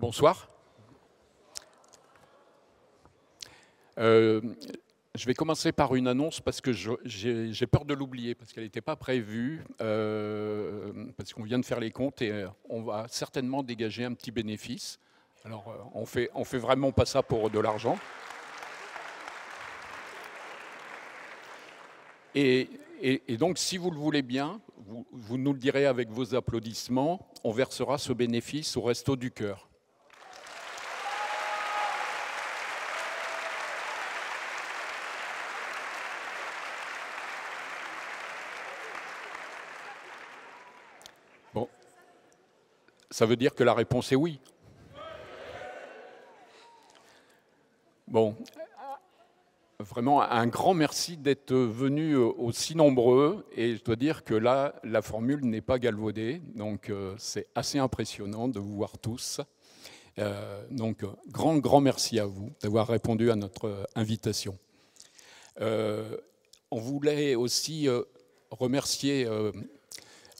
Bonsoir. Euh, je vais commencer par une annonce parce que j'ai peur de l'oublier, parce qu'elle n'était pas prévue, euh, parce qu'on vient de faire les comptes et euh, on va certainement dégager un petit bénéfice. Alors on fait, on fait vraiment pas ça pour de l'argent. Et, donc si vous le voulez bien, vous, vous nous le direz avec vos applaudissements, on versera ce bénéfice au Resto du Cœur. ça veut dire que la réponse est oui. Bon, vraiment un grand merci d'être venu euh, aussi nombreux. Et je dois dire que là, la formule n'est pas galvaudée. Donc, euh, c'est assez impressionnant de vous voir tous. Euh, donc, grand, grand merci à vous d'avoir répondu à notre invitation. on voulait aussi remercier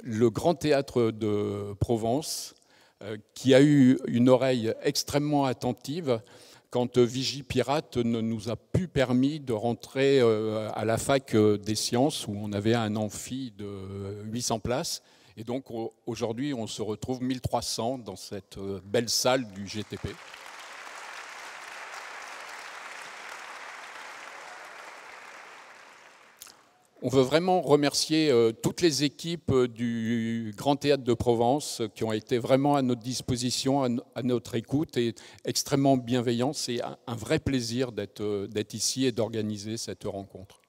le Grand Théâtre de Provence euh, qui a eu une oreille extrêmement attentive quand euh, Vigie Pirate ne nous a plus permis de rentrer euh, à la fac des sciences où on avait un amphi de 800 places. Et donc aujourd'hui, on se retrouve 1300 dans cette belle salle du GTP. On veut vraiment remercier euh, toutes les équipes euh, du Grand Théâtre de Provence euh, qui ont été vraiment à notre disposition, à notre écoute et extrêmement bienveillants. C'est un vrai plaisir d'être ici et d'organiser cette rencontre.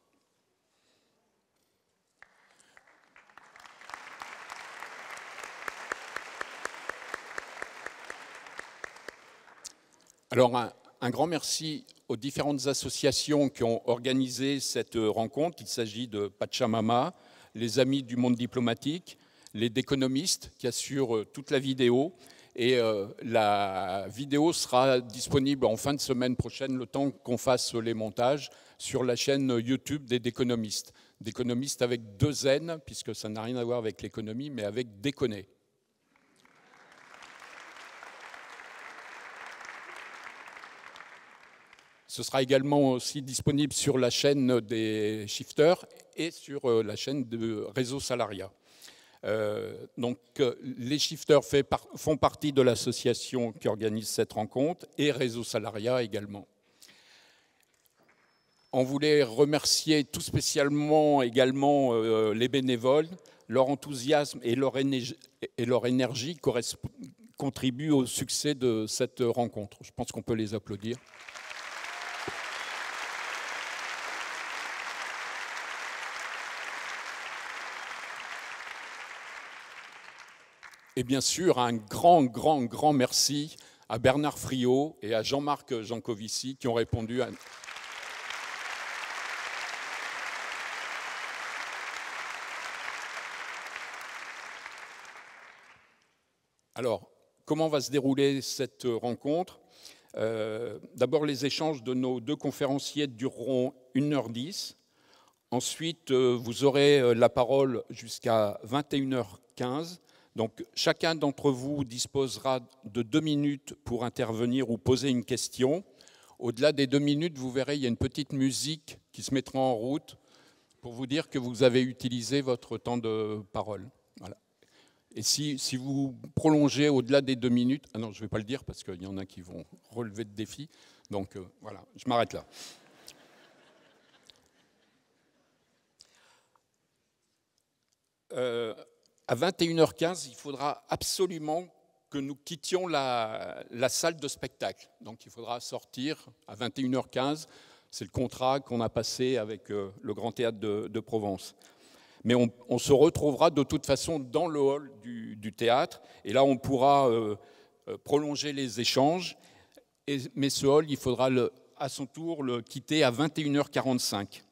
Alors, un, grand merci aux différentes associations qui ont organisé cette euh, rencontre. Il s'agit de Pachamama, les Amis du Monde Diplomatique, les Déconomistes qui assurent euh, toute la vidéo. Et euh, la vidéo sera disponible en fin de semaine prochaine, le temps qu'on fasse les montages, sur la chaîne YouTube des Déconomistes. Déconomistes avec deux N, puisque ça n'a rien à voir avec l'économie, mais avec déconner. Ce sera également aussi disponible sur la chaîne des shifters et sur euh, la chaîne de réseau Salaria. Euh, donc euh, les shifters font partie de l'association qui organise cette rencontre et réseau Salaria également. On voulait remercier tout spécialement également les bénévoles. Leur enthousiasme et leur, et leur énergie contribuent au succès de cette rencontre. Je pense qu'on peut les applaudir. Et bien sûr, un grand, grand, grand merci à Bernard Friot et à Jean-Marc Jancovici qui ont répondu à... Alors, comment va se dérouler cette rencontre euh, D'abord, les échanges de nos deux conférenciers dureront 1h10. Ensuite, euh, vous aurez euh, la parole jusqu'à 21h15 donc chacun d'entre vous disposera de deux minutes pour intervenir ou poser une question. Au-delà des deux minutes, vous verrez, il y a une petite musique qui se mettra en route pour vous dire que vous avez utilisé votre temps de parole. Voilà. Et si, vous prolongez au-delà des deux minutes, ah non, je ne vais pas le dire parce qu'il y en a qui vont relever de défi. Donc euh, voilà, je m'arrête là. Euh, à 21h15, il faudra absolument que nous quittions la, salle de spectacle. Donc il faudra sortir à 21h15. C'est le contrat qu'on a passé avec euh, le Grand Théâtre de, Provence. Mais on, se retrouvera de toute façon dans le hall du, théâtre. Et là, on pourra euh, euh, prolonger les échanges. Et, mais ce hall, il faudra à son tour le quitter à 21h45.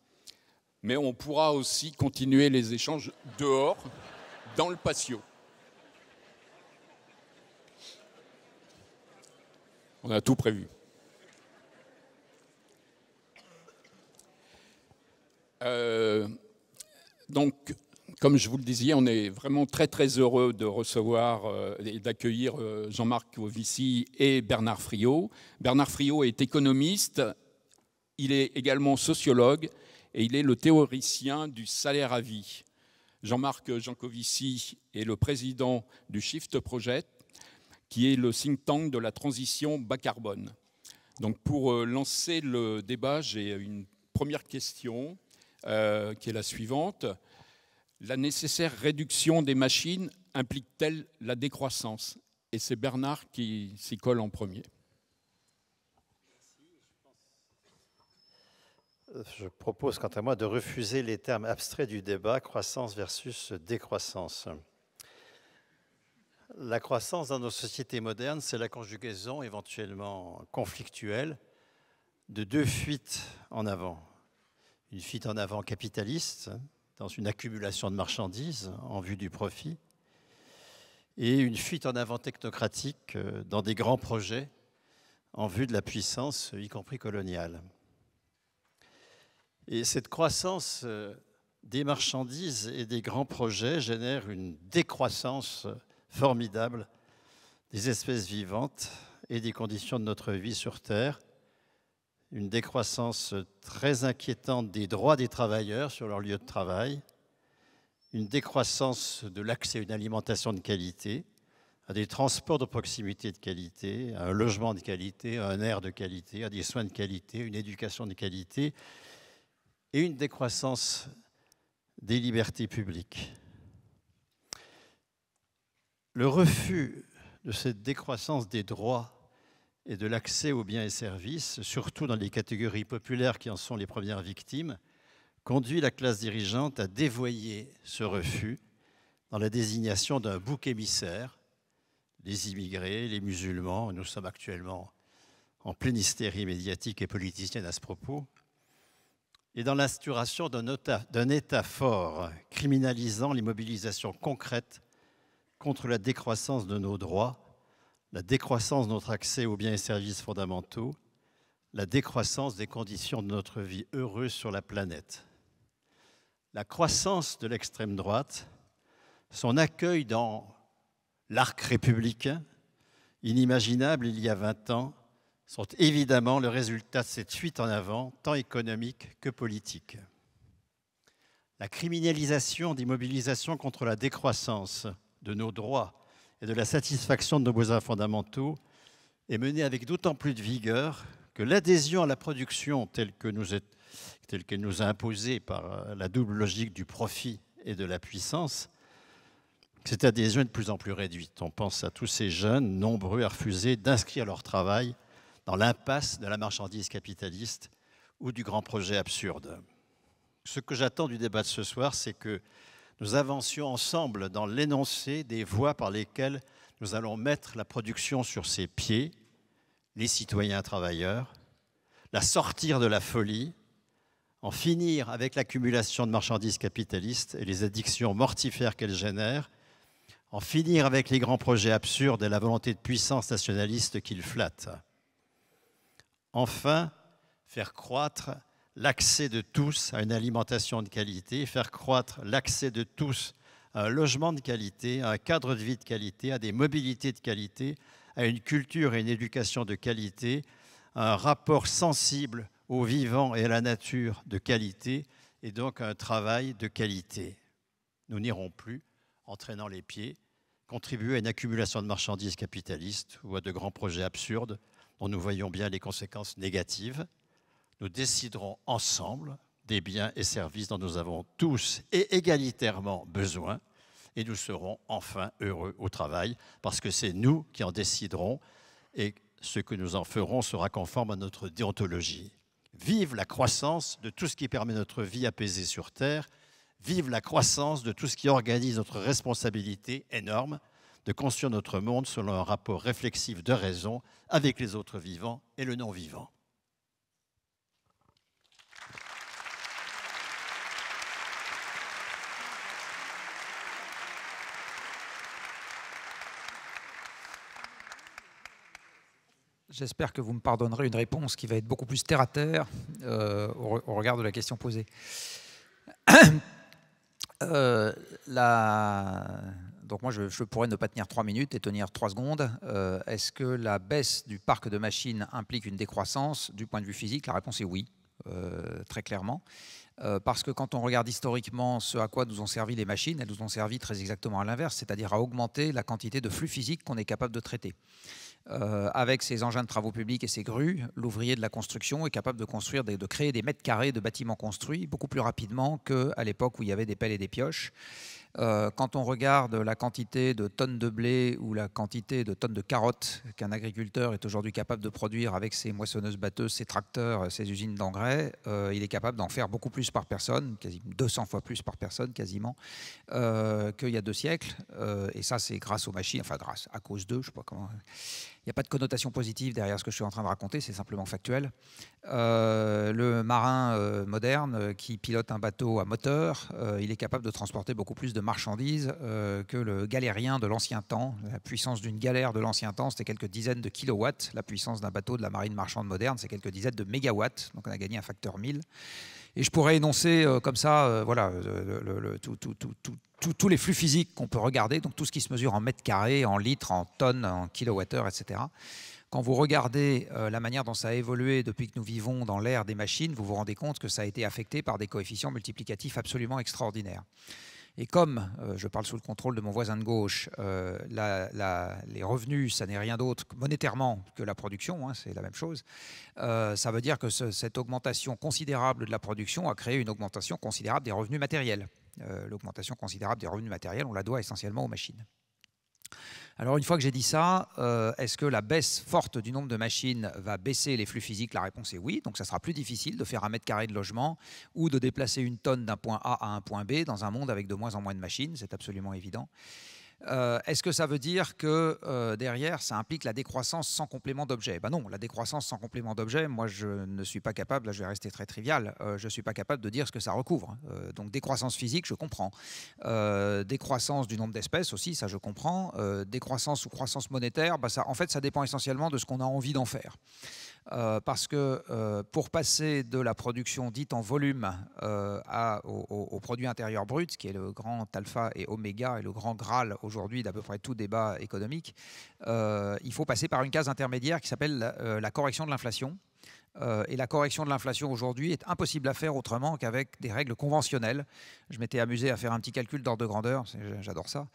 Mais on pourra aussi continuer les échanges dehors dans le patio. On a tout prévu. Euh, donc, comme je vous le disais, on est vraiment très très heureux de recevoir euh, et d'accueillir euh, Jean-Marc Covici et Bernard Friot. Bernard Friot est économiste, il est également sociologue et il est le théoricien du salaire à vie. Jean-Marc Jancovici est le président du Shift Project, qui est le think tank de la transition bas carbone. Donc pour euh, lancer le débat, j'ai une première question euh, qui est la suivante. La nécessaire réduction des machines implique-t-elle la décroissance Et c'est Bernard qui s'y colle en premier. je propose quant à moi de refuser les termes abstraits du débat croissance versus décroissance. La croissance dans nos sociétés modernes, c'est la conjugaison éventuellement conflictuelle de deux fuites en avant. Une fuite en avant capitaliste, dans une accumulation de marchandises en vue du profit, et une fuite en avant technocratique euh, dans des grands projets en vue de la puissance, y compris coloniale. Et cette croissance euh, des marchandises et des grands projets génère une décroissance euh, formidable des espèces vivantes et des conditions de notre vie sur Terre, une décroissance euh, très inquiétante des droits des travailleurs sur leur lieu de travail, une décroissance de l'accès à une alimentation de qualité, à des transports de proximité de qualité, à un logement de qualité, à un air de qualité, à des soins de qualité, à une éducation de qualité, et une décroissance des libertés publiques. Le refus de cette décroissance des droits et de l'accès aux biens et services, surtout dans les catégories populaires qui en sont les premières victimes, conduit la classe dirigeante à dévoyer ce refus dans la désignation d'un bouc émissaire, les immigrés, les musulmans, nous sommes actuellement en pleine hystérie médiatique et politicienne à ce propos, et dans l'instauration d'un État fort, criminalisant les mobilisations concrètes contre la décroissance de nos droits, la décroissance de notre accès aux biens et services fondamentaux, la décroissance des conditions de notre vie heureuse sur la planète. La croissance de l'extrême droite, son accueil dans l'arc républicain, inimaginable il y a 20 ans, sont évidemment le résultat de cette fuite en avant, tant économique que politique. La criminalisation des mobilisations contre la décroissance de nos droits et de la satisfaction de nos besoins fondamentaux est menée avec d'autant plus de vigueur que l'adhésion à la production telle qu'elle nous, a nous imposée par euh, la double logique du profit et de la puissance, cette adhésion est de plus en plus réduite. On pense à tous ces jeunes nombreux à refuser d'inscrire leur travail dans l'impasse de la marchandise capitaliste ou du grand projet absurde. Ce que j'attends du débat de ce soir, c'est que nous avancions ensemble dans l'énoncé des voies par lesquelles nous allons mettre la production sur ses pieds, les citoyens travailleurs, la sortir de la folie, en finir avec l'accumulation de marchandises capitalistes et les addictions mortifères qu'elles génèrent, en finir avec les grands projets absurdes et la volonté de puissance nationaliste qu'ils flattent. Enfin, faire croître l'accès de tous à une alimentation de qualité, faire croître l'accès de tous à un logement de qualité, à un cadre de vie de qualité, à des mobilités de qualité, à une culture et une éducation de qualité, à un rapport sensible au vivant et à la nature de qualité, et donc un travail de qualité. Nous n'irons plus en traînant les pieds, contribuer à une accumulation de marchandises capitalistes ou à de grands projets absurdes dont nous voyons bien les conséquences négatives, nous déciderons ensemble des biens et services dont nous avons tous et égalitairement besoin, et nous serons enfin heureux au travail, parce que c'est nous qui en déciderons, et ce que nous en ferons sera conforme à notre déontologie. Vive la croissance de tout ce qui permet notre vie apaisée sur Terre, vive la croissance de tout ce qui organise notre responsabilité énorme de construire notre monde selon un rapport réflexif de raison avec les autres vivants et le non-vivant. J'espère que vous me pardonnerez une réponse qui va être beaucoup plus terre à terre euh, au, regard de la question posée. Euh, la, donc moi, je, pourrais ne pas tenir 3 minutes et tenir 3 secondes. Euh, est-ce que la baisse du parc de machines implique une décroissance du point de vue physique La réponse est oui, euh, très clairement. Euh, parce que quand on regarde historiquement ce à quoi nous ont servi les machines, elles nous ont servi très exactement à l'inverse, c'est-à-dire à augmenter la quantité de flux physique qu'on est capable de traiter. avec ces engins de travaux publics et ces grues, l'ouvrier de la construction est capable de construire, de créer des mètres carrés de bâtiments construits beaucoup plus rapidement qu'à l'époque où il y avait des pelles et des pioches. Euh, quand on regarde la quantité de tonnes de blé ou la quantité de tonnes de carottes qu'un agriculteur est aujourd'hui capable de produire avec ses moissonneuses batteuses, ses tracteurs, ses usines d'engrais, euh, il est capable d'en faire beaucoup plus par personne, quasiment 200 fois plus par personne quasiment, euh, qu'il y a deux siècles. et ça, c'est grâce aux machines, enfin grâce, à cause d'eux, je ne sais pas comment. Il n'y a pas de connotation positive derrière ce que je suis en train de raconter, c'est simplement factuel. Euh, le marin euh, moderne euh, qui pilote un bateau à moteur, il est capable de transporter beaucoup plus de marchandises que le galérien de l'ancien temps. La puissance d'une galère de l'ancien temps, c'était quelques dizaines de kilowatts. La puissance d'un bateau de la marine marchande moderne, c'est quelques dizaines de mégawatts. Donc on a gagné un facteur 1000. Et je pourrais énoncer euh, comme ça, voilà, tous les flux physiques qu'on peut regarder, donc tout ce qui se mesure en mètres carrés, en litres, en tonnes, en kilowattheures, etc. Quand vous regardez euh, la manière dont ça a évolué depuis que nous vivons dans l'ère des machines, vous vous rendez compte que ça a été affecté par des coefficients multiplicatifs absolument extraordinaires. Et comme euh, je parle sous le contrôle de mon voisin de gauche, euh, les revenus, ça n'est rien d'autre monétairement que la production, hein, c'est la même chose, euh, ça veut dire que cette augmentation considérable de la production a créé une augmentation considérable des revenus matériels. L'augmentation considérable des revenus matériels, on la doit essentiellement aux machines. Alors une fois que j'ai dit ça, euh, est-ce que la baisse forte du nombre de machines va baisser les flux physiques La réponse est oui, donc ça sera plus difficile de faire un mètre carré de logement ou de déplacer une tonne d'un point A à un point B dans un monde avec de moins en moins de machines, c'est absolument évident. Euh, est-ce que ça veut dire que euh, derrière, ça implique la décroissance sans complément d'objet Ben non, la décroissance sans complément d'objet, moi je ne suis pas capable, là je vais rester très trivial, euh, je ne suis pas capable de dire ce que ça recouvre. donc décroissance physique, je comprends. décroissance du nombre d'espèces aussi, ça je comprends. décroissance ou croissance monétaire, bah en fait ça dépend essentiellement de ce qu'on a envie d'en faire. Euh, parce que euh, pour passer de la production dite en volume euh, à, au, produit intérieur brut, qui est le grand alpha et oméga et le grand graal aujourd'hui d'à peu près tout débat économique, il faut passer par une case intermédiaire qui s'appelle la correction de l'inflation. Euh, et la correction de l'inflation aujourd'hui est impossible à faire autrement qu'avec des règles conventionnelles. Je m'étais amusé à faire un petit calcul d'ordre de grandeur, j'adore ça.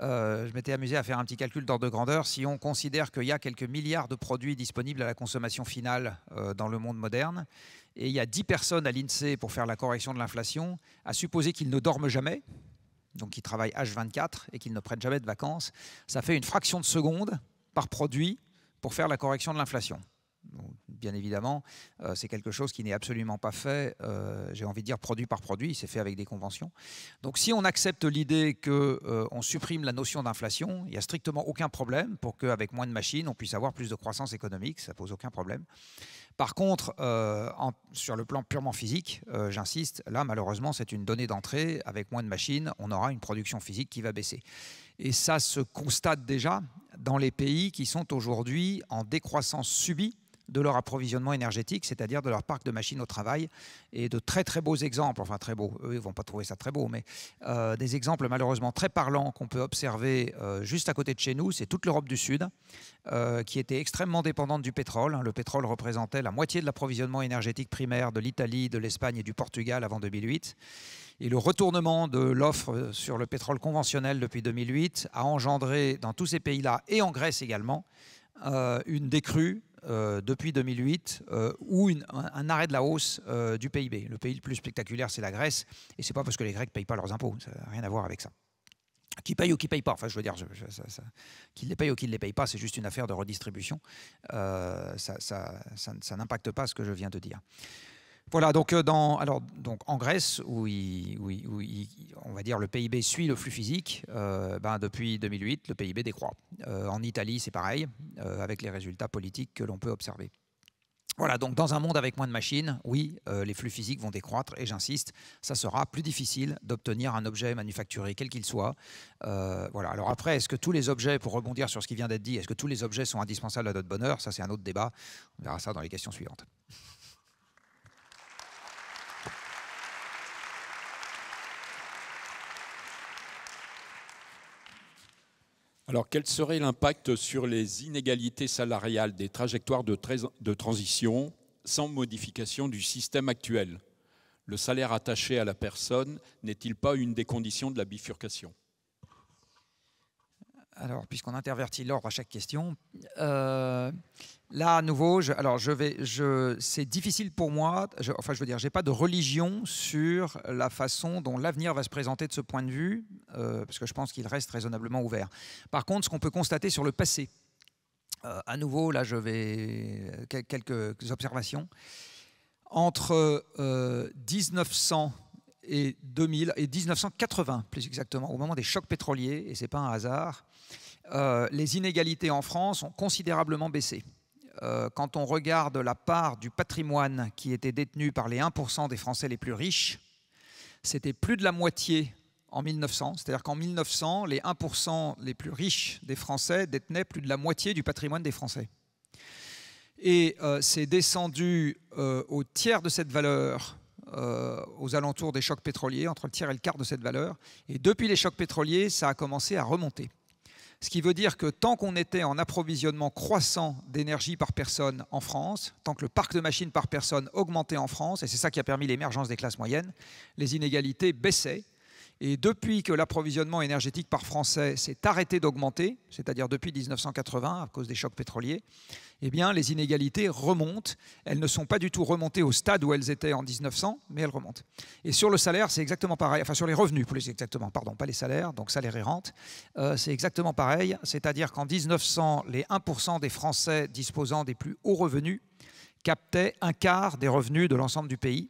Euh, je m'étais amusé à faire un petit calcul d'ordre de grandeur. Si on considère qu'il y a quelques milliards de produits disponibles à la consommation finale euh, dans le monde moderne, et il y a 10 personnes à l'INSEE pour faire la correction de l'inflation, à supposer qu'ils ne dorment jamais, donc qu'ils travaillent H24 et qu'ils ne prennent jamais de vacances, ça fait une fraction de seconde par produit pour faire la correction de l'inflation bien évidemment, euh, c'est quelque chose qui n'est absolument pas fait, euh, j'ai envie de dire, produit par produit, c'est fait avec des conventions. Donc si on accepte l'idée qu'on euh, on supprime la notion d'inflation, il n'y a strictement aucun problème pour qu'avec moins de machines, on puisse avoir plus de croissance économique, ça pose aucun problème. Par contre, sur le plan purement physique, j'insiste, là malheureusement c'est une donnée d'entrée, avec moins de machines, on aura une production physique qui va baisser. Et ça se constate déjà dans les pays qui sont aujourd'hui en décroissance subie de leur approvisionnement énergétique, c'est-à-dire de leur parc de machines au travail. Et de très très beaux exemples, enfin très beaux, eux ils ne vont pas trouver ça très beau, mais euh, des exemples malheureusement très parlants qu'on peut observer euh, juste à côté de chez nous, c'est toute l'Europe du Sud, euh, qui était extrêmement dépendante du pétrole. Hein. Le pétrole représentait la moitié de l'approvisionnement énergétique primaire de l'Italie, de l'Espagne et du Portugal avant 2008. Et le retournement de l'offre sur le pétrole conventionnel depuis 2008 a engendré dans tous ces pays-là, et en Grèce également, une décrue euh, depuis 2008 euh, ou un, arrêt de la hausse euh, du PIB. Le pays le plus spectaculaire, c'est la Grèce, et c'est pas parce que les Grecs payent pas leurs impôts, ça n'a rien à voir avec ça. Qui paye ou qui paye pas, enfin je veux dire, qu'ils les paye ou qui ne les paye pas, c'est juste une affaire de redistribution, ça, ça n'impacte pas ce que je viens de dire. Voilà, donc, euh, dans, en Grèce, où, on va dire le PIB suit le flux physique, euh, ben, depuis 2008, le PIB décroît. Euh, en Italie, c'est pareil, avec les résultats politiques que l'on peut observer. Voilà, donc dans un monde avec moins de machines, oui, les flux physiques vont décroître et j'insiste, ça sera plus difficile d'obtenir un objet manufacturé, quel qu'il soit. voilà, alors après, est-ce que tous les objets, pour rebondir sur ce qui vient d'être dit, est-ce que tous les objets sont indispensables à notre bonheur Ça, c'est un autre débat. On verra ça dans les questions suivantes. Alors, quel serait l'impact sur les inégalités salariales des trajectoires de, transition sans modification du système actuel Le salaire attaché à la personne n'est-il pas une des conditions de la bifurcation alors, puisqu'on intervertit l'ordre à chaque question, euh, là à nouveau, alors je vais, c'est difficile pour moi. enfin, je veux dire, j'ai pas de religion sur la façon dont l'avenir va se présenter de ce point de vue, euh, parce que je pense qu'il reste raisonnablement ouvert. Par contre, ce qu'on peut constater sur le passé, euh, à nouveau, là, je vais quelques observations entre 1900 et 2000 et 1980 plus exactement, au moment des chocs pétroliers, et c'est pas un hasard, euh, les inégalités en France ont considérablement baissé. Euh, quand on regarde la part du patrimoine qui était détenu par les 1% des Français les plus riches, c'était plus de la moitié en 1900. C'est-à-dire qu'en 1900, les 1% les plus riches des Français détenaient plus de la moitié du patrimoine des Français. Et euh, c'est descendu au tiers de cette valeur euh, aux alentours des chocs pétroliers, entre le tiers et le quart de cette valeur. Et depuis les chocs pétroliers, ça a commencé à remonter. Ce qui veut dire que tant qu'on était en approvisionnement croissant d'énergie par personne en France, tant que le parc de machines par personne augmentait en France, et c'est ça qui a permis l'émergence des classes moyennes, les inégalités baissaient. Et depuis que l'approvisionnement énergétique par Français s'est arrêté d'augmenter, c'est-à-dire depuis 1980 à cause des chocs pétroliers, eh bien, les inégalités remontent. Elles ne sont pas du tout remontées au stade où elles étaient en 1900, mais elles remontent. Et sur le salaire, c'est exactement pareil. Enfin, sur les revenus, plus exactement, pardon, pas les salaires, donc salaire et rente, euh, c'est exactement pareil. C'est-à-dire qu'en 1900, les 1% des Français disposant des plus hauts revenus captaient un quart des revenus de l'ensemble du pays.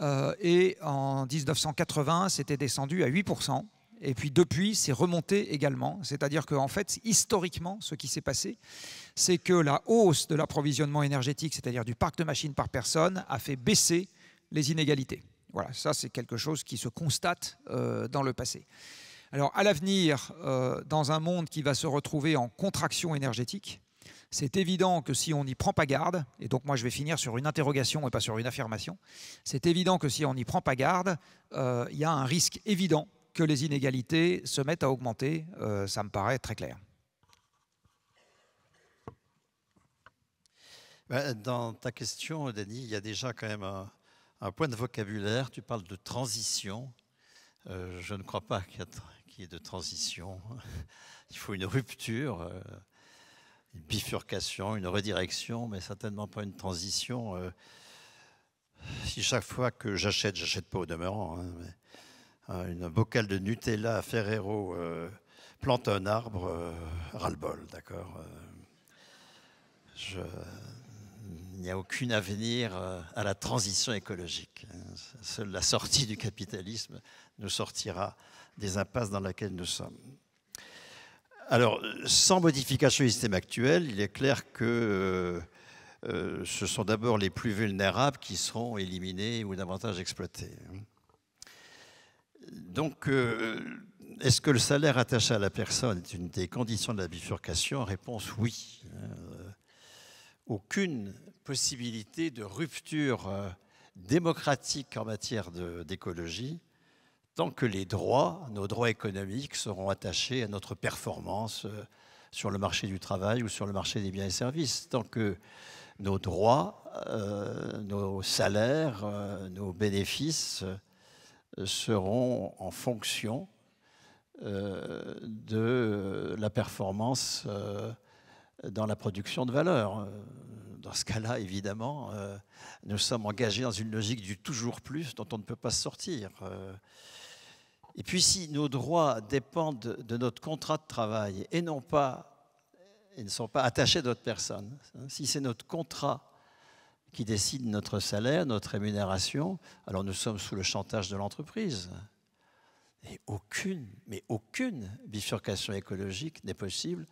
Euh, et en 1980, c'était descendu à 8%. Et puis depuis, c'est remonté également. C'est-à-dire qu'en fait, historiquement, ce qui s'est passé, c'est que la hausse de l'approvisionnement énergétique, c'est-à-dire du parc de machines par personne, a fait baisser les inégalités. Voilà, ça c'est quelque chose qui se constate euh, dans le passé. Alors à l'avenir, euh, dans un monde qui va se retrouver en contraction énergétique, c'est évident que si on n'y prend pas garde, et donc moi je vais finir sur une interrogation et pas sur une affirmation, c'est évident que si on n'y prend pas garde, euh, il y a un risque évident que les inégalités se mettent à augmenter, euh, ça me paraît très clair. Ben, dans ta question, Denis, il y a déjà quand même un, point de vocabulaire. Tu parles de transition. Euh, je ne crois pas qu'il y, ait de transition. Il faut une rupture, euh, une bifurcation, une redirection, mais certainement pas une transition. si chaque fois que j'achète, j'achète pas au demeurant, hein, Hein, une bocal de Nutella à Ferrero euh, plante un arbre, euh, ras-le-bol, d'accord euh. il n'y a aucun avenir à la transition écologique. Seule hein. la sortie du capitalisme nous sortira des impasses dans lesquelles nous sommes. Alors, sans modification du système actuel, il est clair que ce sont d'abord les plus vulnérables qui seront éliminés ou davantage exploités. Hein donc, euh, est-ce que le salaire attaché à la personne est une des conditions de la bifurcation Réponse oui. Euh, aucune possibilité de rupture euh, démocratique en matière d'écologie tant que les droits, nos droits économiques, seront attachés à notre performance sur le marché du travail ou sur le marché des biens et services. Tant que nos droits, nos salaires, nos bénéfices seront en fonction euh, de la performance euh, dans la production de valeur. Euh, dans ce cas-là, évidemment, nous sommes engagés dans une logique du toujours plus dont on ne peut pas sortir. Et puis si nos droits dépendent de notre contrat de travail et non pas, ils ne sont pas attachés à d'autres personnes, hein, si c'est notre contrat qui décide notre salaire, notre rémunération, alors nous sommes sous le chantage de l'entreprise. Et aucune, mais aucune bifurcation écologique n'est possible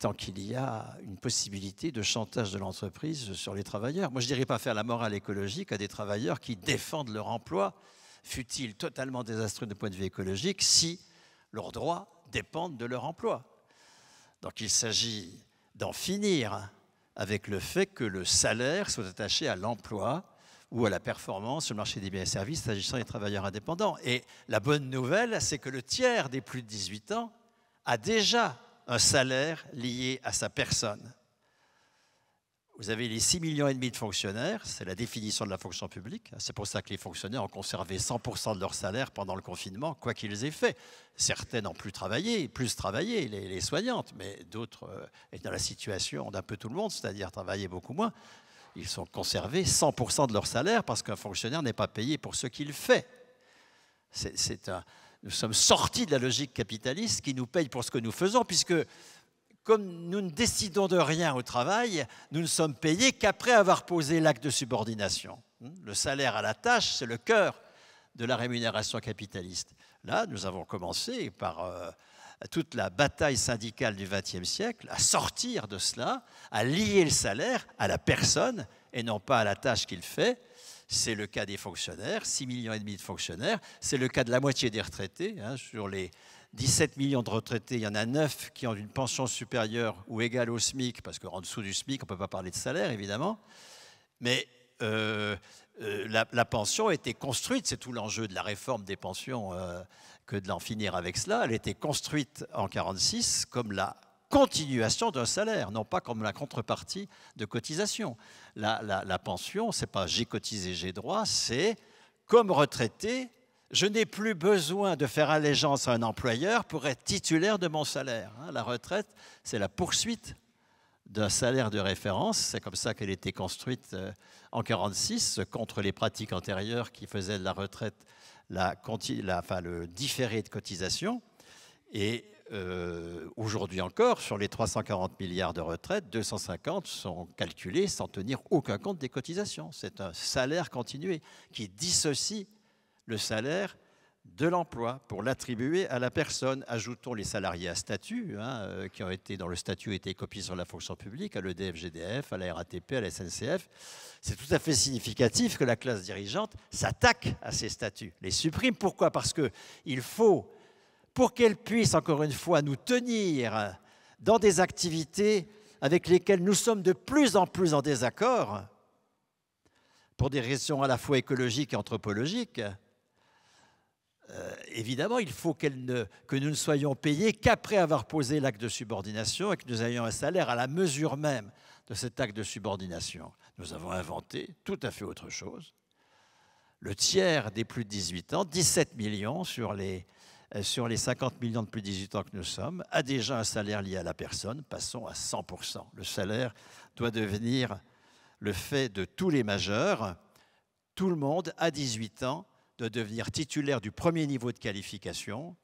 tant qu'il y a une possibilité de chantage de l'entreprise sur les travailleurs. Moi, je ne dirais pas faire la morale écologique à des travailleurs qui défendent leur emploi, fut-il totalement désastreux du point de vue écologique, si leurs droits dépendent de leur emploi. Donc il s'agit d'en finir avec le fait que le salaire soit attaché à l'emploi ou à la performance sur le marché des biens et services s'agissant des travailleurs indépendants. Et la bonne nouvelle, c'est que le tiers des plus de 18 ans a déjà un salaire lié à sa personne. Vous avez les 6,5 millions et demi de fonctionnaires, c'est la définition de la fonction publique. Hein. C'est pour ça que les fonctionnaires ont conservé 100% de leur salaire pendant le confinement, quoi qu'ils aient fait. Certaines ont plus travaillé, plus travaillé, les, soignantes, mais d'autres euh, dans la situation d'un peu tout le monde, c'est-à-dire travailler beaucoup moins. Ils sont conservés 100% de leur salaire parce qu'un fonctionnaire n'est pas payé pour ce qu'il fait. C'est nous sommes sortis de la logique capitaliste qui nous paye pour ce que nous faisons, puisque comme nous ne décidons de rien au travail, nous ne sommes payés qu'après avoir posé l'acte de subordination. Hmm, le salaire à la tâche, c'est le cœur de la rémunération capitaliste. Là, nous avons commencé par euh, toute la bataille syndicale du XXe siècle à sortir de cela, à lier le salaire à la personne et non pas à la tâche qu'il fait. C'est le cas des fonctionnaires, 6,5 millions et demi de fonctionnaires. C'est le cas de la moitié des retraités. Hein, sur les 17 millions de retraités, il y en a 9 qui ont une pension supérieure ou égale au SMIC, parce qu'en dessous du SMIC, on ne peut pas parler de salaire, évidemment. Mais euh, euh, la, la, pension était construite, c'est tout l'enjeu de la réforme des pensions euh, que de l'en finir avec cela. Elle était construite en 1946 comme la continuation d'un salaire, non pas comme la contrepartie de cotisation. La, la pension, ce n'est pas j'ai cotisé, j'ai droit, c'est comme retraité, je n'ai plus besoin de faire allégeance à un employeur pour être titulaire de mon salaire. Hein. La retraite, c'est la poursuite d'un salaire de référence. C'est comme ça qu'elle a été construite euh, en 1946, contre les pratiques antérieures qui faisaient de la retraite la, la le différé de cotisation. Et euh, aujourd'hui encore, sur les 340 milliards de retraite, 250 sont calculés sans tenir aucun compte des cotisations. C'est un salaire continué qui dissocie le salaire de l'emploi pour l'attribuer à la personne. Ajoutons les salariés à statut, hein, euh, qui ont été dans le statut été copiés sur la fonction publique, à l'EDF-GDF, à la RATP, à la SNCF. C'est tout à fait significatif que la classe dirigeante s'attaque à ces statuts, les supprime. Pourquoi Parce qu'il faut, pour qu'elle puisse encore une fois nous tenir dans des activités avec lesquelles nous sommes de plus en plus en désaccord, pour des raisons à la fois écologiques et anthropologiques, euh, évidemment, il faut que nous ne soyons payés qu'après avoir posé l'acte de subordination et que nous ayons un salaire à la mesure même de cet acte de subordination. Nous avons inventé tout à fait autre chose. Le tiers des plus de 18 ans, 17 millions sur les, euh, sur les 50 millions de plus de 18 ans que nous sommes, a déjà un salaire lié à la personne. Passons à 100%. Le salaire doit devenir le fait de tous les majeurs. Tout le monde, à 18 ans, de devenir titulaire du premier niveau de qualification,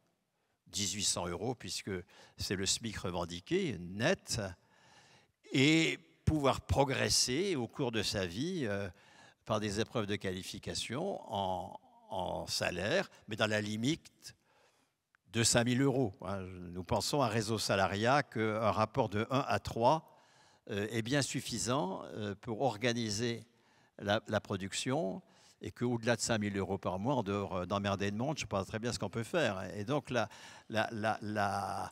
1800 euros puisque c'est le SMIC revendiqué, net, et pouvoir progresser au cours de sa vie euh, par des épreuves de qualification en, salaire, mais dans la limite de 5000 euros. Hein. Nous pensons à réseau salariat qu'un rapport de 1 à 3 euh, est bien suffisant euh, pour organiser la production et qu'au-delà de 5000 euros par mois, en dehors euh, d'emmerder le monde, je ne sais pas très bien ce qu'on peut faire. Et donc, la, euh,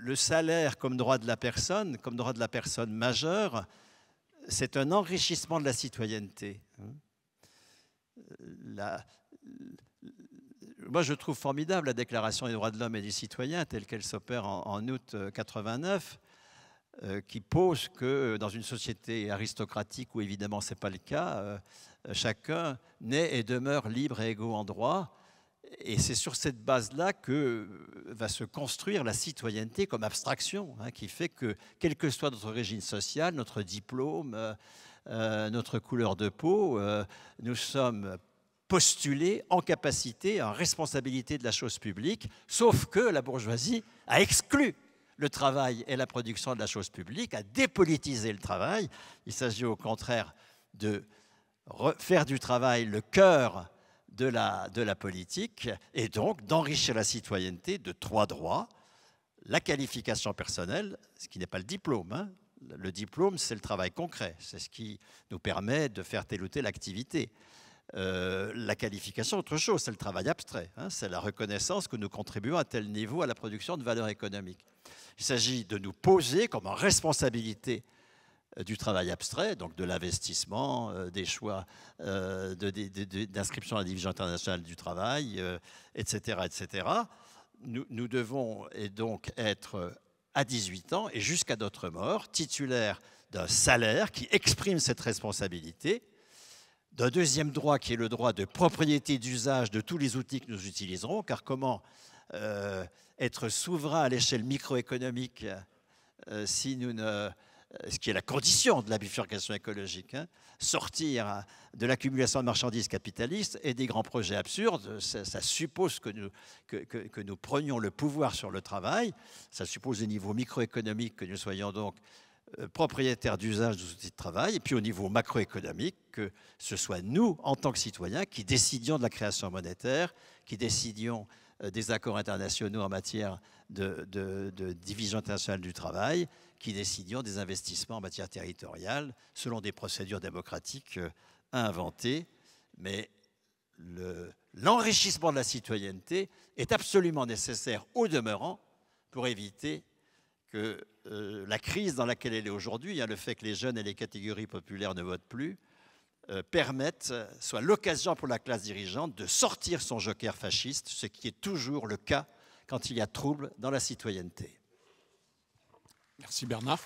le, salaire comme droit de la personne, comme droit de la personne majeure, c'est un enrichissement de la citoyenneté. Hein. Euh, moi, je trouve formidable la Déclaration des droits de l'homme et du citoyen telle qu'elle s'opère en, en, août 89, euh, qui pose que dans une société aristocratique où évidemment ce n'est pas le cas, euh, chacun naît et demeure libre et égaux en droit. Et c'est sur cette base-là que va se construire la citoyenneté comme abstraction, hein, qui fait que, quel que soit notre régime sociale, notre diplôme, euh, notre couleur de peau, nous sommes postulés en capacité, en responsabilité de la chose publique, sauf que la bourgeoisie a exclu le travail et la production de la chose publique, à dépolitiser le travail. Il s'agit au contraire de faire du travail le cœur de la, de la politique et donc d'enrichir la citoyenneté de trois droits. La qualification personnelle, ce qui n'est pas le diplôme. Hein. Le diplôme, c'est le travail concret, c'est ce qui nous permet de faire telle ou euh, la qualification, autre chose, c'est le travail abstrait, hein. c'est la reconnaissance que nous contribuons à tel niveau à la production de valeur économique. Il s'agit de nous poser comme responsabilité euh, du travail abstrait, donc de l'investissement, euh, des choix euh, d'inscription à la division internationale du travail, etc. etc. Nous, devons et donc être à 18 ans et jusqu'à notre mort titulaires d'un salaire qui exprime cette responsabilité, d'un deuxième droit qui est le droit de propriété d'usage de tous les outils que nous utiliserons, car comment être souverain à l'échelle microéconomique euh, si nous ne euh, ce qui est la condition de la bifurcation écologique, hein, sortir hein, de l'accumulation de marchandises capitalistes et des grands projets absurdes, ça, suppose que nous, que, nous, prenions le pouvoir sur le travail, ça suppose au niveau microéconomique que nous soyons donc euh, propriétaires d'usage de outils de travail, et puis au niveau macroéconomique, que ce soit nous, en tant que citoyens, qui décidions de la création monétaire, qui décidions euh, des accords internationaux en matière de, division internationale du travail qui décidions des investissements en matière territoriale selon des procédures démocratiques euh, inventées. Mais l'enrichissement de la citoyenneté est absolument nécessaire au demeurant pour éviter que euh, la crise dans laquelle elle est aujourd'hui, hein, le fait que les jeunes et les catégories populaires ne votent plus, euh, permettent, euh, soit l'occasion pour la classe dirigeante de sortir son joker fasciste, ce qui est toujours le cas quand il y a trouble dans la citoyenneté. Merci Bernard.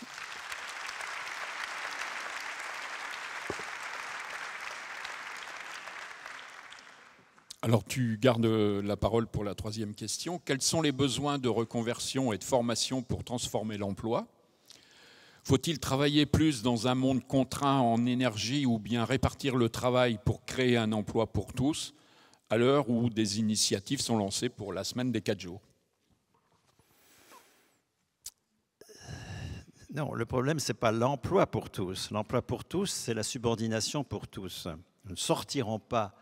Alors tu gardes euh, la parole pour la troisième question. Quels sont les besoins de reconversion et de formation pour transformer l'emploi faut-il travailler plus dans un monde contraint en énergie ou bien répartir le travail pour créer un emploi pour tous à l'heure où des initiatives sont lancées pour la semaine des 4 jours euh, Non, le problème, ce n'est pas l'emploi pour tous. L'emploi pour tous, c'est la subordination pour tous. Nous ne sortirons pas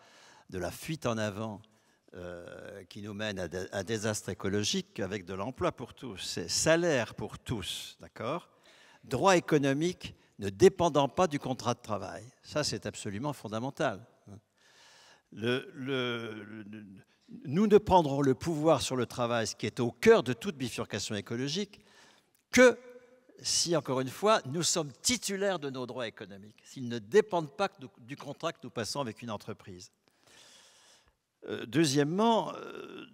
de la fuite en avant euh, qui nous mène à un désastre écologique avec de l'emploi pour tous. C'est salaire pour tous, d'accord droit économique ne dépendant pas du contrat de travail. Ça, c'est absolument fondamental. Le, le, nous ne prendrons le pouvoir sur le travail, ce qui est au cœur de toute bifurcation écologique, que si, encore une fois, nous sommes titulaires de nos droits économiques, s'ils ne dépendent pas du contrat que nous passons avec une entreprise. Euh, deuxièmement, euh,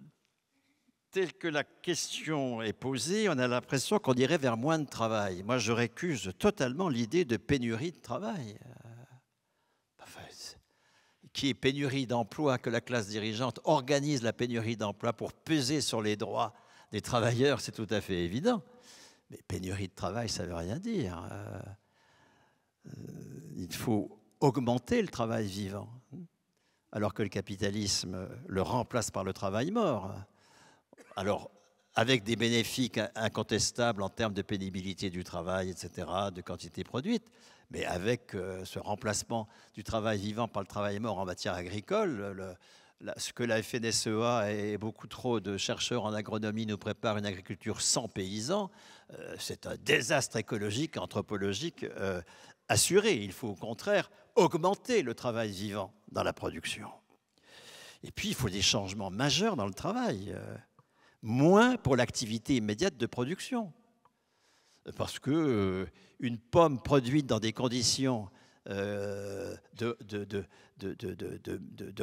telle que la question est posée, on a l'impression qu'on irait vers moins de travail. Moi, je récuse totalement l'idée de pénurie de travail. Euh, qui est pénurie d'emploi, que la classe dirigeante organise la pénurie d'emploi pour peser sur les droits des travailleurs, c'est tout à fait évident. Mais pénurie de travail, ça ne veut rien dire. Euh, euh, il faut augmenter le travail vivant, alors que le capitalisme le remplace par le travail mort alors avec des bénéfices incontestables en termes de pénibilité du travail, etc., de quantité produite, mais avec euh, ce remplacement du travail vivant par le travail mort en matière agricole, ce que la FNSEA et beaucoup trop de chercheurs en agronomie nous préparent une agriculture sans paysans, euh, c'est un désastre écologique, anthropologique euh, assuré. Il faut au contraire augmenter le travail vivant dans la production. Et puis, il faut des changements majeurs dans le travail moins pour l'activité immédiate de production. Parce que une pomme produite dans des conditions de,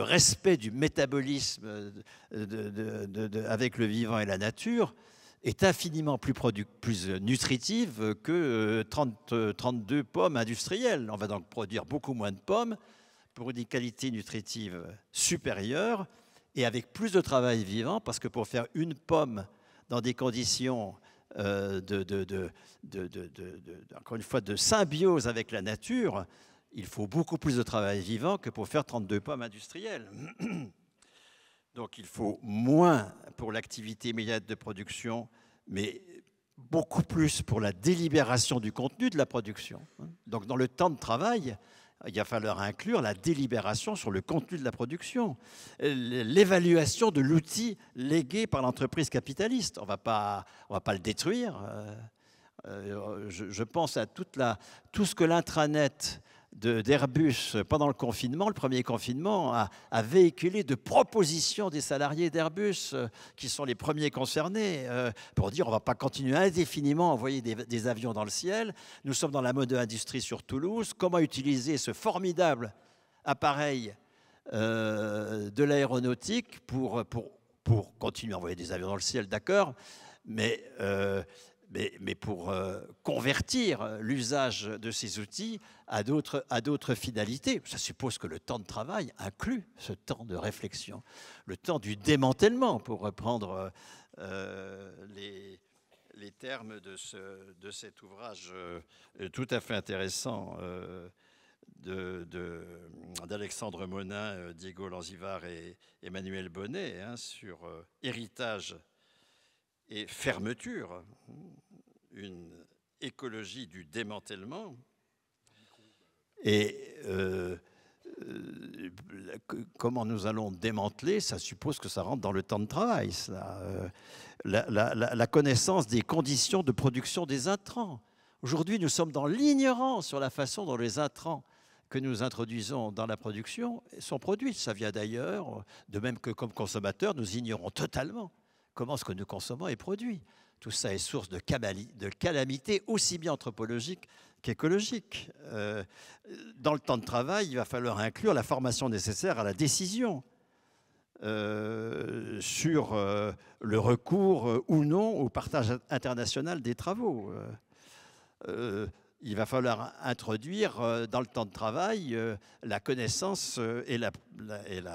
respect du métabolisme avec le vivant et la nature est infiniment plus, plus nutritive que 30, 32 pommes industrielles. On va donc produire beaucoup moins de pommes pour des qualités nutritive supérieure et avec plus de travail vivant, parce que pour faire une pomme dans des conditions euh, de, encore une fois, de symbiose avec la nature, il faut beaucoup plus de travail vivant que pour faire 32 pommes industrielles. Donc il faut moins pour l'activité immédiate de production, mais beaucoup plus pour la délibération du contenu de la production. Hein. Donc dans le temps de travail, il va falloir inclure la délibération sur le contenu de la production, euh, l'évaluation de l'outil légué par l'entreprise capitaliste. On ne va pas le détruire. Euh, euh, je pense à toute la, tout ce que l'intranet d'Airbus pendant le confinement, le premier confinement, a, véhiculé de propositions des salariés d'Airbus, euh, qui sont les premiers concernés, euh, pour dire on ne va pas continuer indéfiniment à envoyer des, avions dans le ciel. Nous sommes dans la mode industrie sur Toulouse. Comment utiliser ce formidable appareil euh, de l'aéronautique pour, pour, pour continuer à envoyer des avions dans le ciel, d'accord, mais mais, pour euh, convertir euh, l'usage de ces outils à d'autres finalités. Ça suppose que le temps de travail inclut ce temps de réflexion, le temps du démantèlement, pour reprendre euh, les, termes de, de cet ouvrage tout à fait intéressant d'Alexandre Monin, Diego Lanzivar et Emmanuel Bonnet hein, sur héritage et fermeture, une écologie du démantèlement. Et euh, comment nous allons démanteler, ça suppose que ça rentre dans le temps de travail, euh, la, la, connaissance des conditions de production des intrants. Aujourd'hui, nous sommes dans l'ignorance sur la façon dont les intrants que nous introduisons dans la production sont produits. Ça vient d'ailleurs, de même que comme consommateurs, nous ignorons totalement comment ce que nous consommons est produit. Tout ça est source de, calamités aussi bien anthropologiques qu'écologiques. Euh, dans le temps de travail, il va falloir inclure la formation nécessaire à la décision euh, sur euh, le recours ou non au partage international des travaux il va falloir introduire euh, dans le temps de travail euh, la connaissance euh, et la,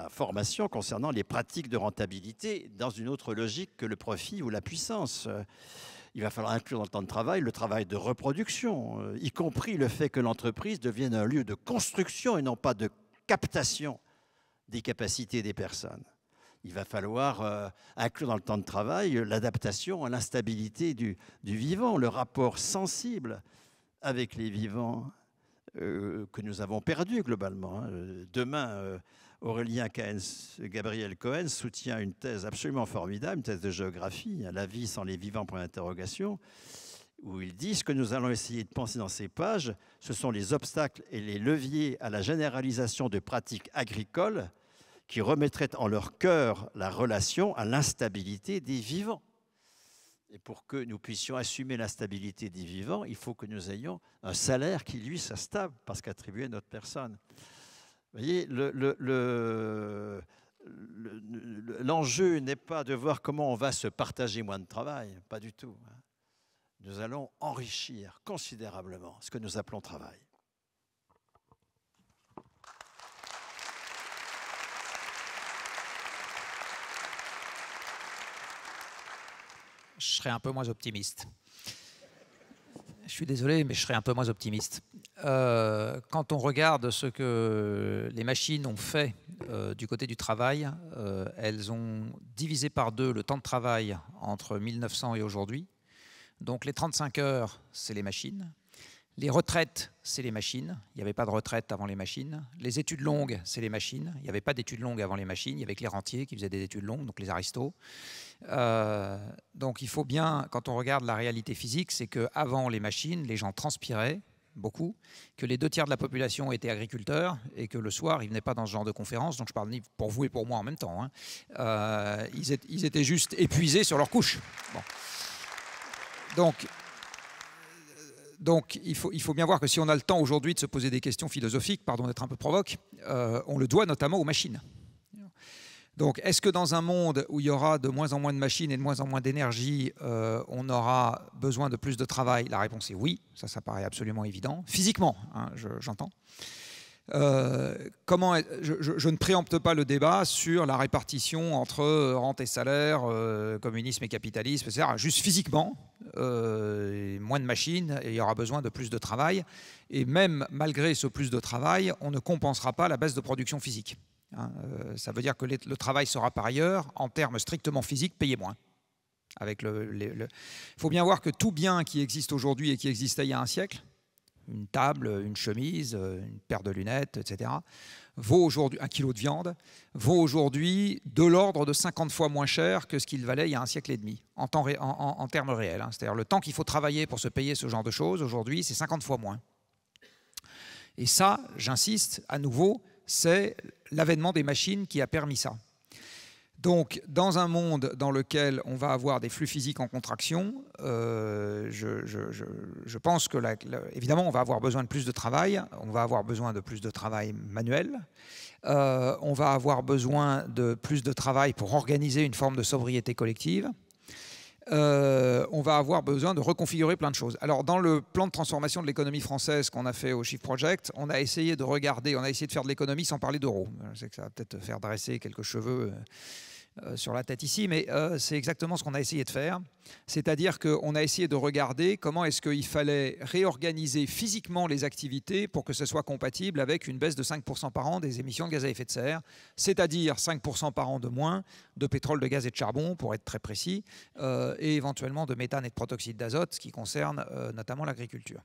formation concernant les pratiques de rentabilité dans une autre logique que le profit ou la puissance. Il va falloir inclure dans le temps de travail le travail de reproduction, y compris le fait que l'entreprise devienne un lieu de construction et non pas de captation des capacités des personnes. Il va falloir inclure dans le temps de travail l'adaptation à l'instabilité du, vivant, le rapport sensible avec les vivants euh, que nous avons perdus globalement. Hein. Demain, euh, Aurélien Cohen, Gabriel Cohen soutient une thèse absolument formidable, une thèse de géographie, hein, La vie sans les vivants pour l'interrogation, où il dit ce que nous allons essayer de penser dans ces pages, ce sont les obstacles et les leviers à la généralisation de pratiques agricoles qui remettraient en leur cœur la relation à l'instabilité des vivants. Et pour que nous puissions assumer la stabilité des vivants, il faut que nous ayons un salaire qui, lui, soit parce qu'attribué à notre personne. Vous voyez, l'enjeu n'est pas de voir comment on va se partager moins de travail, pas du tout. Hein. Nous allons enrichir considérablement ce que nous appelons travail. je serais un peu moins optimiste. Je suis désolé, mais je serais un peu moins optimiste. Euh, quand on regarde ce que les machines ont fait euh, du côté du travail, euh, elles ont divisé par deux le temps de travail entre 1900 et aujourd'hui. Donc les 35 heures, c'est les machines. Les retraites, c'est les machines. Il n'y avait pas de retraite avant les machines. Les études longues, c'est les machines. Il n'y avait pas d'études longues avant les machines. Il y avait que les rentiers qui faisaient des études longues, donc les aristos. Euh, donc il faut bien, quand on regarde la réalité physique, c'est qu'avant les machines, les gens transpiraient beaucoup, que les deux tiers de la population étaient agriculteurs et que le soir, ils venaient pas dans ce genre de conférence. Donc je parle pour vous et pour moi en même temps. Hein. Euh, ils, étaient juste épuisés sur leur couche. Donc donc il faut, il faut bien voir que si on a le temps aujourd'hui de se poser des questions philosophiques, pardon d'être un peu provoque, euh, on le doit notamment aux machines. Donc est-ce que dans un monde où il y aura de moins en moins de machines et de moins en moins d'énergie, euh, on aura besoin de plus de travail La réponse est oui, ça ça paraît absolument évident, physiquement, hein, j'entends. Euh, comment je, ne préempte pas le débat sur la répartition entre euh, rente et salaire, euh, communisme et capitalisme, etc. Juste physiquement, moins de machines, il y aura besoin de plus de travail. Et même malgré ce plus de travail, on ne compensera pas la baisse de production physique. Hein. ça veut dire que le travail sera par ailleurs, en termes strictement physiques, payé moins. Avec le, Il faut bien voir que tout bien qui existe aujourd'hui et qui existait il y a un siècle, une table, une chemise, euh, une paire de lunettes, etc., vaut aujourd'hui un kilo de viande, vaut aujourd'hui de l'ordre de 50 fois moins cher que ce qu'il valait il y a un siècle et demi, en, en, termes réels. Hein. C'est-à-dire le temps qu'il faut travailler pour se payer ce genre de choses, aujourd'hui, c'est 50 fois moins. Et ça, j'insiste à nouveau, c'est l'avènement des machines qui a permis ça. Donc, dans un monde dans lequel on va avoir des flux physiques en contraction, euh, je, pense que, évidemment, on va avoir besoin de plus de travail, on va avoir besoin de plus de travail manuel, euh, on va avoir besoin de plus de travail pour organiser une forme de sobriété collective, euh, on va avoir besoin de reconfigurer plein de choses. Alors, dans le plan de transformation de l'économie française qu'on a fait au Shift Project, on a essayé de regarder, on a essayé de faire de l'économie sans parler d'euros. Je sais que ça va peut-être faire dresser quelques cheveux. Euh, euh, sur la tête ici, mais euh, c'est exactement ce qu'on a essayé de faire. C'est-à-dire qu'on a essayé de regarder comment est-ce qu'il fallait réorganiser physiquement les activités pour que ce soit compatible avec une baisse de 5% par an des émissions de gaz à effet de serre, c'est-à-dire 5% par an de moins de pétrole, de gaz et de charbon, pour être très précis, euh, et éventuellement de méthane et de protoxyde d'azote, ce qui concerne notamment l'agriculture.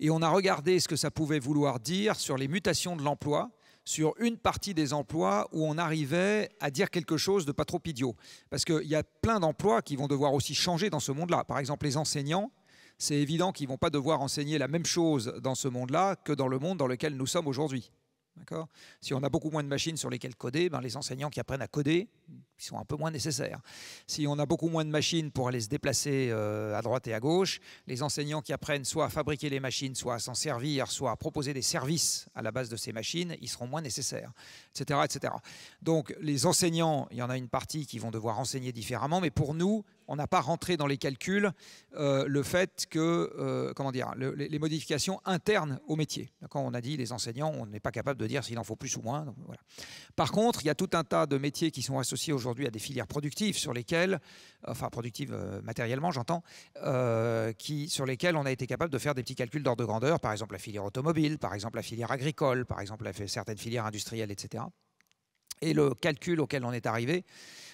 Et on a regardé ce que ça pouvait vouloir dire sur les mutations de l'emploi, sur une partie des emplois où on arrivait à dire quelque chose de pas trop idiot. Parce qu'il y a plein d'emplois qui vont devoir aussi changer dans ce monde-là. Par exemple, les enseignants, c'est évident qu'ils ne vont pas devoir enseigner la même chose dans ce monde-là que dans le monde dans lequel nous sommes aujourd'hui. Si on a beaucoup moins de machines sur lesquelles coder, ben les enseignants qui apprennent à coder, qui sont un peu moins nécessaires. Si on a beaucoup moins de machines pour aller se déplacer euh, à droite et à gauche, les enseignants qui apprennent soit à fabriquer les machines, soit à s'en servir, soit à proposer des services à la base de ces machines, ils seront moins nécessaires, etc., etc. Donc les enseignants, il y en a une partie qui vont devoir enseigner différemment, mais pour nous, on n'a pas rentré dans les calculs euh, le fait que, euh, comment dire, les, modifications internes au métier. Quand on a dit les enseignants, on n'est pas capable de dire s'il en faut plus ou moins. Par contre, il y a tout un tas de métiers qui sont associés aujourd'hui à des filières productives sur lesquelles, enfin productives euh, matériellement j'entends, euh, qui, sur lesquelles on a été capable de faire des petits calculs d'ordre de grandeur, par exemple la filière automobile, par exemple la filière agricole, par exemple certaines filières industrielles, etc. Et le calcul auquel on est arrivé,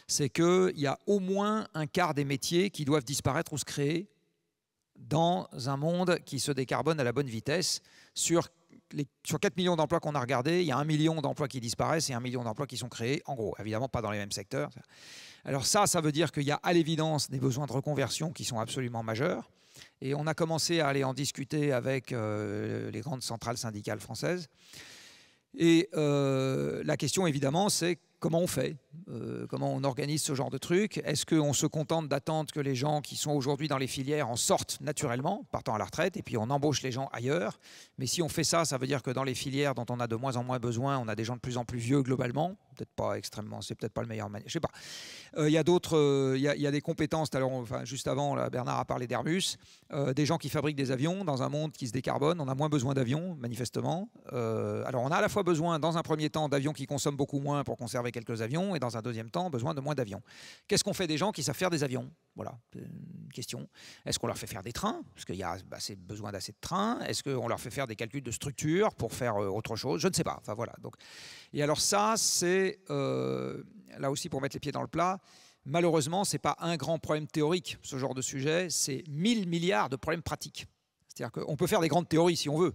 c'est qu'il y a au moins un quart des métiers qui doivent disparaître ou se créer dans un monde qui se décarbone à la bonne vitesse sur sur 4 millions d'emplois qu'on a regardés, il y a 1 million d'emplois qui disparaissent et 1 million d'emplois qui sont créés, en gros, évidemment pas dans les mêmes secteurs. Alors ça, ça veut dire qu'il y a à l'évidence des besoins de reconversion qui sont absolument majeurs. Et on a commencé à aller en discuter avec euh, les grandes centrales syndicales françaises. Et euh, la question, évidemment, c'est comment on fait euh, Comment on organise ce genre de truc Est-ce qu'on se contente d'attendre que les gens qui sont aujourd'hui dans les filières en sortent naturellement, partant à la retraite, et puis on embauche les gens ailleurs Mais si on fait ça, ça veut dire que dans les filières dont on a de moins en moins besoin, on a des gens de plus en plus vieux globalement. Peut-être pas extrêmement, c'est peut-être pas le meilleur manière. Je sais pas. Euh, il y a d'autres, euh, il y, a des compétences. Alors, enfin, juste avant, Bernard a parlé d'Airbus. des gens qui fabriquent des avions dans un monde qui se décarbone, on a moins besoin d'avions, manifestement. alors, on a à la fois besoin, dans un premier temps, d'avions qui consomment beaucoup moins pour conserver quelques avions et dans un deuxième temps, besoin de moins d'avions. Qu'est-ce qu'on fait des gens qui savent faire des avions Voilà, euh, une question. Est-ce qu'on leur fait faire des trains Parce qu'il y a bah, besoin d'assez de trains. Est-ce qu'on leur fait faire des calculs de structure pour faire euh, autre chose Je ne sais pas. Enfin voilà. Donc, et alors ça, c'est euh, là aussi pour mettre les pieds dans le plat. Malheureusement, ce n'est pas un grand problème théorique, ce genre de sujet, c'est 1000 milliards de problèmes pratiques. C'est-à-dire qu'on peut faire des grandes théories si on veut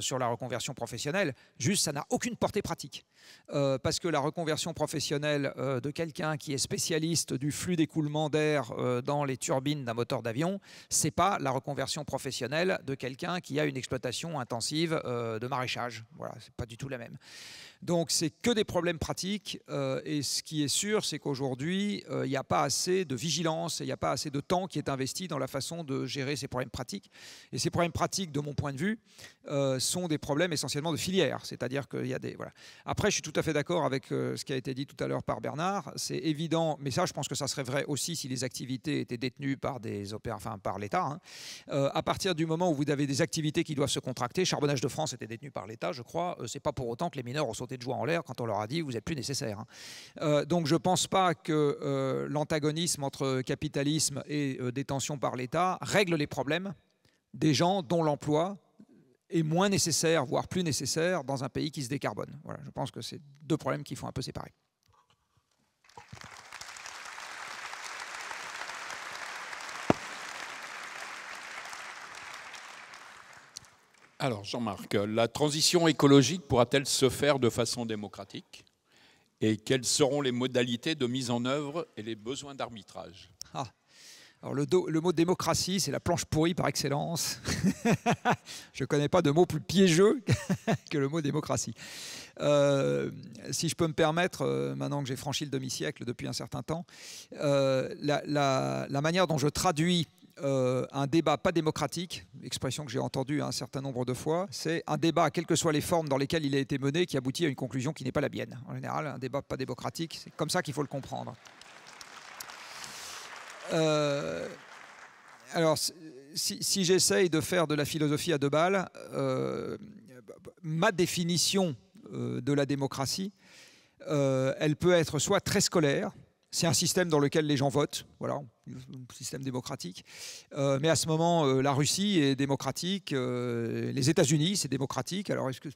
sur la reconversion professionnelle, juste ça n'a aucune portée pratique. Euh, parce que la reconversion professionnelle euh, de quelqu'un qui est spécialiste du flux d'écoulement d'air euh, dans les turbines d'un moteur d'avion, c'est pas la reconversion professionnelle de quelqu'un qui a une exploitation intensive de maraîchage. Voilà, c'est pas du tout la même. Donc c'est que des problèmes pratiques et ce qui est sûr, c'est qu'aujourd'hui, il n'y a pas assez de vigilance il n'y a pas assez de temps qui est investi dans la façon de gérer ces problèmes pratiques. Et ces problèmes pratiques, de mon point de vue, euh, sont des problèmes essentiellement de filière. C'est-à-dire qu'il y a des. Voilà. Après, je suis tout à fait d'accord avec euh, ce qui a été dit tout à l'heure par Bernard. C'est évident, mais ça, je pense que ça serait vrai aussi si les activités étaient détenues par des enfin par l'État. Hein. Euh, à partir du moment où vous avez des activités qui doivent se contracter, Charbonnage de France était détenu par l'État, je crois. c'est pas pour autant que les mineurs ont sauté de joie en l'air quand on leur a dit vous n'êtes plus nécessaire. Hein. donc je pense pas que l'antagonisme entre capitalisme et détention par l'État règle les problèmes des gens dont l'emploi est moins nécessaire, voire plus nécessaire, dans un pays qui se décarbone. Voilà, je pense que c'est deux problèmes qui font un peu séparer. Alors Jean-Marc, la transition écologique pourra-t-elle se faire de façon démocratique Et quelles seront les modalités de mise en œuvre et les besoins d'arbitrage ah, alors le, mot démocratie, c'est la planche pourrie par excellence. je ne connais pas de mot plus piégeux que le mot démocratie. Euh, si je peux me permettre, euh, maintenant que j'ai franchi le demi-siècle depuis un certain temps, euh, la, manière dont je traduis un débat pas démocratique, expression que j'ai entendue un certain nombre de fois, c'est un débat, quelles que soient les formes dans lesquelles il a été mené, qui aboutit à une conclusion qui n'est pas la mienne. En général, un débat pas démocratique, c'est comme ça qu'il faut le comprendre. Euh, alors, si, j'essaye de faire de la philosophie à deux balles, euh, ma définition euh, de la démocratie, elle peut être soit très scolaire, c'est un système dans lequel les gens votent, voilà, un système démocratique. mais à ce moment, la Russie est démocratique, les États-Unis, c'est démocratique. Alors, est-ce que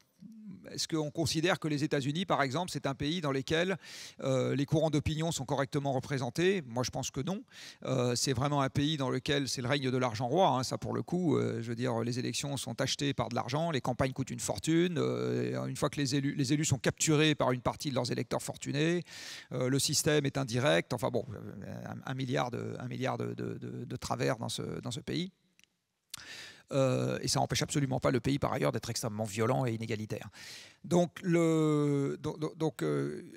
est-ce qu'on considère que les États-Unis, par exemple, c'est un pays dans lequel euh, les courants d'opinion sont correctement représentés Moi, je pense que non. Euh, c'est vraiment un pays dans lequel c'est le règne de l'argent roi. Hein. ça, pour le coup, euh, je veux dire, les élections sont achetées par de l'argent, les campagnes coûtent une fortune. une fois que les élus, sont capturés par une partie de leurs électeurs fortunés, le système est indirect. Enfin bon, un, milliard de, travers dans ce pays. Euh, et ça n'empêche absolument pas le pays par ailleurs d'être extrêmement violent et inégalitaire. Donc, euh,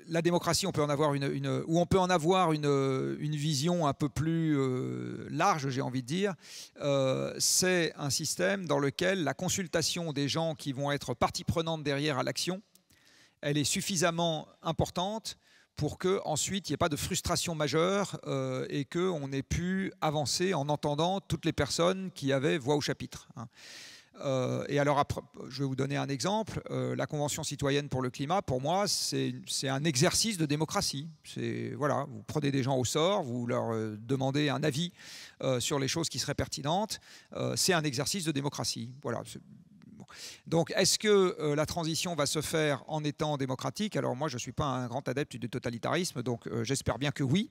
la démocratie, on peut en avoir une, on peut en avoir une, vision un peu plus euh, large, j'ai envie de dire. C'est un système dans lequel la consultation des gens qui vont être partie prenante derrière à l'action, elle est suffisamment importante pour que ensuite il n'y ait pas de frustration majeure euh, et qu'on ait pu avancer en entendant toutes les personnes qui avaient voix au chapitre. Hein. Euh, et alors, après, je vais vous donner un exemple. Euh, la Convention citoyenne pour le climat, pour moi, c'est un exercice de démocratie. Voilà, vous prenez des gens au sort, vous leur demandez un avis sur les choses qui seraient pertinentes. c'est un exercice de démocratie. Voilà, donc, est-ce que euh, la transition va se faire en étant démocratique Alors, moi, je ne suis pas un grand adepte du totalitarisme, donc euh, j'espère bien que oui.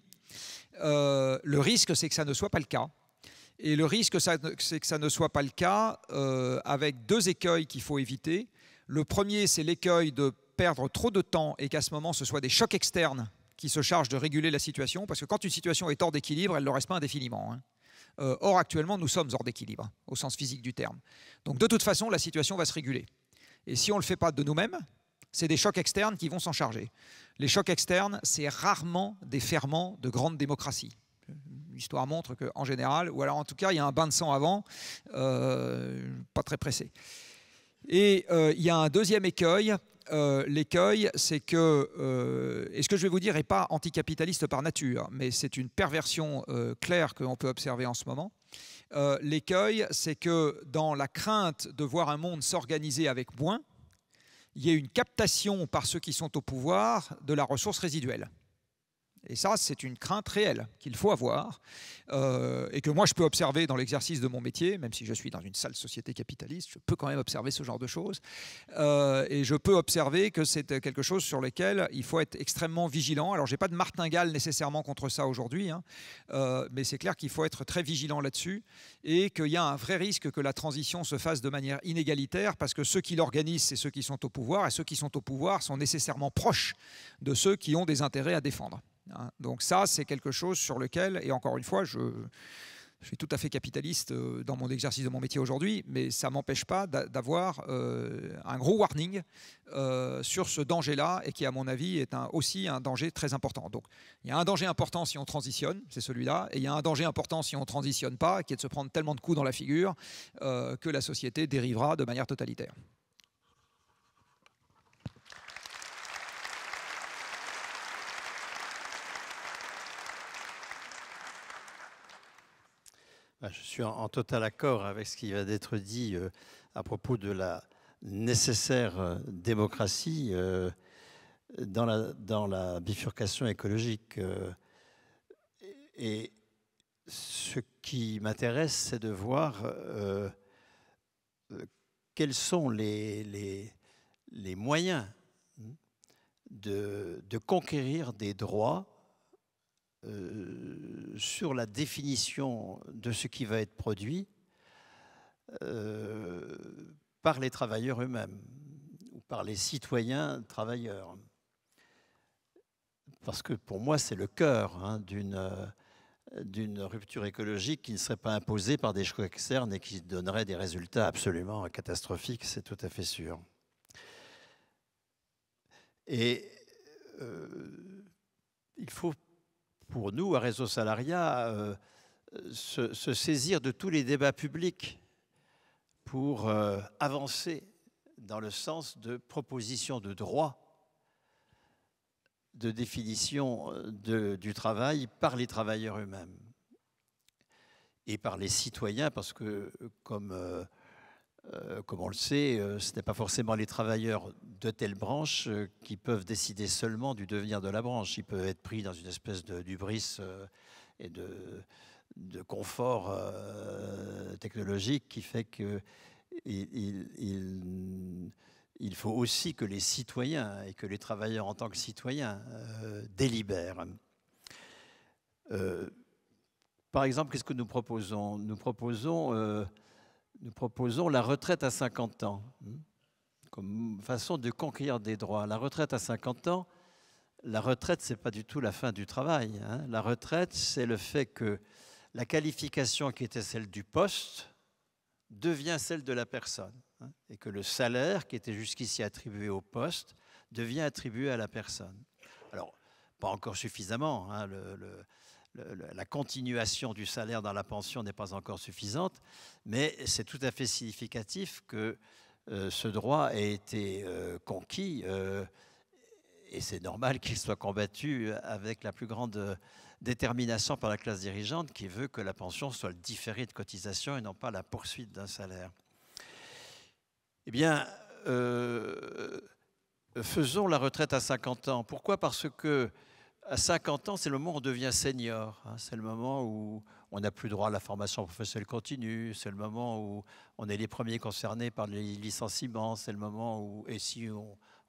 Euh, le risque, c'est que ça ne soit pas le cas. Et le risque, c'est que ça ne soit pas le cas avec deux écueils qu'il faut éviter. Le premier, c'est l'écueil de perdre trop de temps et qu'à ce moment, ce soit des chocs externes qui se chargent de réguler la situation, parce que quand une situation est hors d'équilibre, elle ne le reste pas indéfiniment. Hein. Euh, or, actuellement, nous sommes hors d'équilibre, hein, au sens physique du terme. Donc, de toute façon, la situation va se réguler. Et si on ne le fait pas de nous-mêmes, c'est des chocs externes qui vont s'en charger. Les chocs externes, c'est rarement des ferments de grandes démocraties. L'histoire montre qu'en général, ou alors en tout cas, il y a un bain de sang avant, euh, pas très pressé. Et euh, il y a un deuxième écueil euh, l'écueil, c'est que, euh, et ce que je vais vous dire n'est pas anticapitaliste par nature, mais c'est une perversion euh, claire que l'on peut observer en ce moment. l'écueil, c'est que dans la crainte de voir un monde s'organiser avec moins, il y a une captation par ceux qui sont au pouvoir de la ressource résiduelle. Et ça, c'est une crainte réelle qu'il faut avoir euh, et que moi, je peux observer dans l'exercice de mon métier, même si je suis dans une sale société capitaliste, je peux quand même observer ce genre de choses. Euh, et je peux observer que c'est euh, quelque chose sur lequel il faut être extrêmement vigilant. Alors, je n'ai pas de martingale nécessairement contre ça aujourd'hui, hein, mais c'est clair qu'il faut être très vigilant là-dessus et qu'il y a un vrai risque que la transition se fasse de manière inégalitaire parce que ceux qui l'organisent, c'est ceux qui sont au pouvoir et ceux qui sont au pouvoir sont nécessairement proches de ceux qui ont des intérêts à défendre. Hein, donc ça, c'est quelque chose sur lequel, et encore une fois, je, suis tout à fait capitaliste euh, dans mon exercice de mon métier aujourd'hui, mais ça ne m'empêche pas d'avoir euh, un gros warning euh, sur ce danger-là, et qui, à mon avis, est aussi un danger très important. Donc, il y a un danger important si on transitionne, c'est celui-là, et il y a un danger important si on ne transitionne pas, qui est de se prendre tellement de coups dans la figure que la société dérivera de manière totalitaire. Ah, je suis en, total accord avec ce qui va d'être dit euh, à propos de la nécessaire euh, démocratie euh, dans la, bifurcation écologique. Et ce qui m'intéresse, c'est de voir quels sont les, moyens hmm, de, conquérir des droits euh, sur la définition de ce qui va être produit euh, par les travailleurs eux-mêmes ou par les citoyens travailleurs. Parce que pour moi, c'est le cœur hein, euh, d'une rupture écologique qui ne serait pas imposée par des choix externes et qui donnerait des résultats absolument catastrophiques, c'est tout à fait sûr. Et il faut pour nous, à Réseau Salariat, euh, se, saisir de tous les débats publics pour euh, avancer dans le sens de propositions de droit, de définition euh, du travail par les travailleurs eux-mêmes et par les citoyens, parce que comme euh, comme on le sait, euh, ce n'est pas forcément les travailleurs de telle branche euh, qui peuvent décider seulement du devenir de la branche. Ils peuvent être pris dans une espèce de dubris et de, de confort technologique qui fait que il, il, faut aussi que les citoyens et que les travailleurs en tant que citoyens délibèrent. par exemple, qu'est-ce que nous proposons Nous proposons nous proposons la retraite à 50 ans hein, comme façon de conquérir des droits. La retraite à 50 ans, la retraite, ce n'est pas du tout la fin du travail. Hein. La retraite, c'est le fait que la qualification qui était celle du poste devient celle de la personne hein, et que le salaire qui était jusqu'ici attribué au poste devient attribué à la personne. Alors, pas encore suffisamment. le, la continuation du salaire dans la pension n'est pas encore suffisante, mais c'est tout à fait significatif que euh, ce droit ait été euh, conquis, euh, et c'est normal qu'il soit combattu avec la plus grande détermination par la classe dirigeante qui veut que la pension soit le différé de cotisation et non pas la poursuite d'un salaire. Eh bien, faisons la retraite à 50 ans. Pourquoi Parce que à 50 ans, c'est le moment où on devient senior. Hein. c'est le moment où on n'a plus droit à la formation professionnelle continue. C'est le moment où on est les premiers concernés par les licenciements. C'est le moment où, et si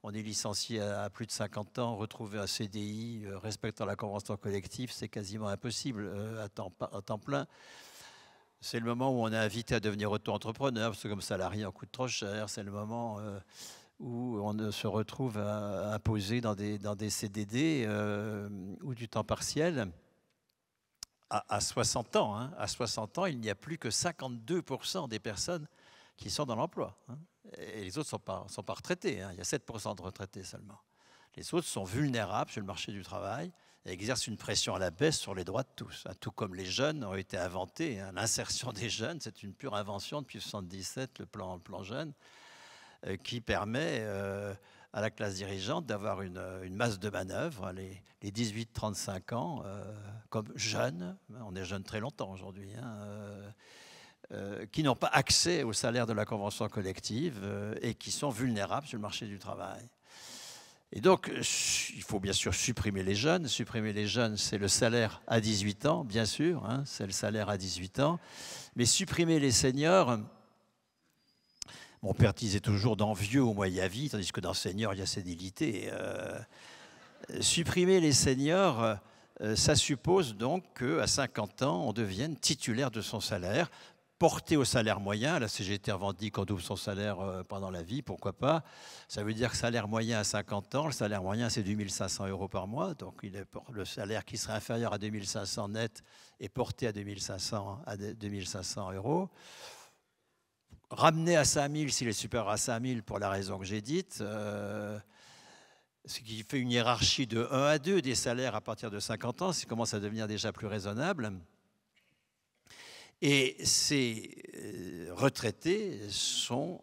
on, est licencié à, plus de 50 ans, retrouver un CDI euh, respectant la convention collective, c'est quasiment impossible euh, à, temps, plein. C'est le moment où on est invité à devenir auto-entrepreneur, parce que comme salarié, on coûte trop cher. C'est le moment. Euh, où on se retrouve imposé dans des, CDD euh, ou du temps partiel. À, 60 ans, hein. à 60 ans, il n'y a plus que 52% des personnes qui sont dans l'emploi. Hein. et les autres ne sont pas, retraités. Hein. il y a 7% de retraités seulement. Les autres sont vulnérables sur le marché du travail et exercent une pression à la baisse sur les droits de tous. Tout comme les jeunes ont été inventés. L'insertion des jeunes, c'est une pure invention depuis 1977, le plan, plan jeune. Euh, qui permet euh, à la classe dirigeante d'avoir une, euh, masse de manœuvre, les, les 18-35 ans, comme jeunes, on est jeunes très longtemps aujourd'hui, hein, qui n'ont pas accès au salaire de la convention collective et qui sont vulnérables sur le marché du travail. Et donc, il faut bien sûr supprimer les jeunes. Supprimer les jeunes, c'est le salaire à 18 ans, bien sûr, hein, c'est le salaire à 18 ans. Mais supprimer les seniors, mon père disait toujours d'envieux au moyen vie, tandis que dans Seigneur, il y a sénilité. Euh, supprimer les seigneurs, euh, euh, ça suppose donc qu'à 50 ans, on devienne titulaire de son salaire, porté au salaire moyen. La CGT revendique qu'on double son salaire pendant la vie, pourquoi pas. Ça veut dire que salaire moyen à 50 ans, le salaire moyen c'est 2500 euros par mois, donc le salaire qui serait inférieur à 2500 net est porté à 2500, à 2500 euros ramener à 000 s'il est supérieur à 5000 pour la raison que j'ai dite, euh, ce qui fait une hiérarchie de 1 à 2 des salaires à partir de 50 ans, ça commence à devenir déjà plus raisonnable. Et ces euh, retraités sont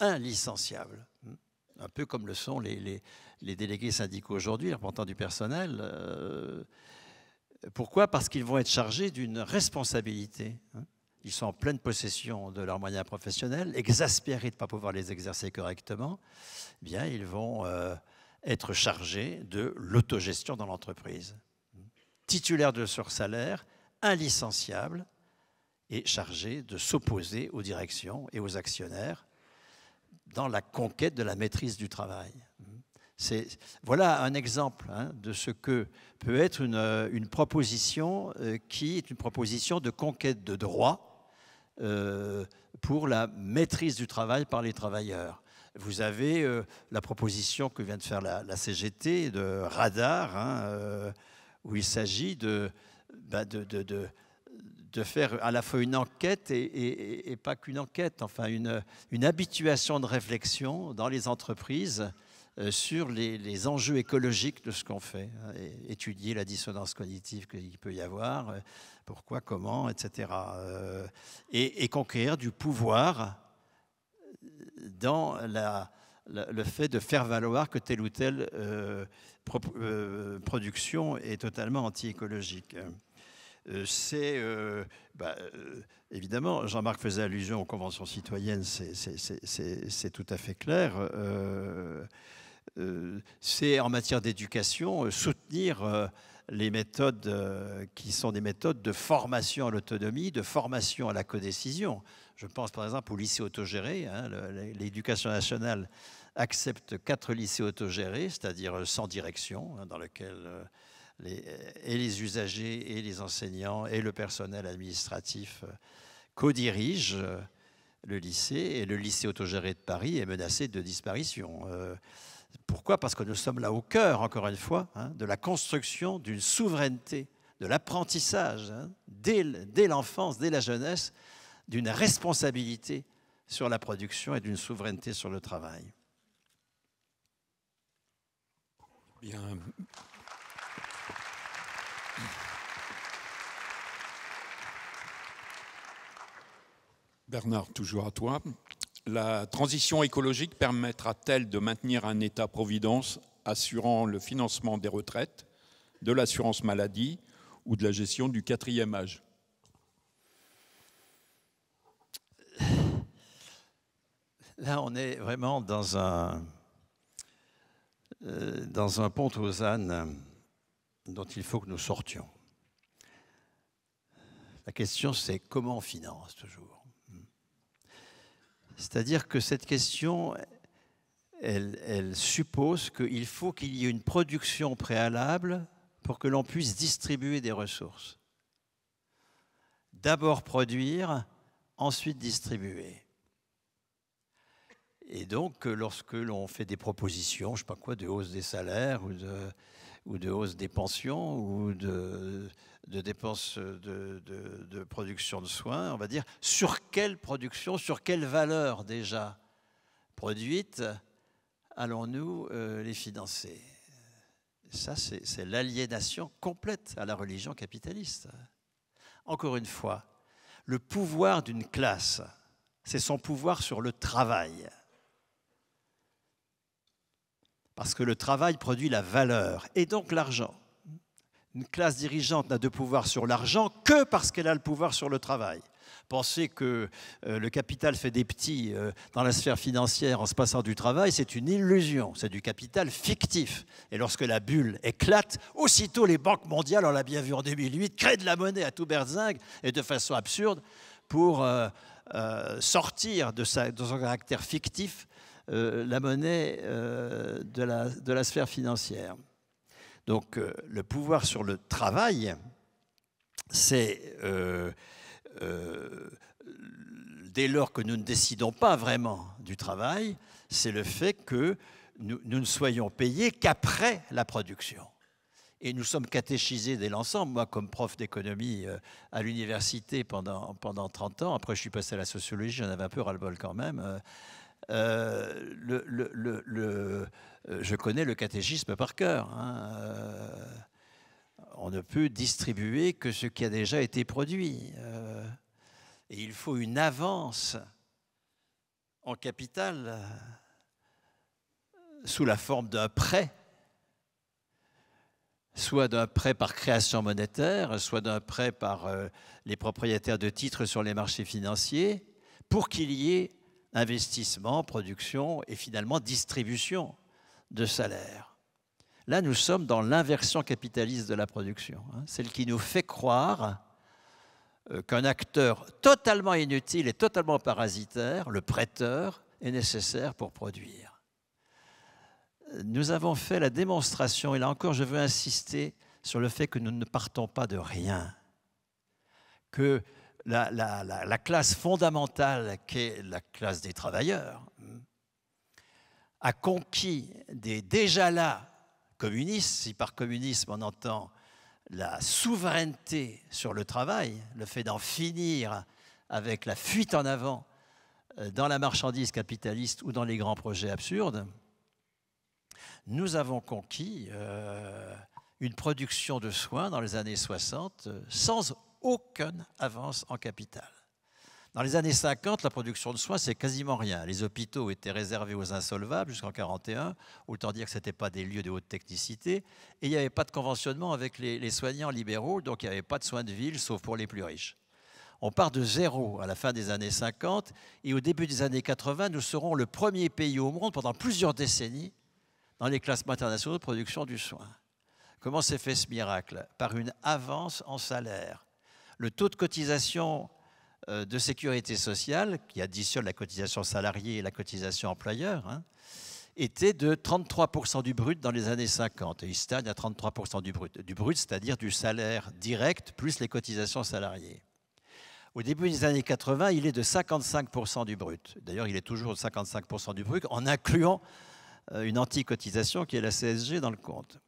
inlicenciables, un peu comme le sont les, délégués syndicaux aujourd'hui, les représentants du personnel. Euh, pourquoi Parce qu'ils vont être chargés d'une responsabilité. Hein ils sont en pleine possession de leurs moyens professionnels, exaspérés de ne pas pouvoir les exercer correctement, eh bien, ils vont euh, être chargés de l'autogestion dans l'entreprise. Titulaire de sursalaire, licenciable, et chargé de s'opposer aux directions et aux actionnaires dans la conquête de la maîtrise du travail. Voilà un exemple hein, de ce que peut être une, euh, proposition euh, qui est une proposition de conquête de droit euh, pour la maîtrise du travail par les travailleurs. Vous avez euh, la proposition que vient de faire la, CGT de Radar, hein, euh, où il s'agit bah, de, de, de, faire à la fois une enquête et, pas qu'une enquête, enfin une, une, habituation de réflexion dans les entreprises sur les, enjeux écologiques de ce qu'on fait, hein, étudier la dissonance cognitive qu'il peut y avoir, pourquoi, comment, etc. Euh, et, conquérir du pouvoir dans le fait de faire valoir que telle ou telle euh, euh, production est totalement anti-écologique. c'est bah, évidemment, Jean-Marc faisait allusion aux conventions citoyennes, c'est tout à fait clair. c'est en matière d'éducation soutenir les méthodes euh, qui sont des méthodes de formation à l'autonomie, de formation à la codécision. Je pense par exemple au lycée autogéré. Hein, l'éducation nationale accepte quatre lycées autogérés, c'est-à-dire euh, sans direction, hein, dans lequel euh, les, et les usagers et les enseignants et le personnel administratif co-dirigent le lycée. Et le lycée autogéré de Paris est menacé de disparition. Pourquoi Parce que nous sommes là au cœur, encore une fois, hein, de la construction d'une souveraineté, de l'apprentissage, hein, dès, l'enfance, dès la jeunesse, d'une responsabilité sur la production et d'une souveraineté sur le travail. Bernard, toujours à toi. La transition écologique permettra-t-elle de maintenir un État-providence assurant le financement des retraites, de l'assurance maladie ou de la gestion du quatrième âge Là, on est vraiment dans un, euh, dans un pont aux ânes dont il faut que nous sortions. La question, c'est comment on finance toujours c'est-à-dire que cette question, elle, suppose qu'il faut qu'il y ait une production préalable pour que l'on puisse distribuer des ressources. D'abord produire, ensuite distribuer. Et donc, euh, lorsque l'on fait des propositions, je ne sais pas quoi, de hausse des salaires ou de, ou de hausse des pensions ou de, de dépenses de, production de soins, on va dire, sur quelle production, sur quelle valeur déjà produite allons-nous euh, les financer Ça, c'est l'aliénation complète à la religion capitaliste. Encore une fois, le pouvoir d'une classe, c'est son pouvoir sur le travail. Parce que le travail produit la valeur et donc l'argent. Une classe dirigeante n'a de pouvoir sur l'argent que parce qu'elle a le pouvoir sur le travail. Penser que euh, le capital fait des petits euh, dans la sphère financière en se passant du travail, c'est une illusion, c'est du capital fictif. Et lorsque la bulle éclate, aussitôt les banques mondiales, on l'a bien vu en 2008, créent de la monnaie à tout berzingue et de façon absurde pour euh, sortir de, son caractère fictif la monnaie de la sphère financière. Donc euh, le pouvoir sur le travail, c'est euh, euh, dès lors que nous ne décidons pas vraiment du travail, c'est le fait que nous, ne soyons payés qu'après la production. Et nous sommes catéchisés dès l'ensemble. Moi, comme prof d'économie à l'université pendant, pendant 30 ans, après je suis passé à la sociologie, j'en avais un peu ras-le-bol quand même. Euh, euh, je connais le catéchisme par cœur. Hein, euh. on ne peut distribuer que ce qui a déjà été produit. et il faut une avance en capital sous la forme d'un prêt, soit d'un prêt par création monétaire, soit d'un prêt par les propriétaires de titres sur les marchés financiers, pour qu'il y ait investissement, production et finalement distribution de salaire. Là, nous sommes dans l'inversion capitaliste de la production, hein. celle qui nous fait croire euh, qu'un acteur totalement inutile et totalement parasitaire, le prêteur, est nécessaire pour produire. Nous avons fait la démonstration, et là encore je veux insister sur le fait que nous ne partons pas de rien, que la, classe fondamentale qui est la classe des travailleurs a conquis des déjà là communistes, si par communisme on entend la souveraineté sur le travail, le fait d'en finir avec la fuite en avant euh, dans la marchandise capitaliste ou dans les grands projets absurdes, nous avons conquis euh, une production de soins dans les années 60 euh, sans aucune avance en capital. Dans les années 50, la production de soins, c'est quasiment rien. Les hôpitaux étaient réservés aux insolvables jusqu'en 1941, autant dire que ce n'était pas des lieux de haute technicité, et il n'y avait pas de conventionnement avec les, soignants libéraux, donc il n'y avait pas de soins de ville, sauf pour les plus riches. On part de zéro à la fin des années 50, et au début des années 80, nous serons le premier pays au monde pendant plusieurs décennies dans les classements internationaux de production du soin. Comment s'est fait ce miracle Par une avance en salaire le taux de cotisation euh, de sécurité sociale, qui additionne la cotisation salariée et la cotisation employeur, hein, était de 33% du brut dans les années 50. Et il stagne à 33% du brut, du brut c'est-à-dire du salaire direct plus les cotisations salariées. Au début des années 80, il est de 55% du brut. D'ailleurs, il est toujours de 55% du brut, en incluant euh, une anticotisation qui est la CSG dans le compte.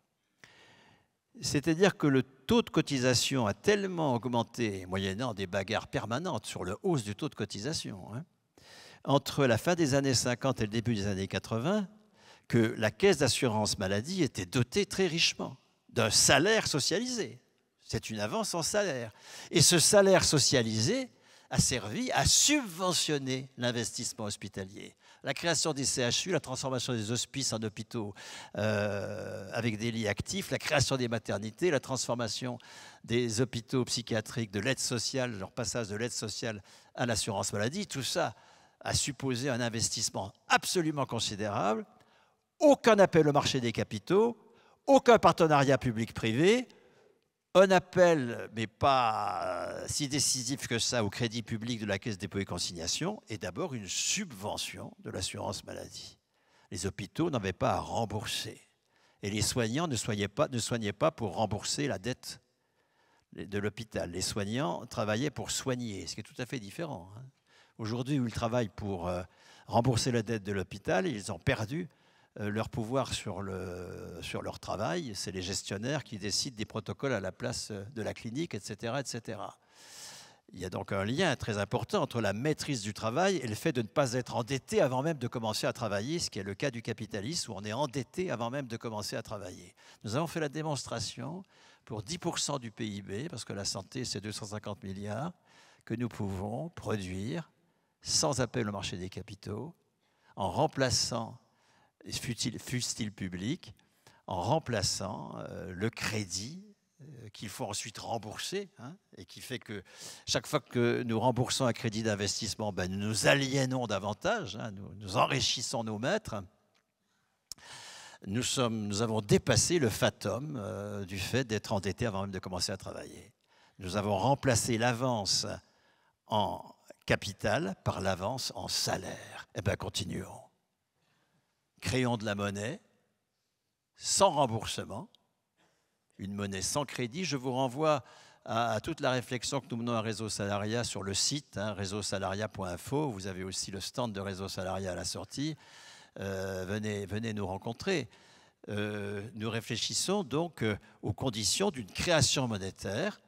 C'est-à-dire que le taux de cotisation a tellement augmenté, moyennant des bagarres permanentes sur le hausse du taux de cotisation, hein, entre la fin des années 50 et le début des années 80, que la caisse d'assurance maladie était dotée très richement d'un salaire socialisé. C'est une avance en salaire. Et ce salaire socialisé a servi à subventionner l'investissement hospitalier la création des CHU, la transformation des hospices en hôpitaux euh, avec des lits actifs, la création des maternités, la transformation des hôpitaux psychiatriques, de l'aide sociale, leur passage de l'aide sociale à l'assurance maladie, tout ça a supposé un investissement absolument considérable, aucun appel au marché des capitaux, aucun partenariat public-privé, un appel, mais pas euh, si décisif que ça, au crédit public de la Caisse dépôt et consignation est d'abord une subvention de l'assurance maladie. Les hôpitaux n'avaient pas à rembourser. Et les soignants ne, soignaient pas, ne soignaient pas pour rembourser la dette de l'hôpital. Les soignants travaillaient pour soigner, ce qui est tout à fait différent. Hein. Aujourd'hui, où ils travaillent pour euh, rembourser la dette de l'hôpital, ils ont perdu euh, leur pouvoir sur, le, sur leur travail. C'est les gestionnaires qui décident des protocoles à la place euh, de la clinique, etc., etc. Il y a donc un lien très important entre la maîtrise du travail et le fait de ne pas être endetté avant même de commencer à travailler, ce qui est le cas du capitalisme, où on est endetté avant même de commencer à travailler. Nous avons fait la démonstration pour 10% du PIB, parce que la santé, c'est 250 milliards, que nous pouvons produire sans appel au marché des capitaux, en remplaçant futile il public en remplaçant euh, le crédit euh, qu'il faut ensuite rembourser, hein, et qui fait que chaque fois que nous remboursons un crédit d'investissement, ben, nous nous aliénons davantage, hein, nous, enrichissons nos maîtres. Nous, sommes, nous avons dépassé le fatum euh, du fait d'être endetté avant même de commencer à travailler. Nous avons remplacé l'avance en capital par l'avance en salaire. Eh bien, continuons. Créons de la monnaie sans remboursement, une monnaie sans crédit. Je vous renvoie à, toute la réflexion que nous menons à Réseau Salariat sur le site, hein, réseau info. Vous avez aussi le stand de Réseau Salariat à la sortie. Euh, venez, venez nous rencontrer. Euh, nous réfléchissons donc euh, aux conditions d'une création monétaire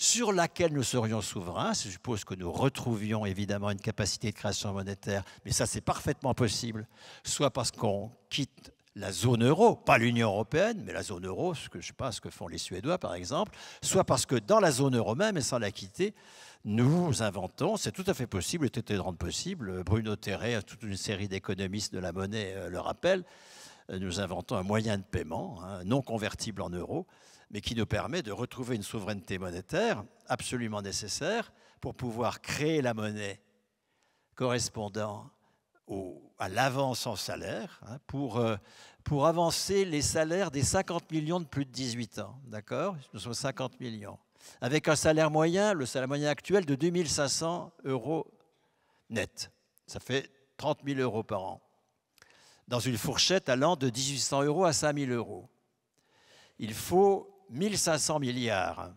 sur laquelle nous serions souverains. Je suppose que nous retrouvions évidemment une capacité de création monétaire, mais ça c'est parfaitement possible, soit parce qu'on quitte la zone euro, pas l'Union européenne, mais la zone euro, ce que je ce que font les Suédois par exemple, soit parce que dans la zone euro même, et sans la quitter, nous inventons, c'est tout à fait possible, c'était rendre possible, Bruno Terret, toute une série d'économistes de la monnaie euh, le rappelle, euh, nous inventons un moyen de paiement hein, non convertible en euros mais qui nous permet de retrouver une souveraineté monétaire absolument nécessaire pour pouvoir créer la monnaie correspondant à l'avance en salaire hein, pour, euh, pour avancer les salaires des 50 millions de plus de 18 ans. D'accord Nous sommes 50 millions. Avec un salaire moyen, le salaire moyen actuel, de 2500 euros net. Ça fait 30 000 euros par an. Dans une fourchette allant de 1800 euros à 5000 euros. Il faut 1500 milliards.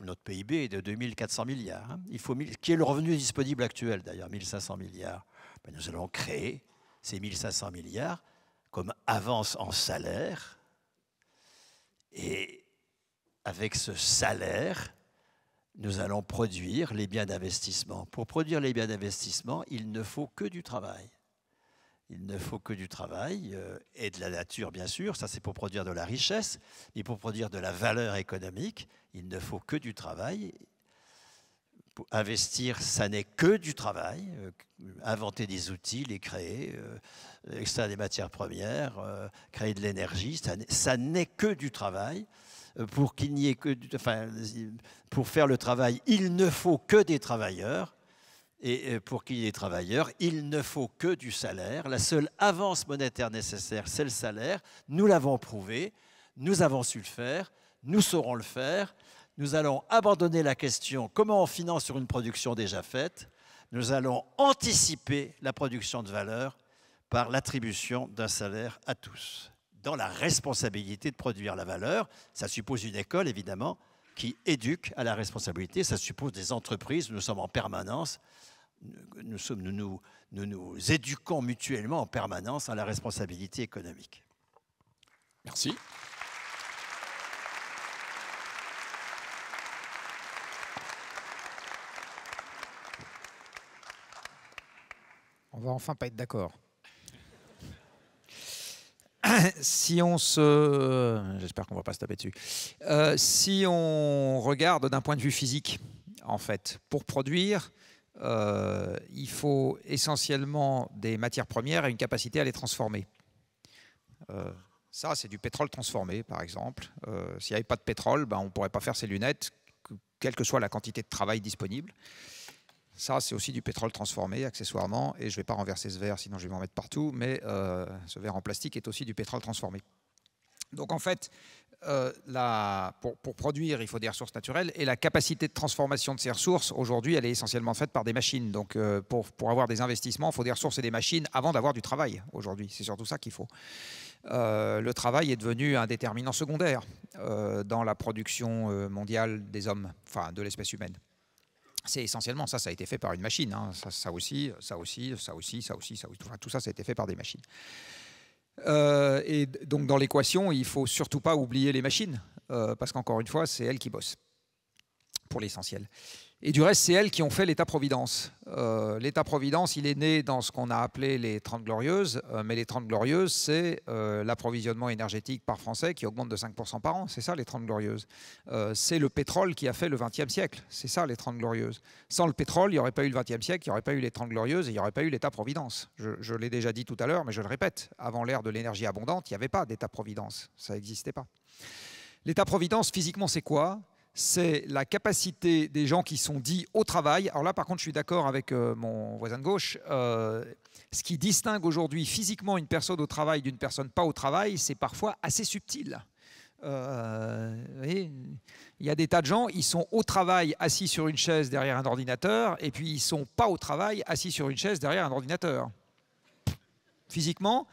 Notre PIB est de 2400 milliards. Hein. Il faut qui est le revenu disponible actuel d'ailleurs, 1500 milliards. Ben, nous allons créer ces 1500 milliards comme avance en salaire. Et avec ce salaire, nous allons produire les biens d'investissement. Pour produire les biens d'investissement, il ne faut que du travail. Il ne faut que du travail euh, et de la nature, bien sûr. Ça, c'est pour produire de la richesse. Mais pour produire de la valeur économique, il ne faut que du travail. Pour investir, ça n'est que du travail. Euh, inventer des outils, les créer, euh, extraire des matières premières, créer de l'énergie, ça n'est que du travail pour qu'il n'y ait que, enfin, pour faire le travail, il ne faut que des travailleurs et euh, pour qu'il y ait travailleurs, il ne faut que du salaire. La seule avance monétaire nécessaire, c'est le salaire. Nous l'avons prouvé, nous avons su le faire, nous saurons le faire. Nous allons abandonner la question comment on finance sur une production déjà faite. Nous allons anticiper la production de valeur par l'attribution d'un salaire à tous, dans la responsabilité de produire la valeur. Ça suppose une école, évidemment, qui éduque à la responsabilité. Ça suppose des entreprises. Nous sommes en permanence nous, sommes, nous, nous, nous, éduquons mutuellement en permanence à la responsabilité économique. Merci. On va enfin pas être d'accord. si on se... J'espère qu'on va pas se taper dessus. Euh, si on regarde d'un point de vue physique, en fait, pour produire, euh, il faut essentiellement des matières premières et une capacité à les transformer. Euh, ça, c'est du pétrole transformé, par exemple. Euh, s'il n'y avait pas de pétrole, ben, on ne pourrait pas faire ses lunettes, quelle que soit la quantité de travail disponible. Ça, c'est aussi du pétrole transformé, accessoirement. Et je ne vais pas renverser ce verre, sinon je vais m'en mettre partout. Mais ce verre en plastique est aussi du pétrole transformé. Donc, en fait, euh, pour, produire, il faut des ressources naturelles, et la capacité de transformation de ces ressources, aujourd'hui, elle est essentiellement faite par des machines. Donc, euh, pour, pour, avoir des investissements, il faut des ressources et des machines avant d'avoir du travail, aujourd'hui. C'est surtout ça qu'il faut. Euh, le travail est devenu un déterminant secondaire dans la production mondiale des hommes, enfin de l'espèce humaine. C'est essentiellement ça, ça a été fait par une machine. Hein. Ça, ça, aussi, ça aussi, ça aussi, ça aussi, ça aussi. Tout ça, ça a été fait par des machines. Euh, et donc dans l'équation, il faut surtout pas oublier les machines, euh, parce qu'encore une fois, c'est elles qui bossent, pour l'essentiel. Et du reste, c'est elles qui ont fait l'État-providence. Euh, L'État-providence, il est né dans ce qu'on a appelé les Trente Glorieuses, euh, mais les 30 Glorieuses, c'est euh, l'approvisionnement énergétique par Français qui augmente de 5% par an. C'est ça, les 30 Glorieuses. c'est le pétrole qui a fait le XXe siècle. C'est ça, les 30 Glorieuses. Sans le pétrole, il n'y aurait pas eu le XXe siècle, il n'y aurait pas eu les 30 Glorieuses et il n'y aurait pas eu l'État-providence. Je, je l'ai déjà dit tout à l'heure, mais je le répète, avant l'ère de l'énergie abondante, il n'y avait pas d'État-providence. Ça n'existait pas. L'État-providence, physiquement, c'est quoi c'est la capacité des gens qui sont dits au travail. Alors là, par contre, je suis d'accord avec euh, mon voisin de gauche. Euh, ce qui distingue aujourd'hui physiquement une personne au travail d'une personne pas au travail, c'est parfois assez subtil. Euh, il y a des tas de gens, ils sont au travail assis sur une chaise derrière un ordinateur, et puis ils sont pas au travail assis sur une chaise derrière un ordinateur. Physiquement,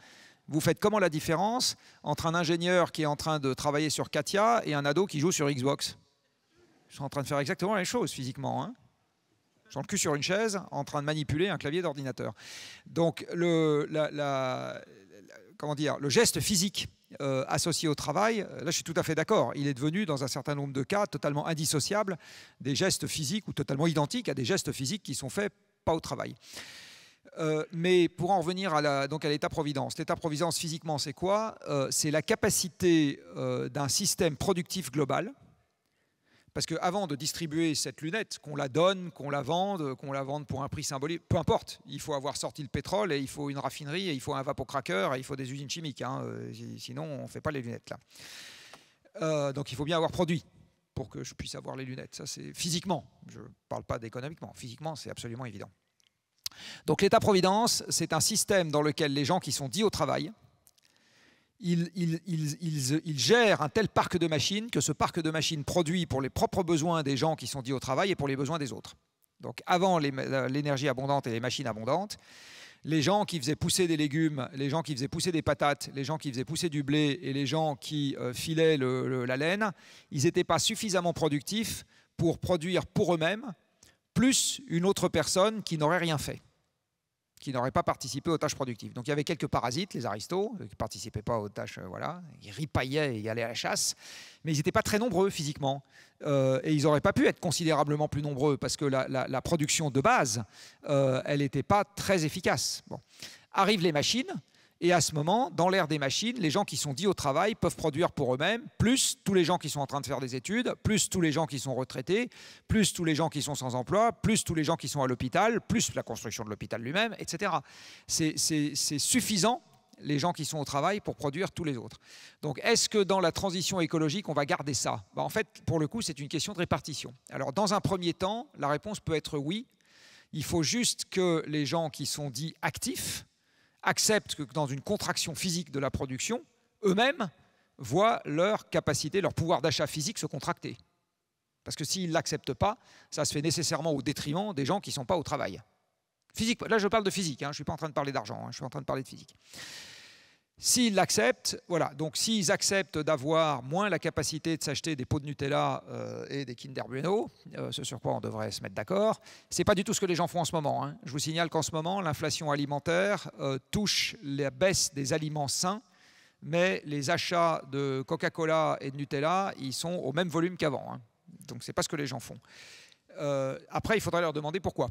vous faites comment la différence entre un ingénieur qui est en train de travailler sur Katia et un ado qui joue sur Xbox je suis en train de faire exactement la même chose physiquement. Hein le cul sur une chaise en train de manipuler un clavier d'ordinateur. Donc le, la, comment dire, le geste physique euh, associé au travail, euh, là je suis tout à fait d'accord, il est devenu dans un certain nombre de cas totalement indissociable des gestes physiques ou totalement identiques à des gestes physiques qui sont faits pas au travail. Euh, mais pour en revenir à donc à l'état-providence, l'état-providence physiquement c'est quoi C'est la capacité d'un système productif global, parce qu'avant de distribuer cette lunette, qu'on la donne, qu'on la vende, qu'on la vende pour un prix symbolique, peu importe, il faut avoir sorti le pétrole et il faut une raffinerie et il faut un vapocracker, et il faut des usines chimiques. Hein, euh, sinon, on ne fait pas les lunettes là. Euh, donc il faut bien avoir produit pour que je puisse avoir les lunettes. Ça, c'est physiquement. Je ne parle pas d'économiquement. Physiquement, c'est absolument évident. Donc l'État-providence, c'est un système dans lequel les gens qui sont dits au travail, ils, euh, gèrent un tel parc de machines que ce parc de machines produit pour les propres besoins des gens qui sont dits au travail et pour les besoins des autres. Donc avant l'énergie abondante et les machines abondantes, les gens qui faisaient pousser des légumes, les gens qui faisaient pousser des patates, les gens qui faisaient pousser du blé et les gens qui euh, filaient la laine, ils n'étaient pas suffisamment productifs pour produire pour eux-mêmes, plus une autre personne qui n'aurait rien fait qui n'auraient pas participé aux tâches productives. Donc il y avait quelques parasites, les aristos, euh, qui ne participaient pas aux tâches, euh, voilà, ils ripaillaient et allaient à la chasse, mais ils n'étaient pas très nombreux physiquement. Euh, et ils n'auraient pas pu être considérablement plus nombreux parce que la, production de base, elle n'était pas très efficace. Bon. Arrivent les machines, et à ce moment, dans l'ère des machines, les gens qui sont dits au travail peuvent produire pour eux-mêmes, plus tous les gens qui sont en train de faire des études, plus tous les gens qui sont retraités, plus tous les gens qui sont sans emploi, plus tous les gens qui sont à l'hôpital, plus la construction de l'hôpital lui-même, etc. C'est suffisant les gens qui sont au travail pour produire tous les autres. Donc est-ce que dans la transition écologique, on va garder ça bah, En fait, pour le coup, c'est une question de répartition. Alors dans un premier temps, la réponse peut être oui. Il faut juste que les gens qui sont dits actifs, acceptent que dans une contraction physique de la production, eux-mêmes voient leur capacité, leur pouvoir d'achat physique se contracter. Parce que s'ils ne l'acceptent pas, ça se fait nécessairement au détriment des gens qui ne sont pas au travail. Physique, là je parle de physique, hein, je ne suis pas en train de parler d'argent, hein, je suis en train de parler de physique. S'ils l'acceptent, voilà. Donc s'ils acceptent d'avoir moins la capacité de s'acheter des pots de Nutella euh, et des Kinder Bueno, euh, ce sur quoi on devrait se mettre d'accord, c'est pas du tout ce que les gens font en ce moment. Hein. Je vous signale qu'en ce moment, l'inflation alimentaire euh, touche la baisse des aliments sains, mais les achats de Coca-Cola et de Nutella, ils sont au même volume qu'avant. Hein. Donc c'est pas ce que les gens font. après, il faudrait leur demander pourquoi.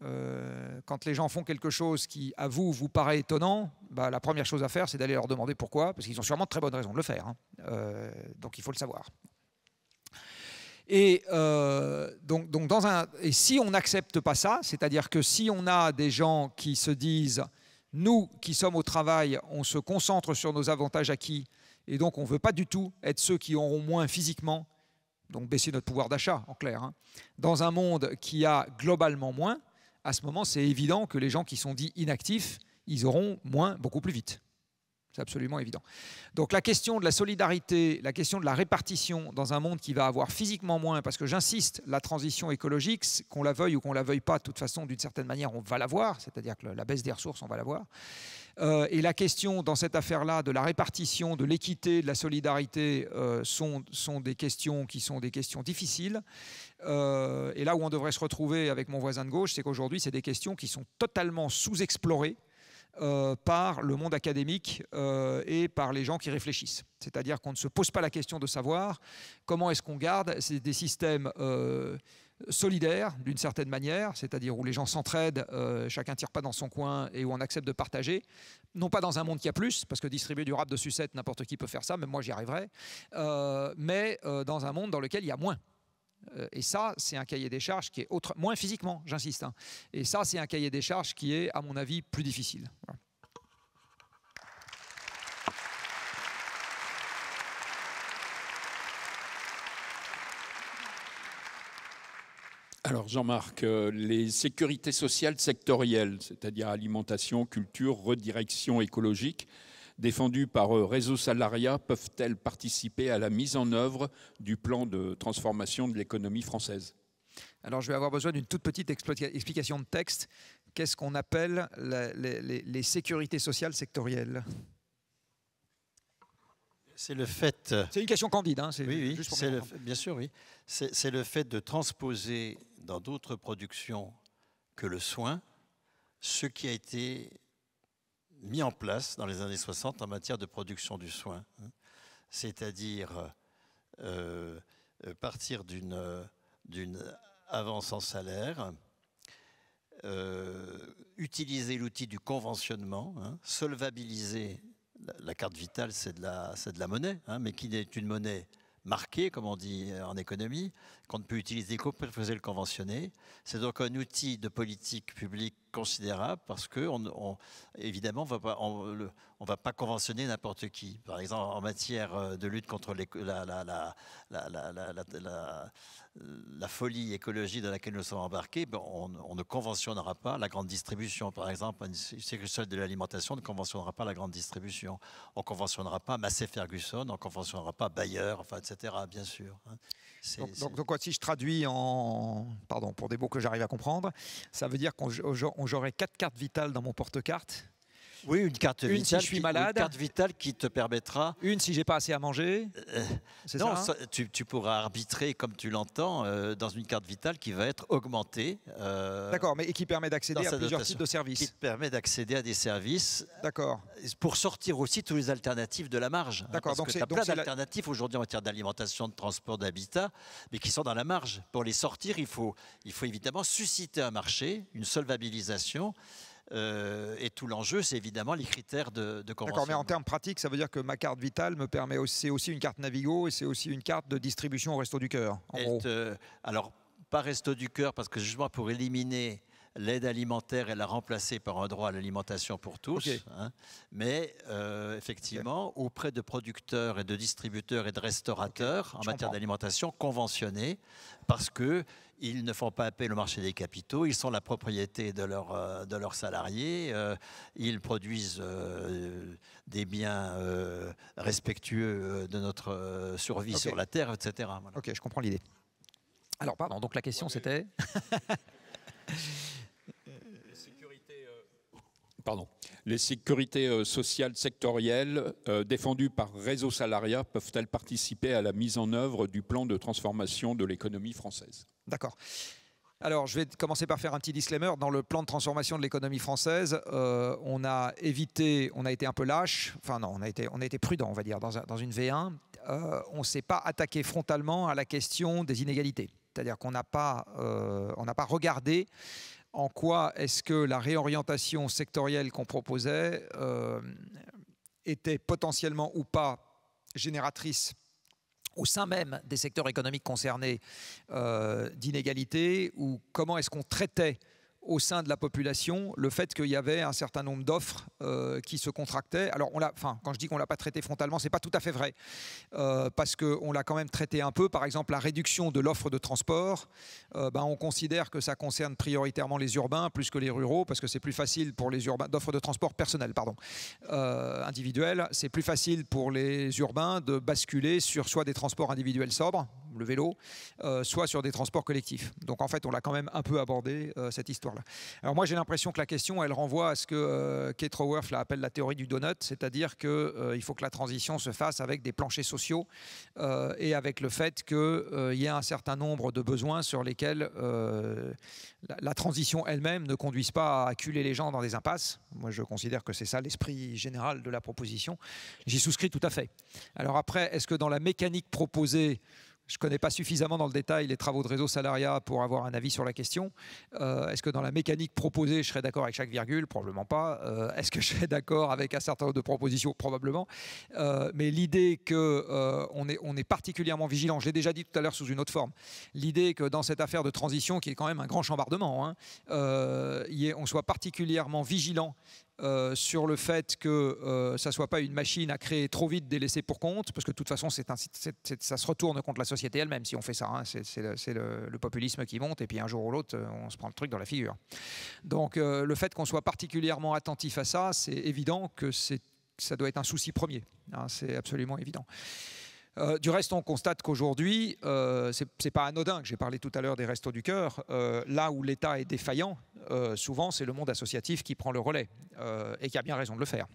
Euh, quand les gens font quelque chose qui, à vous, vous paraît étonnant, bah, la première chose à faire, c'est d'aller leur demander pourquoi, parce qu'ils ont sûrement de très bonnes raisons de le faire. Hein. Euh, donc il faut le savoir. Et, euh, donc, donc dans un, et si on n'accepte pas ça, c'est-à-dire que si on a des gens qui se disent, nous qui sommes au travail, on se concentre sur nos avantages acquis, et donc on ne veut pas du tout être ceux qui auront moins physiquement, donc baisser notre pouvoir d'achat en clair, hein, dans un monde qui a globalement moins, à ce moment, c'est évident que les gens qui sont dits inactifs, ils auront moins beaucoup plus vite. C'est absolument évident. Donc la question de la solidarité, la question de la répartition dans un monde qui va avoir physiquement moins, parce que j'insiste, la transition écologique, qu'on la veuille ou qu'on la veuille pas, de toute façon, d'une certaine manière, on va la voir, c'est-à-dire que la baisse des ressources, on va la voir. Euh, et la question dans cette affaire-là de la répartition, de l'équité, de la solidarité euh, sont, sont, des questions qui sont des questions difficiles. Euh, et là où on devrait se retrouver avec mon voisin de gauche, c'est qu'aujourd'hui, c'est des questions qui sont totalement sous-explorées. par le monde académique et par les gens qui réfléchissent. C'est-à-dire qu'on ne se pose pas la question de savoir comment est-ce qu'on garde des systèmes solidaire d'une certaine manière, c'est-à-dire où les gens s'entraident, euh, chacun tire pas dans son coin et où on accepte de partager, non pas dans un monde qui a plus, parce que distribuer du rap de sucette, n'importe qui peut faire ça, même moi j'y arriverai, euh, mais euh, dans un monde dans lequel il y a moins. Et ça, c'est un cahier des charges qui est autre, moins physiquement, j'insiste. Hein. Et ça, c'est un cahier des charges qui est, à mon avis, plus difficile. Alors Jean-Marc, euh, les sécurités sociales sectorielles, c'est-à-dire alimentation, culture, redirection écologique, défendues par euh, Réseau Salariat, peuvent-elles participer à la mise en œuvre du plan de transformation de l'économie française alors, je vais avoir besoin d'une toute petite explication de texte. Qu'est-ce qu'on appelle les sécurités sociales sectorielles c'est le fait. Euh, une question candide. Hein, oui, oui bien sûr, oui. C'est le fait de transposer dans d'autres productions que le soin ce qui a été mis en place dans les années 60 en matière de production du soin. Hein. C'est-à-dire euh, euh, partir d'une avance en salaire, utiliser l'outil du conventionnement, hein, solvabiliser la carte vitale, c'est de la, c'est de la monnaie, hein, mais qui est une monnaie marquée, comme on dit en économie, qu'on ne peut utiliser qu'au le conventionner. C'est donc un outil de politique publique considérable parce que, on, évidemment, on va pas, va pas conventionner n'importe qui. Par exemple, en matière euh, de lutte contre les, la, folie écologique dans laquelle nous sommes embarqués, ben, on, ne conventionnera pas la grande distribution. Par exemple, le que de l'alimentation ne conventionnera pas la grande distribution. On conventionnera pas Massé Ferguson, on conventionnera pas Bayer, enfin, etc. Bien sûr. Hein. Donc, si je traduis en. Pardon, pour des mots que j'arrive à comprendre, ça veut dire qu'on j'aurai quatre cartes vitales dans mon porte carte oui, une carte vitale. je suis malade. carte vitale qui te permettra. Une si j'ai pas assez à manger. Euh, non, ça, hein tu, pourras arbitrer comme tu l'entends euh, dans une carte vitale qui va être augmentée. Euh, D'accord, mais qui permet d'accéder à plusieurs types de services. Qui permet d'accéder à des services. D'accord. Pour sortir aussi tous les alternatives de la marge. Hein, D'accord. que donc as plein d'alternatives aujourd'hui en matière d'alimentation, de transport, d'habitat, mais qui sont dans la marge. Pour les sortir, il faut, il faut évidemment susciter un marché, une solvabilisation. Euh, et tout l'enjeu, c'est évidemment les critères de, de convention. D'accord, mais en termes pratiques, ça veut dire que ma carte vitale me permet aussi, c'est aussi une carte Navigo et c'est aussi une carte de distribution au Resto du Cœur. alors, pas Resto du Cœur, parce que justement pour éliminer l'aide alimentaire et la remplacer par un droit à l'alimentation pour tous. Hein, mais euh, effectivement, auprès de producteurs et de distributeurs et de restaurateurs en matière d'alimentation conventionnée, parce que ils ne font pas appel au marché des capitaux, ils sont la propriété de, euh, leurs salariés, euh, ils produisent euh, des biens respectueux de notre survie sur la Terre, etc. Ok, je comprends l'idée. Alors, pardon, donc la question c'était... Pardon. Les sécurités sociales sectorielles défendues par Réseau Salariat peuvent-elles participer à la mise en œuvre du plan de transformation de l'économie française D'accord. Alors, je vais commencer par faire un petit disclaimer. Dans le plan de transformation de l'économie française, euh, on a évité, on a été un peu lâche, enfin non, on a été, on a prudent, on va dire, dans, une V1. Euh, on ne s'est pas attaqué frontalement à la question des inégalités. C'est-à-dire qu'on n'a pas, euh, pas regardé en quoi est-ce que la réorientation sectorielle qu'on proposait euh, était potentiellement ou pas génératrice au sein même des secteurs économiques concernés euh, d'inégalités ou comment est-ce qu'on traitait au sein de la population le fait qu'il y avait un certain nombre d'offres euh, qui se contractaient. Alors, on enfin, quand je dis qu'on ne l'a pas traité frontalement, ce n'est pas tout à fait vrai, euh, parce qu'on l'a quand même traité un peu. Par exemple, la réduction de l'offre de transport, euh, ben, on considère que ça concerne prioritairement les urbains plus que les ruraux, parce que c'est plus facile pour les urbains, d'offres de transport personnel, pardon, individuel, c'est plus facile pour les urbains de basculer sur soit des transports individuels sobres, le vélo, euh, soit sur des transports collectifs. Donc en fait, on l'a quand même un peu abordé, euh, cette histoire-là. Alors moi, j'ai l'impression que la question, elle renvoie à ce que euh, Kate appelle la théorie du donut, c'est-à-dire qu'il euh, faut que la transition se fasse avec des planchers sociaux et avec le fait qu'il y ait un certain nombre de besoins sur lesquels la, la, transition elle-même ne conduise pas à acculer les gens dans des impasses. Moi, je considère que c'est ça l'esprit général de la proposition. J'y souscris tout à fait. Alors après, est-ce que dans la mécanique proposée, je ne connais pas suffisamment dans le détail les travaux de réseau salariat pour avoir un avis sur la question. Euh, est-ce que dans la mécanique proposée, je serais d'accord avec chaque virgule Probablement pas. Euh, est-ce que je serais d'accord avec un certain nombre de propositions Probablement. Euh, mais l'idée qu'on est, on est particulièrement vigilant, je l'ai déjà dit tout à l'heure sous une autre forme, l'idée que dans cette affaire de transition, qui est quand même un grand chambardement, hein, on soit particulièrement vigilant euh, sur le fait que euh, ça ne soit pas une machine à créer trop vite des laissés pour compte, parce que de toute façon, ça se retourne contre la société elle-même si on fait ça. Hein. c'est le, populisme qui monte, et puis un jour ou l'autre, euh, on se prend le truc dans la figure. Donc le fait qu'on soit particulièrement attentif à ça, c'est évident que, ça doit être un souci premier. Hein, c'est absolument évident. Euh, du reste, on constate qu'aujourd'hui, euh, c'est ce n'est pas anodin que j'ai parlé tout à l'heure des restos du cœur, euh, là où l'État est défaillant, souvent c'est le monde associatif qui prend le relais et qui a bien raison de le faire.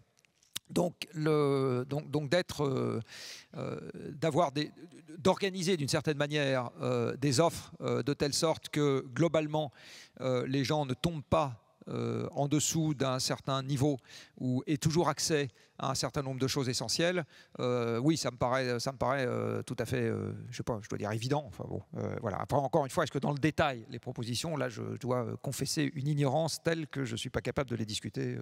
Donc, donc d'être, d'avoir d'organiser d'une certaine manière des offres de telle sorte que globalement les gens ne tombent pas euh, en dessous d'un certain niveau où est toujours accès à un certain nombre de choses essentielles, euh, oui, ça me paraît, ça me paraît euh, tout à fait, je sais pas, je dois dire évident. Enfin bon, voilà. Après, encore une fois, est-ce que dans le détail, les propositions, là, je dois confesser une ignorance telle que je suis pas capable de les discuter.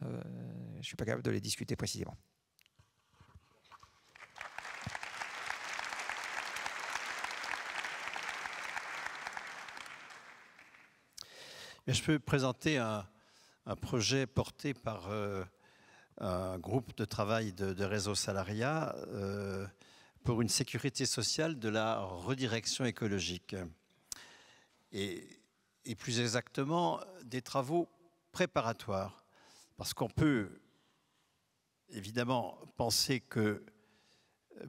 je suis pas capable de les discuter précisément. je peux présenter un, projet porté par euh, un groupe de travail de, réseau salariat euh, pour une sécurité sociale de la redirection écologique. Et, et plus exactement, des travaux préparatoires. Parce qu'on peut évidemment penser que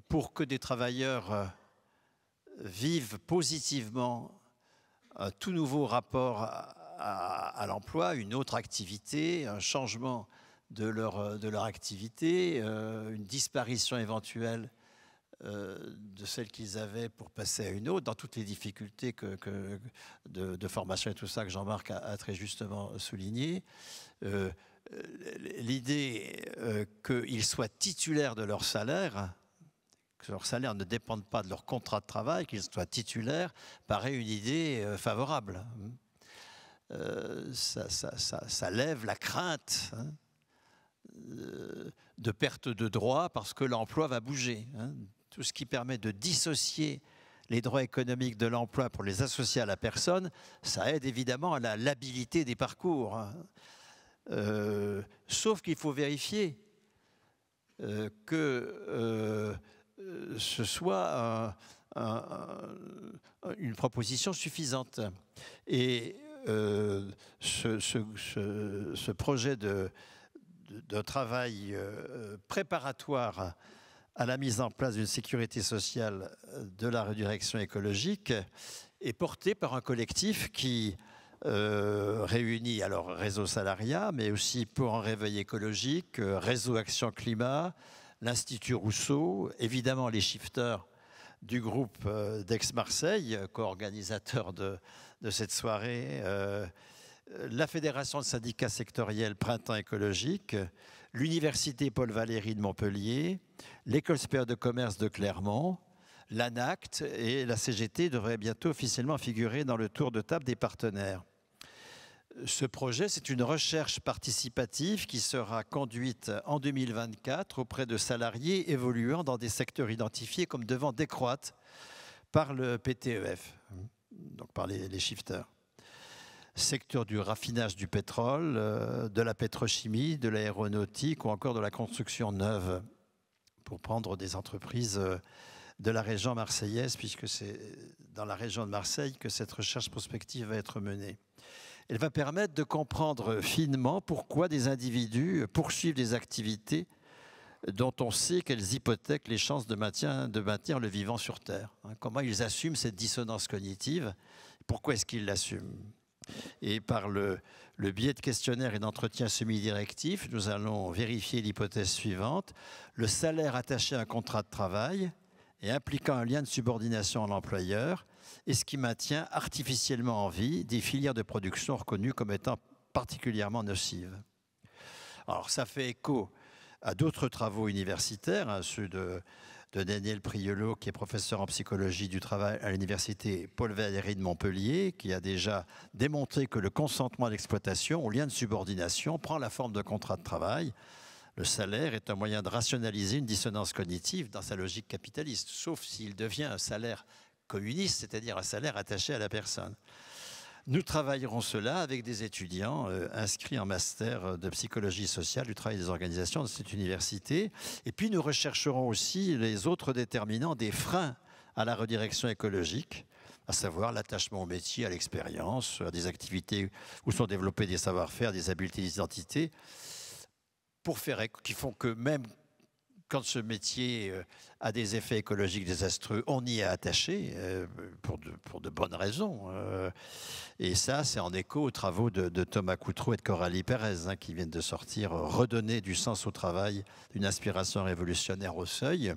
pour que des travailleurs euh, vivent positivement un tout nouveau rapport à, à, l'emploi, une autre activité, un changement de leur, de leur activité, euh, une disparition éventuelle euh, de celle qu'ils avaient pour passer à une autre, dans toutes les difficultés que, de, formation et tout ça que Jean-Marc a, très justement souligné. Euh, l'idée qu'ils soient titulaires de leur salaire, que leur salaire ne dépende pas de leur contrat de travail, qu'ils soient titulaires, paraît une idée favorable. Euh, ça, lève la crainte hein, euh, de perte de droits parce que l'emploi va bouger. Hein. Tout ce qui permet de dissocier les droits économiques de l'emploi pour les associer à la personne, ça aide évidemment à la des parcours. Hein. Euh, sauf qu'il faut vérifier que ce soit une proposition suffisante. Et euh, ce, ce, projet de, travail euh, préparatoire à la mise en place d'une sécurité sociale euh, de la redirection écologique est porté par un collectif qui réunit alors réseau salariat, mais aussi pour un réveil écologique, réseau Action Climat, l'Institut Rousseau, évidemment les shifters du groupe d'Aix-Marseille, co-organisateur de, de cette soirée, euh, la Fédération de syndicats sectoriels Printemps écologique, l'Université Paul Valéry de Montpellier, l'École supérieure de commerce de Clermont, l'ANACT et la CGT devraient bientôt officiellement figurer dans le tour de table des partenaires. Ce projet, c'est une recherche participative qui sera conduite en 2024 auprès de salariés évoluant dans des secteurs identifiés comme devant décroître par le PTEF donc par les, shifters secteur du raffinage du pétrole, euh, de la pétrochimie, de l'aéronautique ou encore de la construction neuve, pour prendre des entreprises euh, de la région marseillaise, puisque c'est dans la région de Marseille que cette recherche prospective va être menée. Elle va permettre de comprendre finement pourquoi des individus poursuivent des activités dont on sait qu'elles hypothèquent les chances de maintien, de maintenir le vivant sur Terre. Hein. Comment ils assument cette dissonance cognitive Pourquoi est-ce qu'ils l'assument Et par le, le biais de questionnaires et d'entretiens semi-directifs, nous allons vérifier l'hypothèse suivante. Le salaire attaché à un contrat de travail et impliquant un lien de subordination à l'employeur est ce qui maintient artificiellement en vie des filières de production reconnues comme étant particulièrement nocives. Alors ça fait écho à d'autres travaux universitaires, à hein, ceux de, de Daniel Priolo, qui est professeur en psychologie du travail à l'université Paul Valéry de Montpellier, qui a déjà démontré que le consentement à l'exploitation, au lien de subordination, prend la forme de contrat de travail. Le salaire est un moyen de rationaliser une dissonance cognitive dans sa logique capitaliste, sauf s'il devient un salaire communiste, c'est-à-dire un salaire attaché à la personne. Nous travaillerons cela avec des étudiants euh, inscrits en master euh, de psychologie sociale du travail des organisations de cette université. Et puis nous rechercherons aussi les autres déterminants des freins à la redirection écologique à savoir l'attachement au métier, à l'expérience, à des activités où sont développés des savoir-faire, des habiletés d'identité, pour faire qui font que même quand ce métier euh, a des effets écologiques désastreux, on y est attaché euh, pour de, bonnes raisons. Euh. Et ça, c'est en écho aux travaux de, Thomas Coutreau et de Coralie Pérez hein, qui viennent de sortir Redonner du sens au travail, une inspiration révolutionnaire au seuil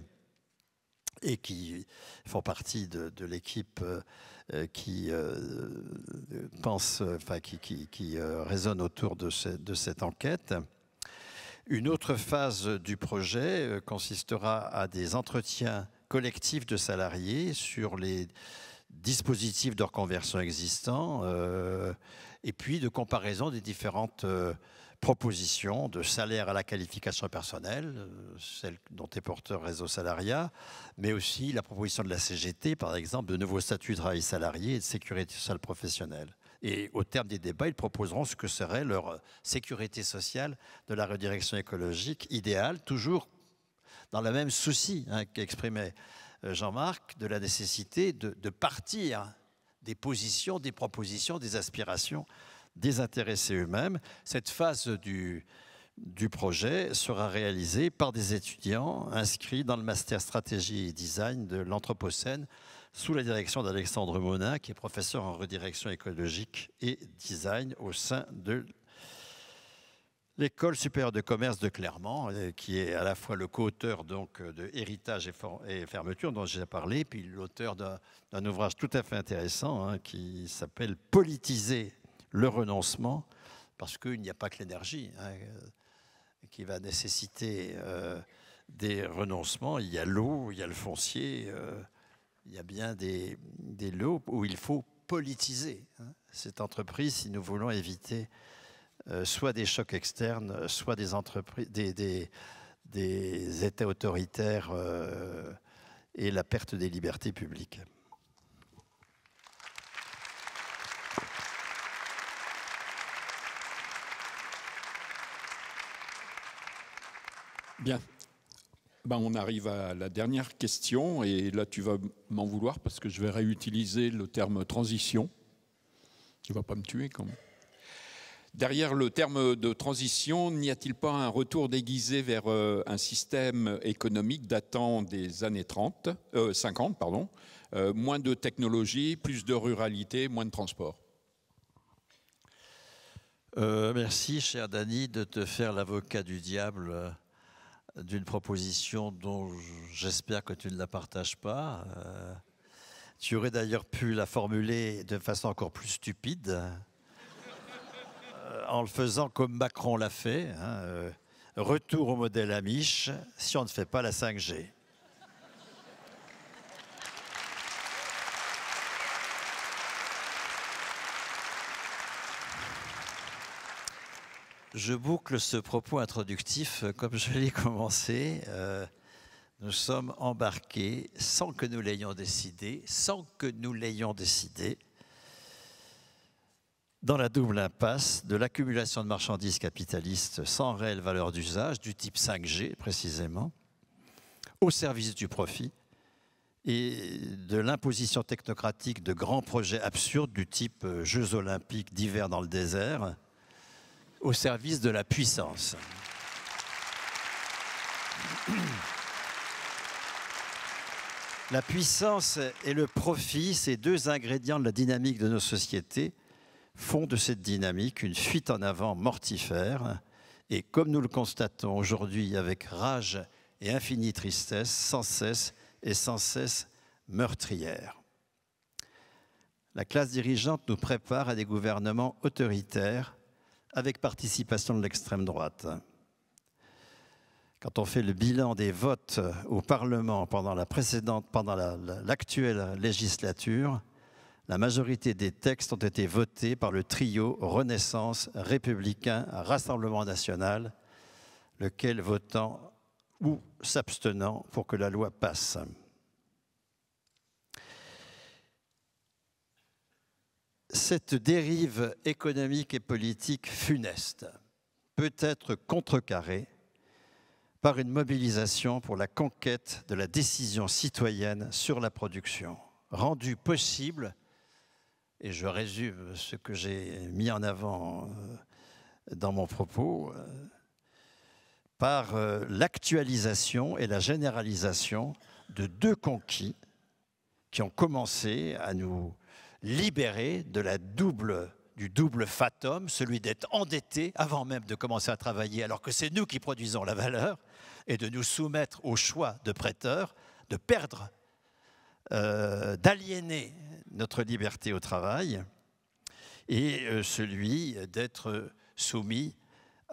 et qui font partie de, l'équipe qui pense, enfin qui, résonne autour de cette enquête. Une autre phase du projet euh, consistera à des entretiens collectifs de salariés sur les dispositifs de reconversion existants euh, et puis de comparaison des différentes euh, propositions de salaire à la qualification personnelle, celle dont est porteur Réseau Salariat, mais aussi la proposition de la CGT, par exemple, de nouveaux statuts de travail salarié et de sécurité sociale professionnelle. Et au terme des débats, ils proposeront ce que serait leur sécurité sociale de la redirection écologique idéale, toujours dans le même souci hein, qu'exprimait euh, Jean-Marc de la nécessité de, partir des positions, des propositions, des aspirations des intéressés eux-mêmes. Cette phase du projet sera réalisée par des étudiants inscrits dans le master stratégie et design de l'Anthropocène sous la direction d'Alexandre Monin, qui est professeur en redirection écologique et design au sein de l'école supérieure de commerce de Clermont, euh, qui est à la fois le co-auteur euh, de Héritage et, fermeture dont j'ai parlé, puis l'auteur d'un ouvrage tout à fait intéressant hein, qui s'appelle Politiser le renoncement, parce qu'il n'y a pas que l'énergie hein, euh, qui va nécessiter des renoncements. Il y a l'eau, il y a le foncier il y a bien des, lots où il faut politiser hein, cette entreprise si nous voulons éviter euh, soit des chocs externes, soit des, entreprises, des, États autoritaires euh, et la perte des libertés publiques. Bien, ben, on arrive à la dernière question, et là tu vas m'en vouloir parce que je vais réutiliser le terme transition. Tu vas pas me tuer quand même. Derrière le terme de transition, n'y a-t-il pas un retour déguisé vers euh, un système économique datant des années 30, 50 euh, pardon, euh, Moins de technologie, plus de ruralité, moins de transport Merci, cher Dany, de te faire l'avocat du diable d'une proposition dont j'espère que tu ne la partages pas. Euh, tu aurais d'ailleurs pu la formuler de façon encore plus stupide, euh, en le faisant comme Macron l'a fait. Hein, euh, retour au modèle Amish si on ne fait pas la 5G. Je boucle ce propos introductif euh, comme je l'ai commencé. Euh, nous sommes embarqués sans que nous l'ayons décidé, sans que nous l'ayons décidé, dans la double impasse de l'accumulation de marchandises capitalistes sans réelle valeur d'usage, du type 5G précisément, au service du profit et de l'imposition technocratique de grands projets absurdes du type euh, Jeux olympiques d'hiver dans le désert, au service de la puissance. La puissance et le profit, ces deux ingrédients de la dynamique de nos sociétés, font de cette dynamique une fuite en avant mortifère. Et comme nous le constatons aujourd'hui avec rage et infinie tristesse, sans cesse et sans cesse meurtrière. La classe dirigeante nous prépare à des gouvernements autoritaires avec participation de l'extrême droite. Quand on fait le bilan des votes au Parlement pendant la précédente, pendant l'actuelle législature, la majorité des textes ont été votés par le trio Renaissance, Républicain, Rassemblement national, lequel votant ou s'abstenant pour que la loi passe. cette dérive économique et politique funeste peut être contrecarrée par une mobilisation pour la conquête de la décision citoyenne sur la production, rendue possible, et je résume ce que j'ai mis en avant euh, dans mon propos, euh, par euh, l'actualisation et la généralisation de deux conquis qui ont commencé à nous libéré de la double du double fatum, celui d'être endetté avant même de commencer à travailler, alors que c'est nous qui produisons la valeur, et de nous soumettre au choix de prêteurs, de perdre, euh, d'aliéner notre liberté au travail, et euh, celui d'être soumis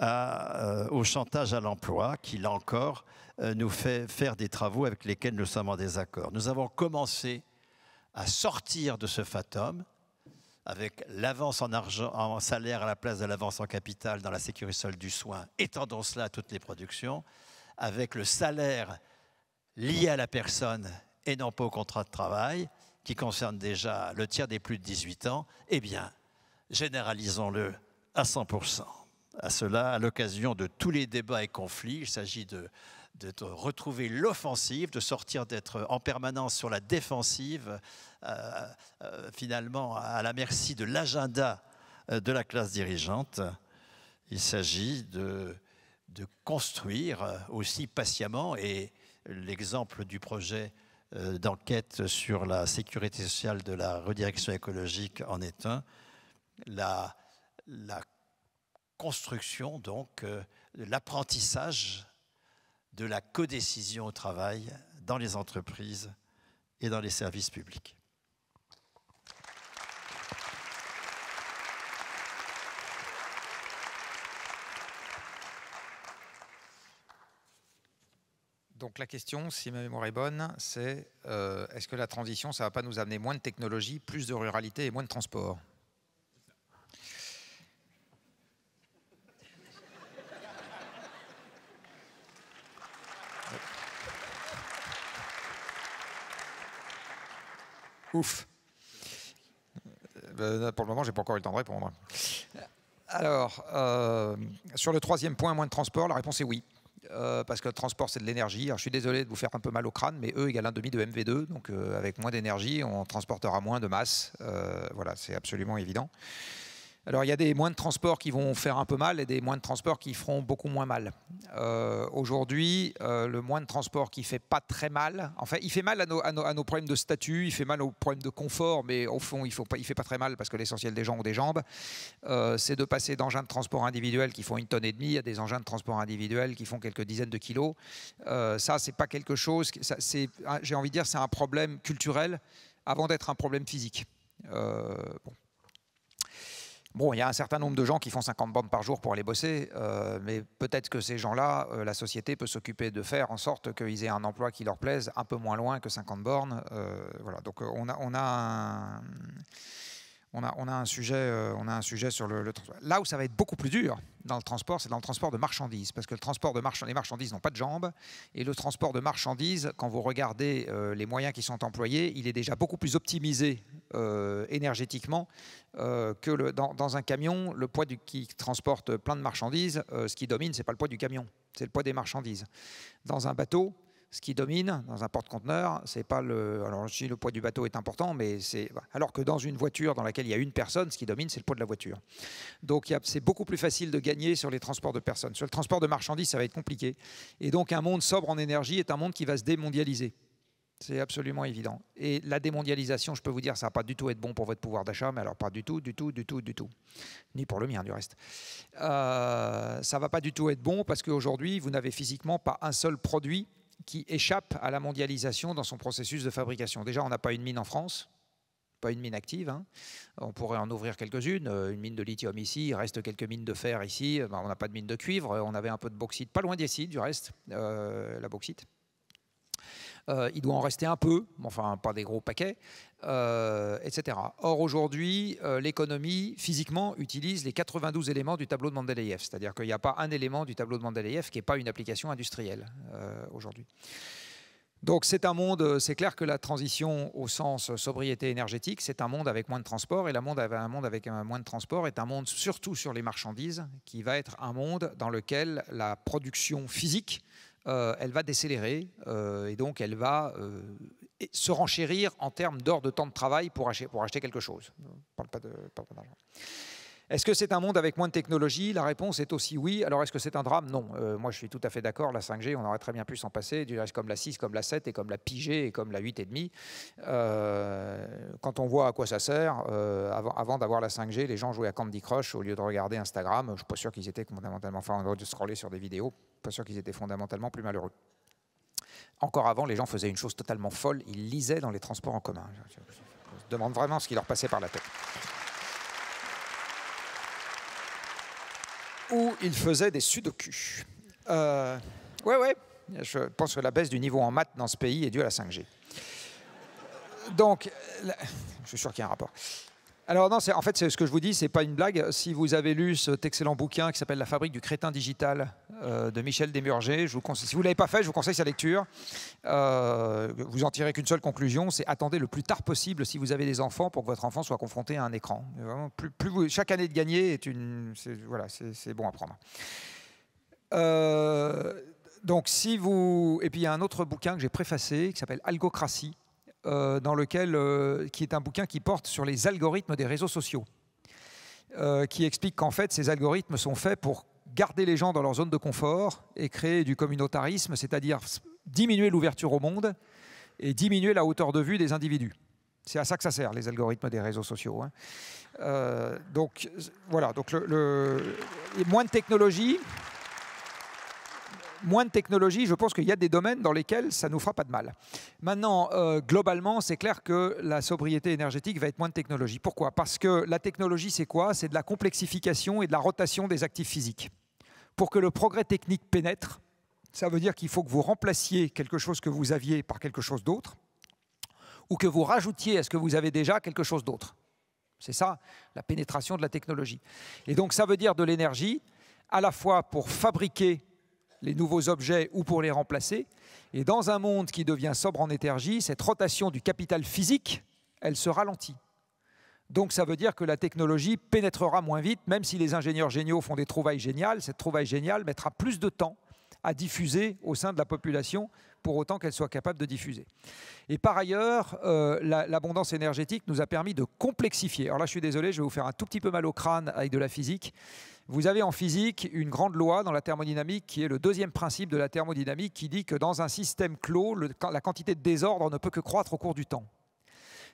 euh, au chantage à l'emploi qui, là encore, nous fait faire des travaux avec lesquels nous sommes en désaccord. Nous avons commencé à sortir de ce fatum avec l'avance en, argent, en salaire à la place de l'avance en capital dans la sécurité du soin, étendons cela à toutes les productions, avec le salaire lié à la personne et non pas au contrat de travail, qui concerne déjà le tiers des plus de 18 ans, eh bien, généralisons-le à 100%. À cela, à l'occasion de tous les débats et conflits, il s'agit de de retrouver l'offensive, de sortir d'être en permanence sur la défensive, euh, euh, finalement à la merci de l'agenda euh, de la classe dirigeante. Il s'agit de, construire aussi patiemment, et l'exemple du projet d'enquête sur la sécurité sociale de la redirection écologique en est un, la, la construction, donc l'apprentissage de la codécision au travail dans les entreprises et dans les services publics. Donc la question, si ma mémoire est bonne, c'est euh, est-ce que la transition, ça ne va pas nous amener moins de technologie, plus de ruralité et moins de transport Ouf. Euh, ben, pour le moment, j'ai pas encore eu le temps de répondre. Alors, euh, sur le troisième point, moins de transport, la réponse est oui. Euh, parce que le transport, c'est de l'énergie. je suis désolé de vous faire un peu mal au crâne, mais E égale demi de MV2. Donc, avec moins d'énergie, on transportera moins de masse. voilà, c'est absolument évident. Alors il y a des moins de transports qui vont faire un peu mal et des moins de transports qui feront beaucoup moins mal. Euh, aujourd'hui, euh, le moins de transport qui fait pas très mal, enfin il fait mal à nos, problèmes de statut, il fait mal aux problèmes de confort, mais au fond il, ne fait pas très mal parce que l'essentiel des gens ont des jambes, euh, c'est de passer d'engins de transport individuels qui font une tonne et demie à des engins de transport individuels qui font quelques dizaines de kilos. ça c'est pas quelque chose, j'ai envie de dire c'est un problème culturel avant d'être un problème physique. Bon. Bon, il y a un certain nombre de gens qui font 50 bornes par jour pour aller bosser, euh, mais peut-être que ces gens-là, euh, la société peut s'occuper de faire en sorte qu'ils aient un emploi qui leur plaise un peu moins loin que 50 bornes. Euh, voilà, donc on a, on a un, on a, un, sujet, euh, on a un sujet sur le, Là où ça va être beaucoup plus dur dans le transport, c'est dans le transport de marchandises, parce que le transport de marchandises, les marchandises n'ont pas de jambes, et le transport de marchandises, quand vous regardez euh, les moyens qui sont employés, il est déjà beaucoup plus optimisé euh, énergétiquement que dans, un camion, le poids du, qui transporte plein de marchandises, ce qui domine, c'est pas le poids du camion, c'est le poids des marchandises. Dans un bateau, ce qui domine dans un porte-conteneur, c'est pas le. Alors, si le poids du bateau est important, mais c'est. Bah, alors que dans une voiture dans laquelle il y a une personne, ce qui domine, c'est le poids de la voiture. Donc, c'est beaucoup plus facile de gagner sur les transports de personnes. Sur le transport de marchandises, ça va être compliqué. Et donc, un monde sobre en énergie est un monde qui va se démondialiser. C'est absolument évident. Et la démondialisation, je peux vous dire, ça va pas du tout être bon pour votre pouvoir d'achat, mais alors pas du tout, du tout, du tout, du tout. Ni pour le mien, du reste. Ça euh, ça va pas du tout être bon parce qu'aujourd'hui, vous n'avez physiquement pas un seul produit qui échappe à la mondialisation dans son processus de fabrication. Déjà, on n'a pas une mine en France, pas une mine active. Hein. On pourrait en ouvrir quelques-unes. Euh, une mine de lithium ici, il reste quelques mines de fer ici. Euh, ben, on n'a pas de mine de cuivre. Euh, on avait un peu de bauxite, pas loin d'ici du reste, la bauxite. Euh, il doit en rester un peu, enfin pas des gros paquets, euh, etc. Or aujourd'hui, euh, l'économie physiquement utilise les 92 éléments du tableau de Mendeleïev, c'est-à-dire qu'il n'y a pas un élément du tableau de Mendeleïev qui n'est pas une application industrielle aujourd'hui. Donc c'est un monde, c'est clair que la transition au sens sobriété énergétique, c'est un monde avec moins de transport, et la monde, un monde avec moins de transport est un monde surtout sur les marchandises, qui va être un monde dans lequel la production physique euh, elle va décélérer euh, et donc elle va euh, se renchérir en termes d'heures de temps de travail pour acheter, quelque chose. On parle pas d'argent. Est-ce que c'est un monde avec moins de technologie La réponse est aussi oui. Alors est-ce que c'est un drame Non. Euh, moi je suis tout à fait d'accord, la 5G, on aurait très bien pu s'en passer, du reste comme la 6, comme la 7 et comme la 5G, et comme la 8,5. Euh, quand on voit à quoi ça sert, euh, avant, d'avoir la 5G, les gens jouaient à Candy Crush au lieu de regarder Instagram. Je ne suis pas sûr qu'ils étaient fondamentalement, enfin de scroller sur des vidéos, pas sûr qu'ils étaient fondamentalement plus malheureux. Encore avant, les gens faisaient une chose totalement folle, ils lisaient dans les transports en commun. Je, demande vraiment ce qui leur passait par la tête. où il faisait des sudokus. Euh, ouais, ouais, je pense que la baisse du niveau en maths dans ce pays est due à la 5G. Donc, je suis sûr qu'il y a un rapport. Alors non, en fait, ce que je vous dis, c'est pas une blague. Si vous avez lu cet excellent bouquin qui s'appelle La fabrique du crétin digital euh, de Michel Demurger, je vous conseille, si vous l'avez pas fait, je vous conseille sa lecture. Euh, vous en tirez qu'une seule conclusion, c'est attendez le plus tard possible si vous avez des enfants pour que votre enfant soit confronté à un écran. plus, chaque année de gagner est une, voilà, c'est bon à prendre. Euh, donc si vous, et puis il y a un autre bouquin que j'ai préfacé qui s'appelle Algocratie euh, dans lequel, euh, qui est un bouquin qui porte sur les algorithmes des réseaux sociaux, euh, qui explique qu'en fait, ces algorithmes sont faits pour garder les gens dans leur zone de confort et créer du communautarisme, c'est-à-dire diminuer l'ouverture au monde et diminuer la hauteur de vue des individus. C'est à ça que ça sert, les algorithmes des réseaux sociaux. Hein. donc voilà, donc le... moins de technologie moins de technologie, je pense qu'il y a des domaines dans lesquels ça nous fera pas de mal. Maintenant, euh, globalement, c'est clair que la sobriété énergétique va être moins de technologie. Pourquoi Parce que la technologie, c'est quoi C'est de la complexification et de la rotation des actifs physiques. Pour que le progrès technique pénètre, ça veut dire qu'il faut que vous remplaciez quelque chose que vous aviez par quelque chose d'autre, ou que vous rajoutiez à ce que vous avez déjà quelque chose d'autre. C'est ça, la pénétration de la technologie. Et donc ça veut dire de l'énergie, à la fois pour fabriquer les nouveaux objets ou pour les remplacer. Et dans un monde qui devient sobre en énergie, cette rotation du capital physique, elle se ralentit. Donc ça veut dire que la technologie pénétrera moins vite, même si les ingénieurs géniaux font des trouvailles géniales, cette trouvaille géniale mettra plus de temps à diffuser au sein de la population pour autant qu'elle soit capable de diffuser. Et par ailleurs, euh, l'abondance énergétique nous a permis de complexifier. Alors là, je suis désolé, je vais vous faire un tout petit peu mal au crâne avec de la physique. Vous avez en physique une grande loi dans la thermodynamique qui est le deuxième principe de la thermodynamique qui dit que dans un système clos, la quantité de désordre ne peut que croître au cours du temps.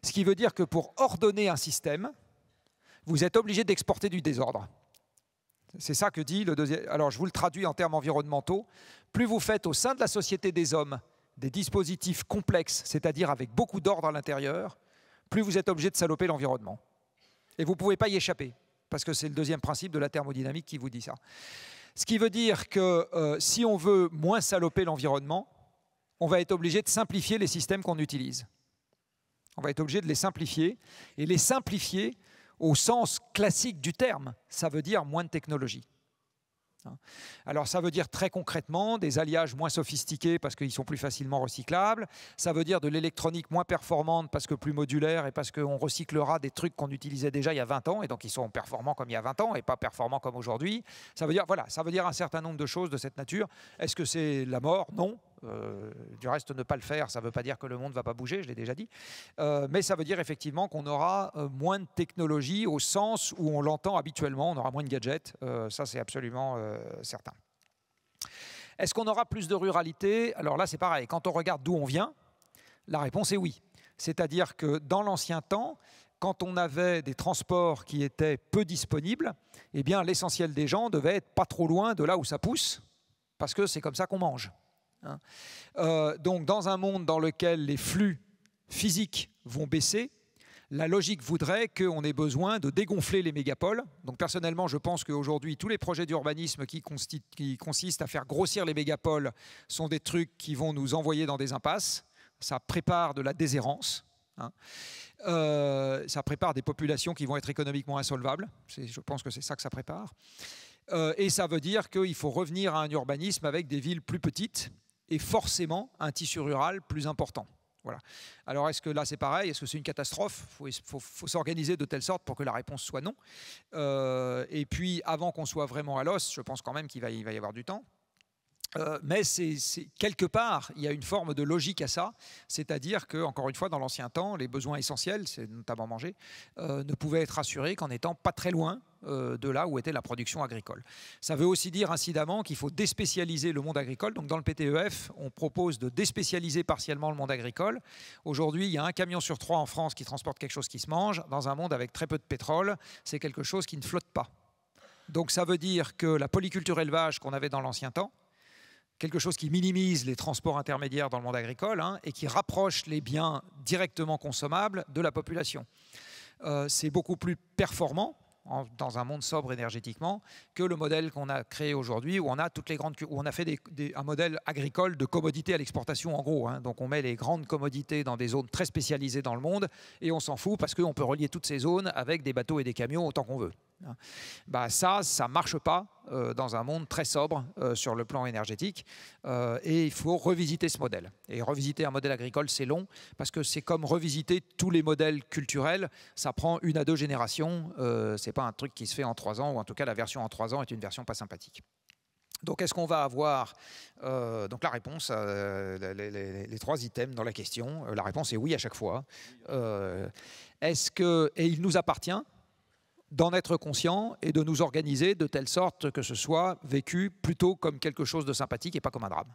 Ce qui veut dire que pour ordonner un système, vous êtes obligé d'exporter du désordre. C'est ça que dit le deuxième. Alors je vous le traduis en termes environnementaux. Plus vous faites au sein de la société des hommes des dispositifs complexes, c'est-à-dire avec beaucoup d'ordre à l'intérieur, plus vous êtes obligé de saloper l'environnement. Et vous ne pouvez pas y échapper parce que c'est le deuxième principe de la thermodynamique qui vous dit ça. Ce qui veut dire que euh, si on veut moins saloper l'environnement, on va être obligé de simplifier les systèmes qu'on utilise. On va être obligé de les simplifier. Et les simplifier, au sens classique du terme, ça veut dire moins de technologie. Hein. Alors ça veut dire très concrètement des alliages moins sophistiqués parce qu'ils sont plus facilement recyclables, ça veut dire de l'électronique moins performante parce que plus modulaire et parce qu'on recyclera des trucs qu'on utilisait déjà il y a 20 ans et donc ils sont performants comme il y a 20 ans et pas performants comme aujourd'hui. Ça veut dire voilà, ça veut dire un certain nombre de choses de cette nature. Est-ce que c'est la mort Non, euh, du reste, ne pas le faire, ça ne veut pas dire que le monde va pas bouger, je l'ai déjà dit. Euh, mais ça veut dire effectivement qu'on aura euh, moins de technologie au sens où on l'entend habituellement, on aura moins de gadgets. ça, c'est absolument certain. Est-ce qu'on aura plus de ruralité Alors là, c'est pareil. Quand on regarde d'où on vient, la réponse est oui. C'est-à-dire que dans l'ancien temps, quand on avait des transports qui étaient peu disponibles, eh bien l'essentiel des gens devait être pas trop loin de là où ça pousse, parce que c'est comme ça qu'on mange. Hein. Euh, donc dans un monde dans lequel les flux physiques vont baisser, la logique voudrait qu'on ait besoin de dégonfler les mégapoles. Donc personnellement, je pense qu'aujourd'hui, tous les projets d'urbanisme qui, qui, consistent à faire grossir les mégapoles sont des trucs qui vont nous envoyer dans des impasses. Ça prépare de la déshérence. Hein. Euh, ça prépare des populations qui vont être économiquement insolvables. Je pense que c'est ça que ça prépare. Euh, et ça veut dire qu'il faut revenir à un urbanisme avec des villes plus petites, et forcément un tissu rural plus important. Voilà. Alors est-ce que là c'est pareil Est-ce que c'est une catastrophe Il faut, s'organiser de telle sorte pour que la réponse soit non. Euh, et puis avant qu'on soit vraiment à l'os, je pense quand même qu'il va, y avoir du temps. Euh, mais c'est quelque part, il y a une forme de logique à ça, c'est-à-dire que, encore une fois, dans l'ancien temps, les besoins essentiels, c'est notamment manger, euh, ne pouvaient être assurés qu'en étant pas très loin euh, de là où était la production agricole. Ça veut aussi dire, incidemment, qu'il faut déspécialiser le monde agricole. Donc, dans le PTEF, on propose de déspécialiser partiellement le monde agricole. Aujourd'hui, il y a un camion sur trois en France qui transporte quelque chose qui se mange. Dans un monde avec très peu de pétrole, c'est quelque chose qui ne flotte pas. Donc, ça veut dire que la polyculture élevage qu'on avait dans l'ancien temps, quelque chose qui minimise les transports intermédiaires dans le monde agricole hein, et qui rapproche les biens directement consommables de la population. Euh, c'est beaucoup plus performant dans un monde sobre énergétiquement que le modèle qu'on a créé aujourd'hui où on a toutes les grandes on a fait un modèle agricole de commodité à l'exportation en gros hein. donc on met les grandes commodités dans des zones très spécialisées dans le monde et on s'en fout parce qu'on peut relier toutes ces zones avec des bateaux et des camions autant qu'on veut bah ça, ça marche pas euh, dans un monde très sobre euh, sur le plan énergétique. Euh, et il faut revisiter ce modèle. Et revisiter un modèle agricole, c'est long, parce que c'est comme revisiter tous les modèles culturels. Ça prend une à deux générations. c'est pas un truc qui se fait en trois ans, ou en tout cas, la version en trois ans est une version pas sympathique. Donc, est-ce qu'on va avoir donc la réponse, les, trois items dans la question La réponse est oui à chaque fois. est-ce que et il nous appartient d'en être conscient et de nous organiser de telle sorte que ce soit vécu plutôt comme quelque chose de sympathique et pas comme un drame.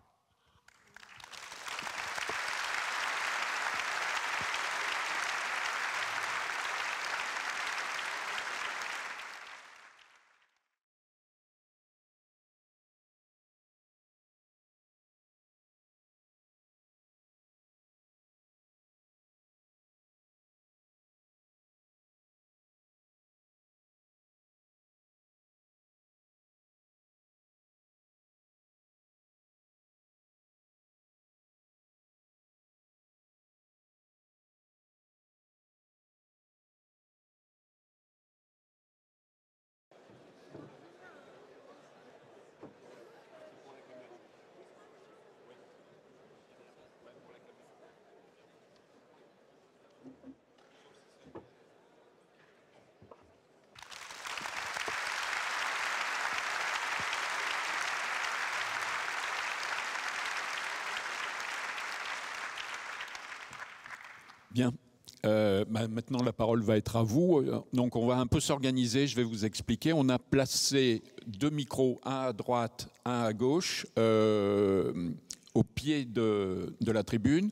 maintenant la parole va être à vous. Donc on va un peu s'organiser, je vais vous expliquer. On a placé deux micros, un à droite, un à gauche, euh, au pied de, la tribune.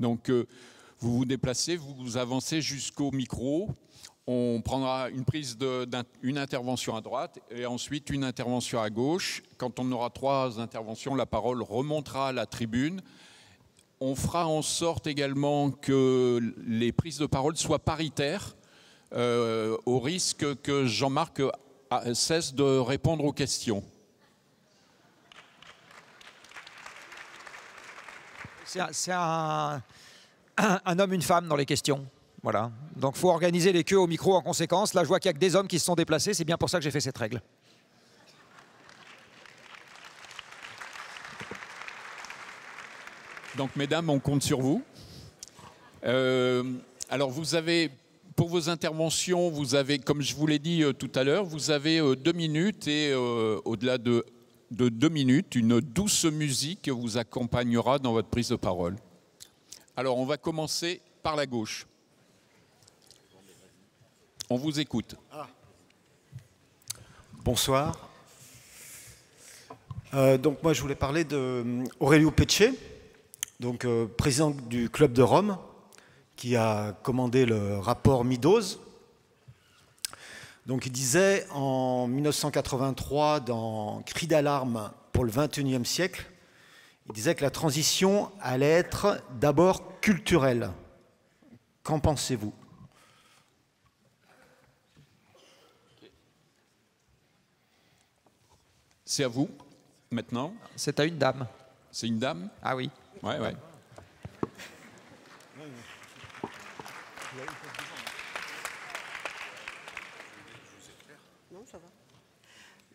Donc euh, vous vous déplacez, vous, avancez jusqu'au micro. On prendra une prise d'une intervention à droite et ensuite une intervention à gauche. Quand on aura trois interventions, la parole remontera à la tribune on fera en sorte également que les prises de parole soient paritaires, euh, au risque que Jean-Marc euh, cesse de répondre aux questions. C'est un, homme, une femme dans les questions. Voilà. Donc, faut organiser les queues au micro en conséquence. Là, je vois qu'il n'y a des hommes qui se sont déplacés. C'est bien pour ça que j'ai fait cette règle. Donc, mesdames, on compte sur vous. Euh, alors, vous avez, pour vos interventions, vous avez, comme je vous l'ai dit euh, tout à l'heure, vous avez euh, deux minutes et au-delà de, deux minutes, une douce musique vous accompagnera dans votre prise de parole. Alors, on va commencer par la gauche. On vous écoute. Ah. Bonsoir. donc moi je voulais parler de Aurelio Pecce, donc euh, président du club de Rome, qui a commandé le rapport Midos. Donc il disait en 1983 dans Cri d'alarme pour le 21e siècle, il disait que la transition allait être d'abord culturelle. Qu'en pensez-vous C'est à vous maintenant. C'est à une dame. C'est une dame Ah oui.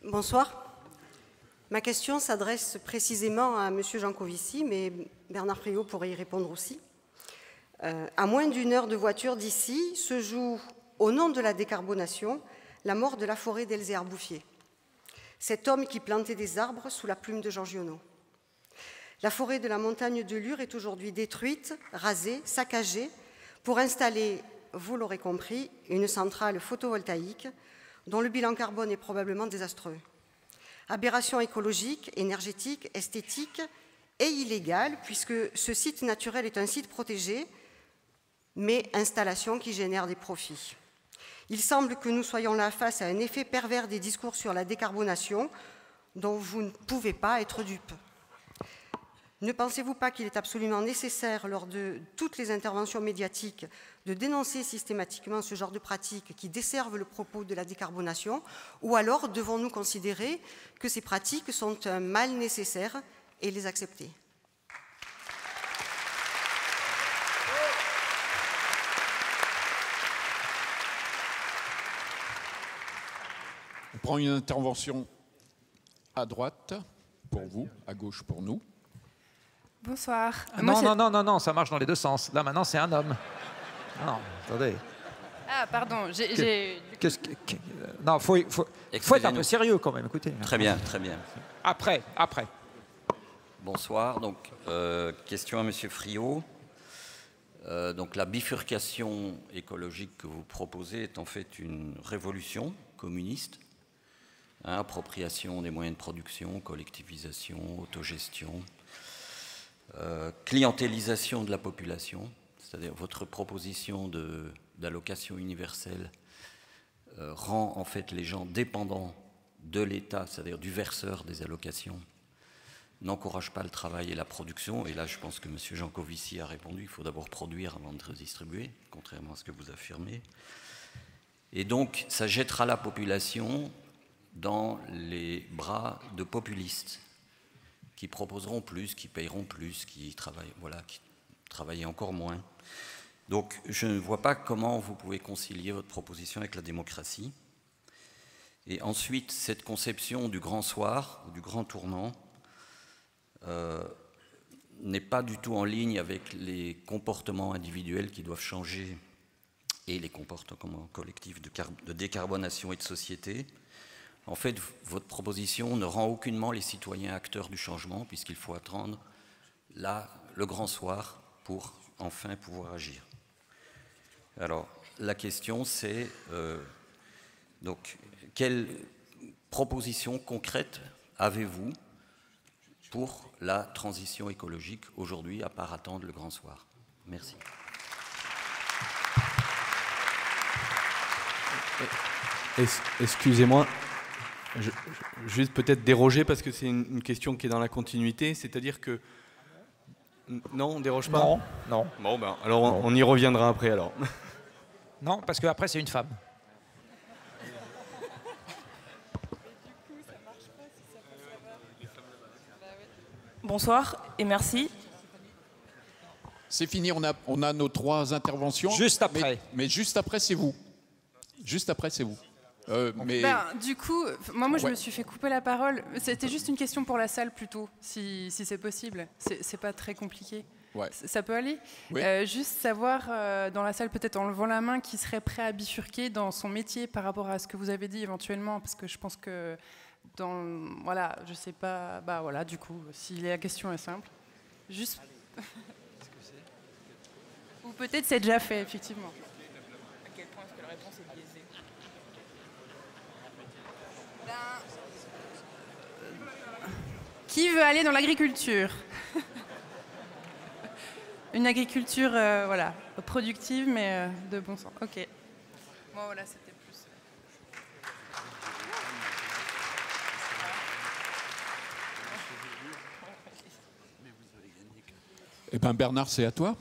Bonsoir. Ma question s'adresse précisément à M. Jancovici, mais Bernard Priot pourrait y répondre aussi. Euh, à moins d'une heure de voiture d'ici, se joue, au nom de la décarbonation, la mort de la forêt d'Elzéar Bouffier, cet homme qui plantait des arbres sous la plume de Jean la forêt de la montagne de Lure est aujourd'hui détruite, rasée, saccagée pour installer, vous l'aurez compris, une centrale photovoltaïque dont le bilan carbone est probablement désastreux. Aberration écologique, énergétique, esthétique et illégale, puisque ce site naturel est un site protégé, mais installation qui génère des profits. Il semble que nous soyons là face à un effet pervers des discours sur la décarbonation dont vous ne pouvez pas être dupes. Ne pensez-vous pas qu'il est absolument nécessaire, lors de toutes les interventions médiatiques, de dénoncer systématiquement ce genre de pratiques qui desservent le propos de la décarbonation Ou alors devons-nous considérer que ces pratiques sont un mal nécessaire et les accepter On prend une intervention à droite pour vous, à gauche pour nous. Bonsoir. Ah, ah, non, non, non, non, non, ça marche dans les deux sens. Là, maintenant, c'est un homme. Non, attendez. Ah, pardon, j'ai... Euh, non, faut, faut, être un peu sérieux quand même, écoutez. Très bien, très bien. Après, après. Bonsoir, donc, euh, question à M. Friot. Euh, donc la bifurcation écologique que vous proposez est en fait une révolution communiste, hein, appropriation des moyens de production, collectivisation, autogestion, euh, clientélisation de la population, c'est-à-dire votre proposition d'allocation universelle euh, rend en fait les gens dépendants de l'État, c'est-à-dire du verseur des allocations, n'encourage pas le travail et la production. Et là, je pense que M. Jancovici a répondu, il faut d'abord produire avant de redistribuer, contrairement à ce que vous affirmez. Et donc, ça jettera la population dans les bras de populistes qui proposeront plus, qui payeront plus, qui travaillent, voilà, qui encore moins. Donc je ne vois pas comment vous pouvez concilier votre proposition avec la démocratie. Et ensuite, cette conception du grand soir, du grand tournant, euh, n'est pas du tout en ligne avec les comportements individuels qui doivent changer et les comportements collectifs de, de décarbonation et de société. En fait, votre proposition ne rend aucunement les citoyens acteurs du changement, puisqu'il faut attendre là, le grand soir, pour enfin pouvoir agir. Alors, la question, c'est euh, donc, quelles propositions concrètes avez-vous pour la transition écologique aujourd'hui, à part attendre le grand soir Merci. Excusez-moi, je, juste peut-être déroger parce que c'est une, question qui est dans la continuité, c'est-à-dire que non, on déroge pas. Non, non. Bon ben, alors on, y reviendra après alors. Non, parce que après c'est une femme. Bonsoir et merci. C'est fini, on a, on a nos trois interventions. Juste après. mais juste après, c'est vous. Juste après, c'est vous. Euh, mais... Bah, du coup, moi, moi je me suis fait couper la parole. C'était juste une question pour la salle plutôt, si, c'est possible. C'est pas très compliqué. Ça peut aller euh, Juste savoir, euh, dans la salle, peut-être en levant la main, qui serait prêt à bifurquer dans son métier par rapport à ce que vous avez dit éventuellement, parce que je pense que, dans, voilà, je sais pas, bah voilà, du coup, si la question est simple. Juste... Ou peut-être c'est déjà fait, effectivement. À quel point est-ce que la réponse est qui veut aller dans l'agriculture Une agriculture euh, voilà, productive, mais euh, de bon sens. Ok. Bon, voilà, c'était plus. Euh, eh bien, Bernard, c'est à toi.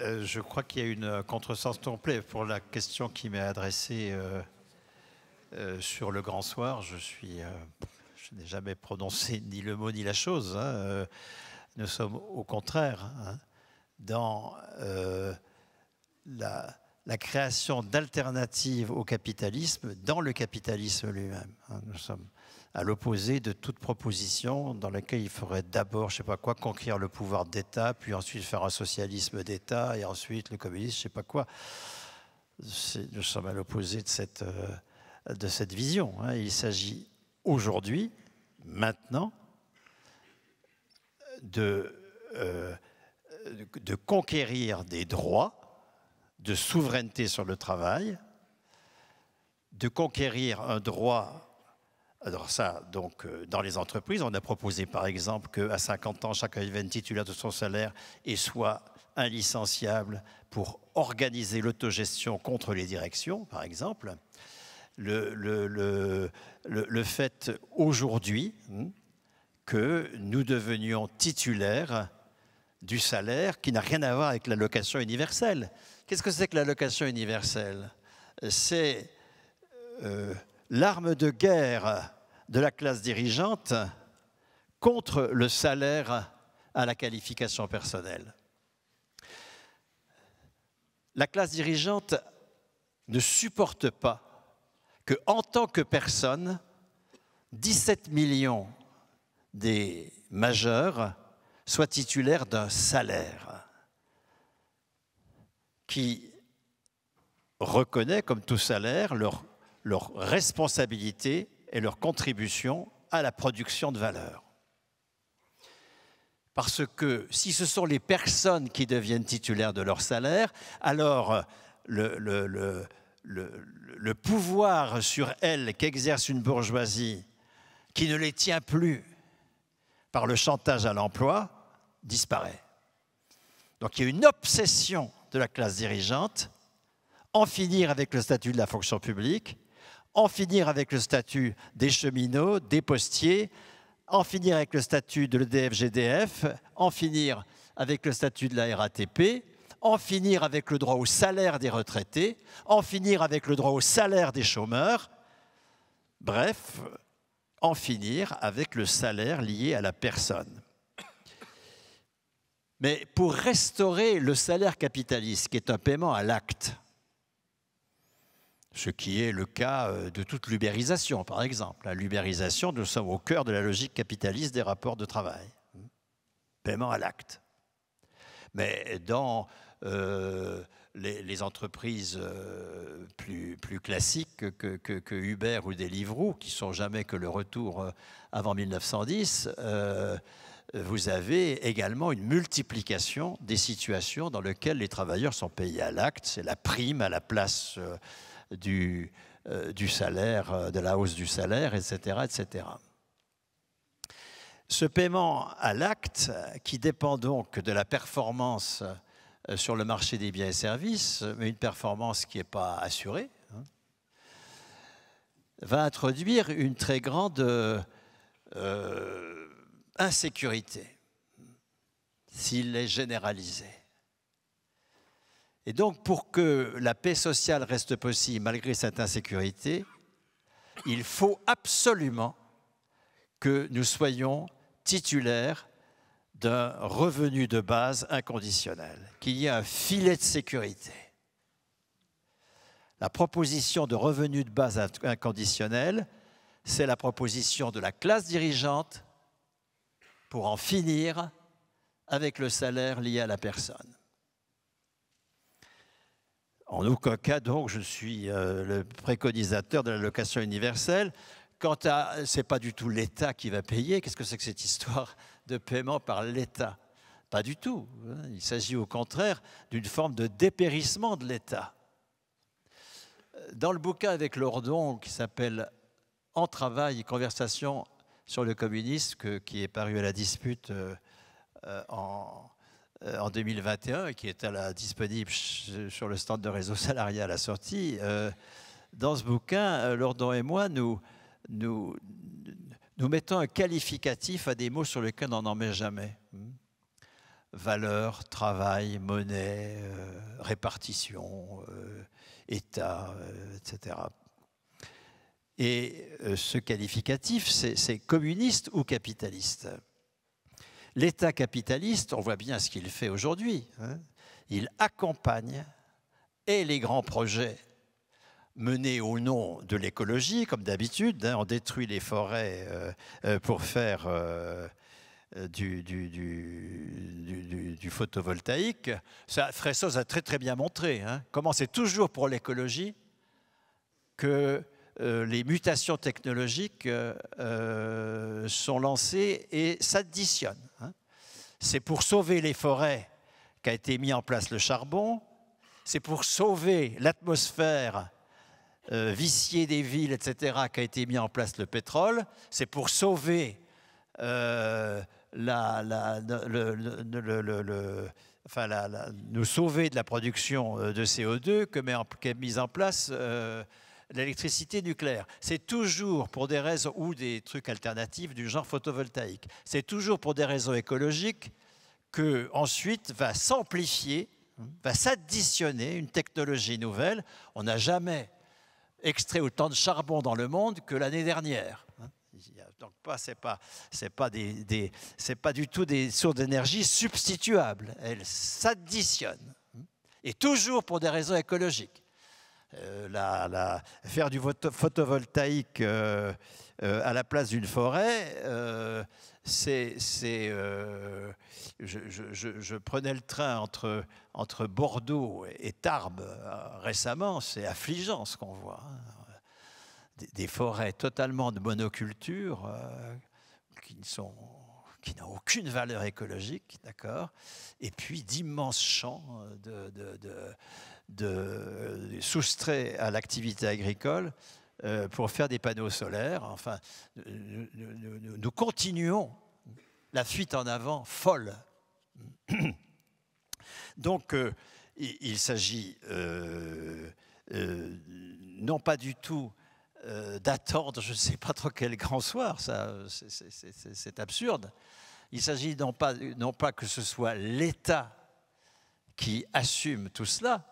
Euh, je crois qu'il y a une euh, contresens complet pour la question qui m'est adressée euh, sur le grand soir. Je suis, je n'ai jamais prononcé ni le mot ni la chose. Hein, nous sommes au contraire hein, dans la, création d'alternatives au capitalisme dans le capitalisme lui-même. Hein. Nous sommes à l'opposé de toute proposition dans laquelle il faudrait d'abord, je ne sais pas quoi, conquérir le pouvoir d'État, puis ensuite faire un socialisme d'État, et ensuite le communisme, je ne sais pas quoi. Nous sommes à l'opposé de cette, euh, de cette vision. Hein. Il s'agit aujourd'hui, maintenant, de, euh, de conquérir des droits de souveraineté sur le travail, de conquérir un droit alors ça, donc, euh, dans les entreprises, on a proposé par exemple qu'à 50 ans, chacun devienne titulaire de son salaire et soit un licenciable pour organiser l'autogestion contre les directions, par exemple. Le, le, fait aujourd'hui hmm, que nous devenions titulaires du salaire qui n'a rien à voir avec l'allocation universelle. Qu'est-ce que c'est que l'allocation universelle C'est euh, l'arme de guerre de la classe dirigeante contre le salaire à la qualification personnelle. La classe dirigeante ne supporte pas que, en tant que personne, 17 millions des majeurs soient titulaires d'un salaire qui reconnaît comme tout salaire leur, leur responsabilité et leur contribution à la production de valeur. Parce que si ce sont les personnes qui deviennent titulaires de leur salaire, alors euh, le, pouvoir sur elles qu'exerce une bourgeoisie qui ne les tient plus par le chantage à l'emploi disparaît. Donc il y a une obsession de la classe dirigeante, en finir avec le statut de la fonction publique en finir avec le statut des cheminots, des postiers, en finir avec le statut de l'EDF-GDF, en finir avec le statut de la RATP, en finir avec le droit au salaire des retraités, en finir avec le droit au salaire des chômeurs, bref, en finir avec le salaire lié à la personne. Mais pour restaurer le salaire capitaliste, qui est un paiement à l'acte, ce qui est le cas euh, de toute l'ubérisation, par exemple. La l'ubérisation, nous sommes au cœur de la logique capitaliste des rapports de travail. Paiement à l'acte. Mais dans euh, les, entreprises euh, plus, plus, classiques que, que, que, Uber ou Deliveroo, qui sont jamais que le retour avant 1910, vous avez également une multiplication des situations dans lesquelles les travailleurs sont payés à l'acte. C'est la prime à la place euh, du, salaire, euh, de la hausse du salaire, etc. etc. Ce paiement à l'acte, qui dépend donc de la performance euh, sur le marché des biens et services, mais une performance qui n'est pas assurée, hein, va introduire une très grande insécurité s'il est généralisé. Et donc, pour que la paix sociale reste possible malgré cette insécurité, il faut absolument que nous soyons titulaires d'un revenu de base inconditionnel, qu'il y ait un filet de sécurité. La proposition de revenu de base inconditionnel, c'est la proposition de la classe dirigeante pour en finir avec le salaire lié à la personne. En aucun cas, donc, je suis euh, le préconisateur de la location universelle. Quant à, c'est pas du tout l'État qui va payer. Qu'est-ce que c'est que cette histoire de paiement par l'État Pas du tout. Hein. Il s'agit au contraire d'une forme de dépérissement de l'État. Dans le bouquin avec Lordon qui s'appelle En travail et conversation sur le communisme, qui est paru à la dispute euh, euh, en, euh, en 2021 qui est à la, disponible sur le stand de réseau salarial à la sortie, euh, dans ce bouquin, euh, Lordon et moi, nous, mettons un qualificatif à des mots sur lesquels on n'en met jamais. Hmm. Valeur, travail, monnaie, répartition, état, etc. Et ce qualificatif, c'est communiste ou capitaliste. L'État capitaliste, on voit bien ce qu'il fait aujourd'hui, hein, il accompagne et les grands projets menés au nom de l'écologie, comme d'habitude, hein, on détruit les forêts euh, euh, pour faire euh, du, photovoltaïque. Ça, a très très bien montré hein. comment c'est toujours pour l'écologie que les mutations technologiques sont lancées et s'additionnent. C'est pour sauver les forêts qu'a été mis en place le charbon, c'est pour sauver l'atmosphère euh, viciée des villes, etc., qu'a été mis en place le pétrole, c'est pour sauver la, nous sauver de la production euh, de CO2 que en, mise en place euh, l'électricité nucléaire. C'est toujours pour des raisons ou des trucs alternatifs du genre photovoltaïque. C'est toujours pour des raisons écologiques que ensuite va s'amplifier, va s'additionner une technologie nouvelle. On n'a jamais extrait autant de charbon dans le monde que l'année dernière. Donc pas, c'est pas, c'est pas des, c'est pas du tout des sources d'énergie substituables. Elles s'additionnent et toujours pour des raisons écologiques. Euh, la, la, faire du photovoltaïque euh, euh, à la place d'une forêt, c'est. Je, prenais le train entre, entre Bordeaux et Tarbes récemment, c'est affligeant ce qu'on voit. Hein. Des, forêts totalement de monoculture qui n'ont qui aucune valeur écologique, d'accord, et puis d'immenses champs de, de soustrait à l'activité agricole euh, pour faire des panneaux solaires. Enfin, nous, continuons la fuite en avant folle. Donc, euh, il, s'agit euh, non pas du tout d'attendre, je ne sais pas trop quel grand soir, ça, c'est absurde. Il s'agit non pas, non pas que ce soit l'État qui assume tout cela,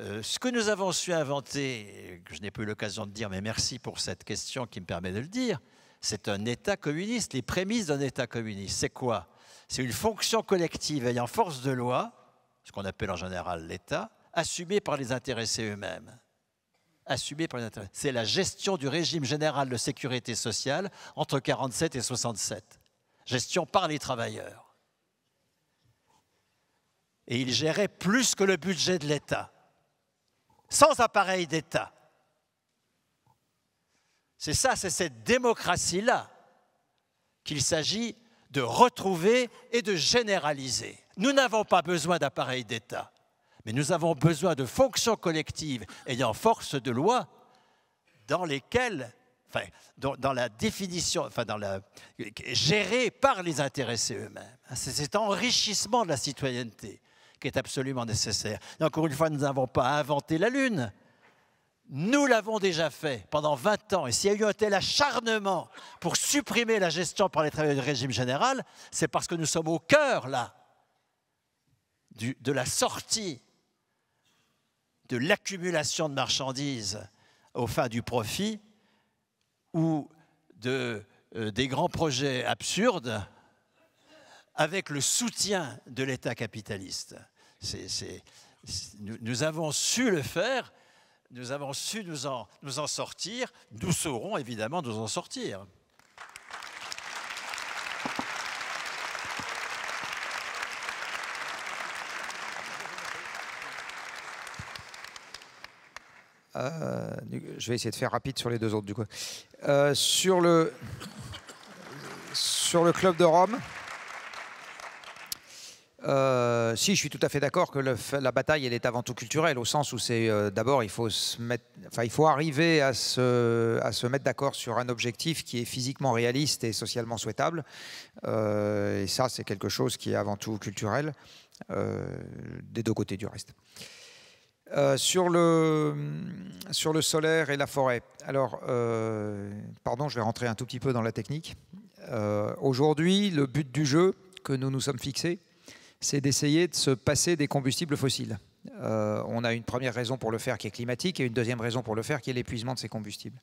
euh, ce que nous avons su inventer, que je n'ai pas eu l'occasion de dire, mais merci pour cette question qui me permet de le dire, c'est un État communiste. Les prémices d'un État communiste, c'est quoi C'est une fonction collective ayant force de loi, ce qu'on appelle en général l'État, assumée par les intéressés eux-mêmes. Assumée par les C'est la gestion du régime général de sécurité sociale entre 1947 et 1967. Gestion par les travailleurs. Et il gérait plus que le budget de l'État sans appareil d'État. C'est ça, c'est cette démocratie-là qu'il s'agit de retrouver et de généraliser. Nous n'avons pas besoin d'appareil d'État, mais nous avons besoin de fonctions collectives ayant force de loi dans lesquelles, enfin, dans, la définition, enfin, dans la, gérées par les intéressés eux-mêmes. C'est cet enrichissement de la citoyenneté qui est absolument nécessaire. encore une fois, nous n'avons pas inventé la Lune. Nous l'avons déjà fait pendant 20 ans. Et s'il y a eu un tel acharnement pour supprimer la gestion par les travailleurs du régime général, c'est parce que nous sommes au cœur, là, de la sortie de l'accumulation de marchandises aux fins du profit ou de, euh, des grands projets absurdes avec le soutien de l'État capitaliste. nous, avons su le faire, nous avons su nous en, sortir, nous saurons évidemment nous en sortir. Euh, je vais essayer de faire rapide sur les deux autres du coup. Euh, sur, le, sur le club de Rome. Euh, si, je suis tout à fait d'accord que la bataille, elle est avant tout culturelle, au sens où c'est euh, d'abord, il faut se mettre, enfin, il faut arriver à se, mettre d'accord sur un objectif qui est physiquement réaliste et socialement souhaitable. Euh, et ça, c'est quelque chose qui est avant tout culturel, des deux côtés du reste. sur, le, sur le solaire et la forêt. Alors, pardon, je vais rentrer un tout petit peu dans la technique. Aujourd'hui, le but du jeu que nous nous sommes fixés, c'est d'essayer de se passer des combustibles fossiles. Euh, on a une première raison pour le faire qui est climatique et une deuxième raison pour le faire qui est l'épuisement de ces combustibles.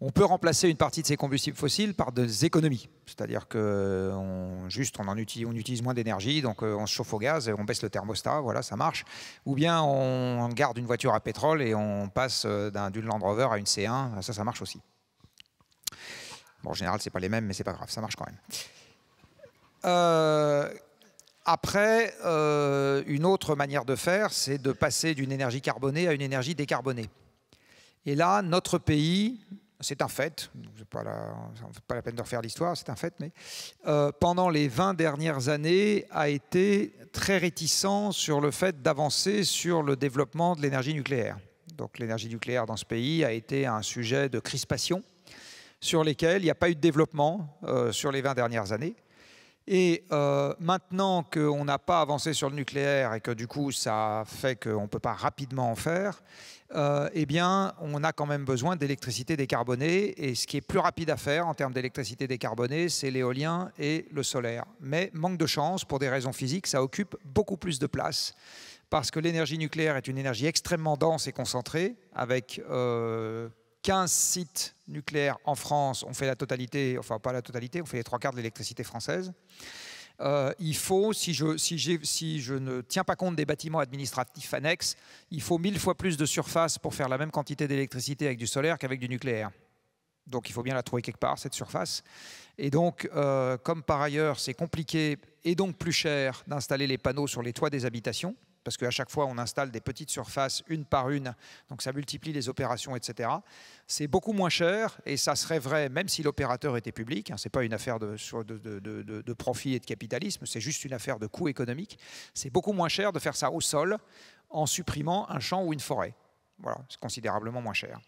On peut remplacer une partie de ces combustibles fossiles par des économies, c'est-à-dire que on, juste on, utilise, moins d'énergie, donc euh, on se chauffe au gaz et on baisse le thermostat, voilà, ça marche. Ou bien on garde une voiture à pétrole et on passe euh, d'une Land Rover à une C1, ça, ça marche aussi. en général, c'est pas les mêmes, mais c'est pas grave, ça marche quand même. Euh, après, euh, une autre manière de faire, c'est de passer d'une énergie carbonée à une énergie décarbonée. Et là, notre pays, c'est un fait, pas la, pas la peine de refaire l'histoire, c'est un fait, mais euh, pendant les 20 dernières années, a été très réticent sur le fait d'avancer sur le développement de l'énergie nucléaire. Donc l'énergie nucléaire dans ce pays a été un sujet de crispation sur lesquels il n'y a pas eu de développement euh, sur les 20 dernières années. Et euh, maintenant qu'on n'a pas avancé sur le nucléaire et que du coup ça fait qu'on ne peut pas rapidement en faire, euh, eh bien on a quand même besoin d'électricité décarbonée. Et ce qui est plus rapide à faire en termes d'électricité décarbonée, c'est l'éolien et le solaire. Mais manque de chance, pour des raisons physiques, ça occupe beaucoup plus de place parce que l'énergie nucléaire est une énergie extrêmement dense et concentrée avec 15 euh, sites nucléaire en France, on fait la totalité, enfin pas la totalité, on fait les trois quarts de l'électricité française. Euh, il faut, si je, si, si je ne tiens pas compte des bâtiments administratifs annexes, il faut mille fois plus de surface pour faire la même quantité d'électricité avec du solaire qu'avec du nucléaire. Donc il faut bien la trouver quelque part, cette surface. Et donc, euh, comme par ailleurs, c'est compliqué et donc plus cher d'installer les panneaux sur les toits des habitations, parce qu'à chaque fois, on installe des petites surfaces une par une, donc ça multiplie les opérations, etc. C'est beaucoup moins cher, et ça serait vrai même si l'opérateur était public. Hein. ce n'est pas une affaire de, de, profit et de capitalisme, c'est juste une affaire de coût économique. C'est beaucoup moins cher de faire ça au sol en supprimant un champ ou une forêt. Voilà, c'est considérablement moins cher.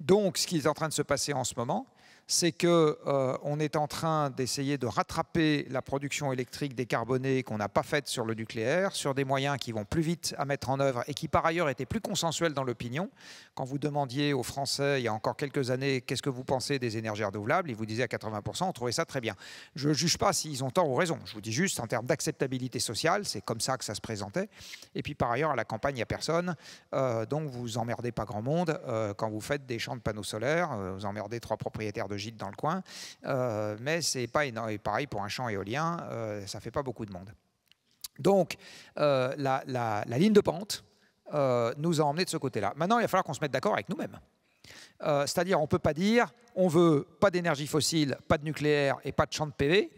Donc, ce qui est en train de se passer en ce moment, c'est qu'on euh, on est en train d'essayer de rattraper la production électrique décarbonée qu'on n'a pas faite sur le nucléaire, sur des moyens qui vont plus vite à mettre en œuvre et qui par ailleurs étaient plus consensuels dans l'opinion. Quand vous demandiez aux Français il y a encore quelques années qu'est-ce que vous pensez des énergies renouvelables, ils vous disaient à 80%, on trouvait ça très bien. Je ne juge pas s'ils ont tort ou raison, je vous dis juste en termes d'acceptabilité sociale, c'est comme ça que ça se présentait. Et puis par ailleurs, à la campagne, il n'y a personne, euh, donc vous emmerdez pas grand monde euh, quand vous faites des champs de panneaux solaires, vous emmerdez trois propriétaires de gîte dans le coin, euh, mais c'est pas énorme. Et pareil pour un champ éolien, euh, ça fait pas beaucoup de monde. Donc euh, la, ligne de pente nous a emmenés de ce côté-là. Maintenant, il va falloir qu'on se mette d'accord avec nous-mêmes. C'est-à-dire, on ne peut pas dire, on veut pas d'énergie fossile, pas de nucléaire et pas de champ de PV,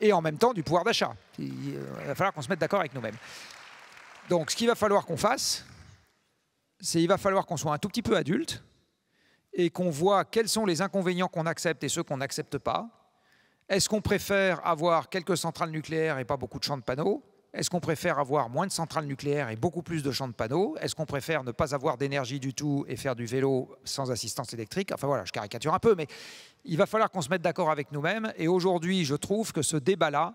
et en même temps du pouvoir d'achat. Il va falloir qu'on se mette d'accord avec nous-mêmes. Donc, ce qu'il va falloir qu'on fasse, c'est il va falloir qu'on soit un tout petit peu adulte et qu'on voit quels sont les inconvénients qu'on accepte et ceux qu'on n'accepte pas. Est-ce qu'on préfère avoir quelques centrales nucléaires et pas beaucoup de champs de panneaux Est-ce qu'on préfère avoir moins de centrales nucléaires et beaucoup plus de champs de panneaux Est-ce qu'on préfère ne pas avoir d'énergie du tout et faire du vélo sans assistance électrique Enfin voilà, je caricature un peu, mais il va falloir qu'on se mette d'accord avec nous-mêmes. Et aujourd'hui, je trouve que ce débat-là,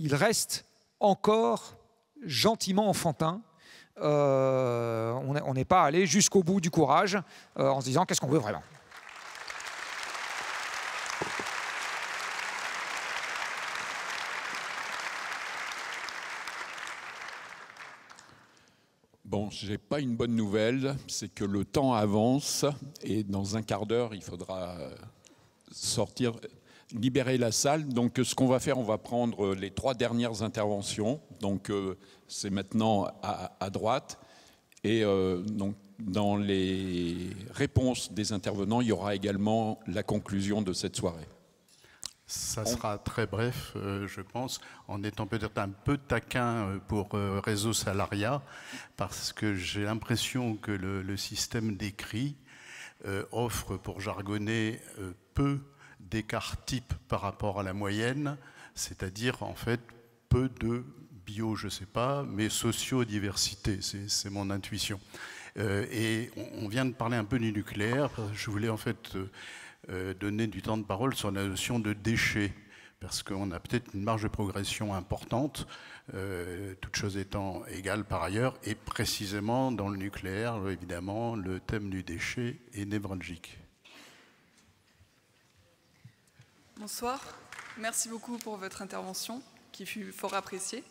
il reste encore gentiment enfantin euh, on n'est pas allé jusqu'au bout du courage euh, en se disant qu'est-ce qu'on veut vraiment. Bon, j'ai pas une bonne nouvelle, c'est que le temps avance et dans un quart d'heure, il faudra euh, sortir libérer la salle. Donc ce qu'on va faire, on va prendre euh, les trois dernières interventions. Donc euh, c'est maintenant à, droite. Et euh, donc dans les réponses des intervenants, il y aura également la conclusion de cette soirée. Ça sera très bref, je pense, en étant peut-être un peu taquin pour Réseau Salariat, parce que j'ai l'impression que le, système d'écrit offre, pour jargonner, peu d'écart type par rapport à la moyenne, c'est-à-dire en fait peu de bio, je ne sais pas, mais sociodiversité, c'est mon intuition. Euh, et on, vient de parler un peu du nucléaire, je voulais en fait euh, euh, donner du temps de parole sur la notion de déchets parce qu'on a peut-être une marge de progression importante, euh, toutes choses étant égales par ailleurs, et précisément dans le nucléaire, évidemment, le thème du déchet est névralgique. Bonsoir. Merci beaucoup pour votre intervention qui fut fort appréciée.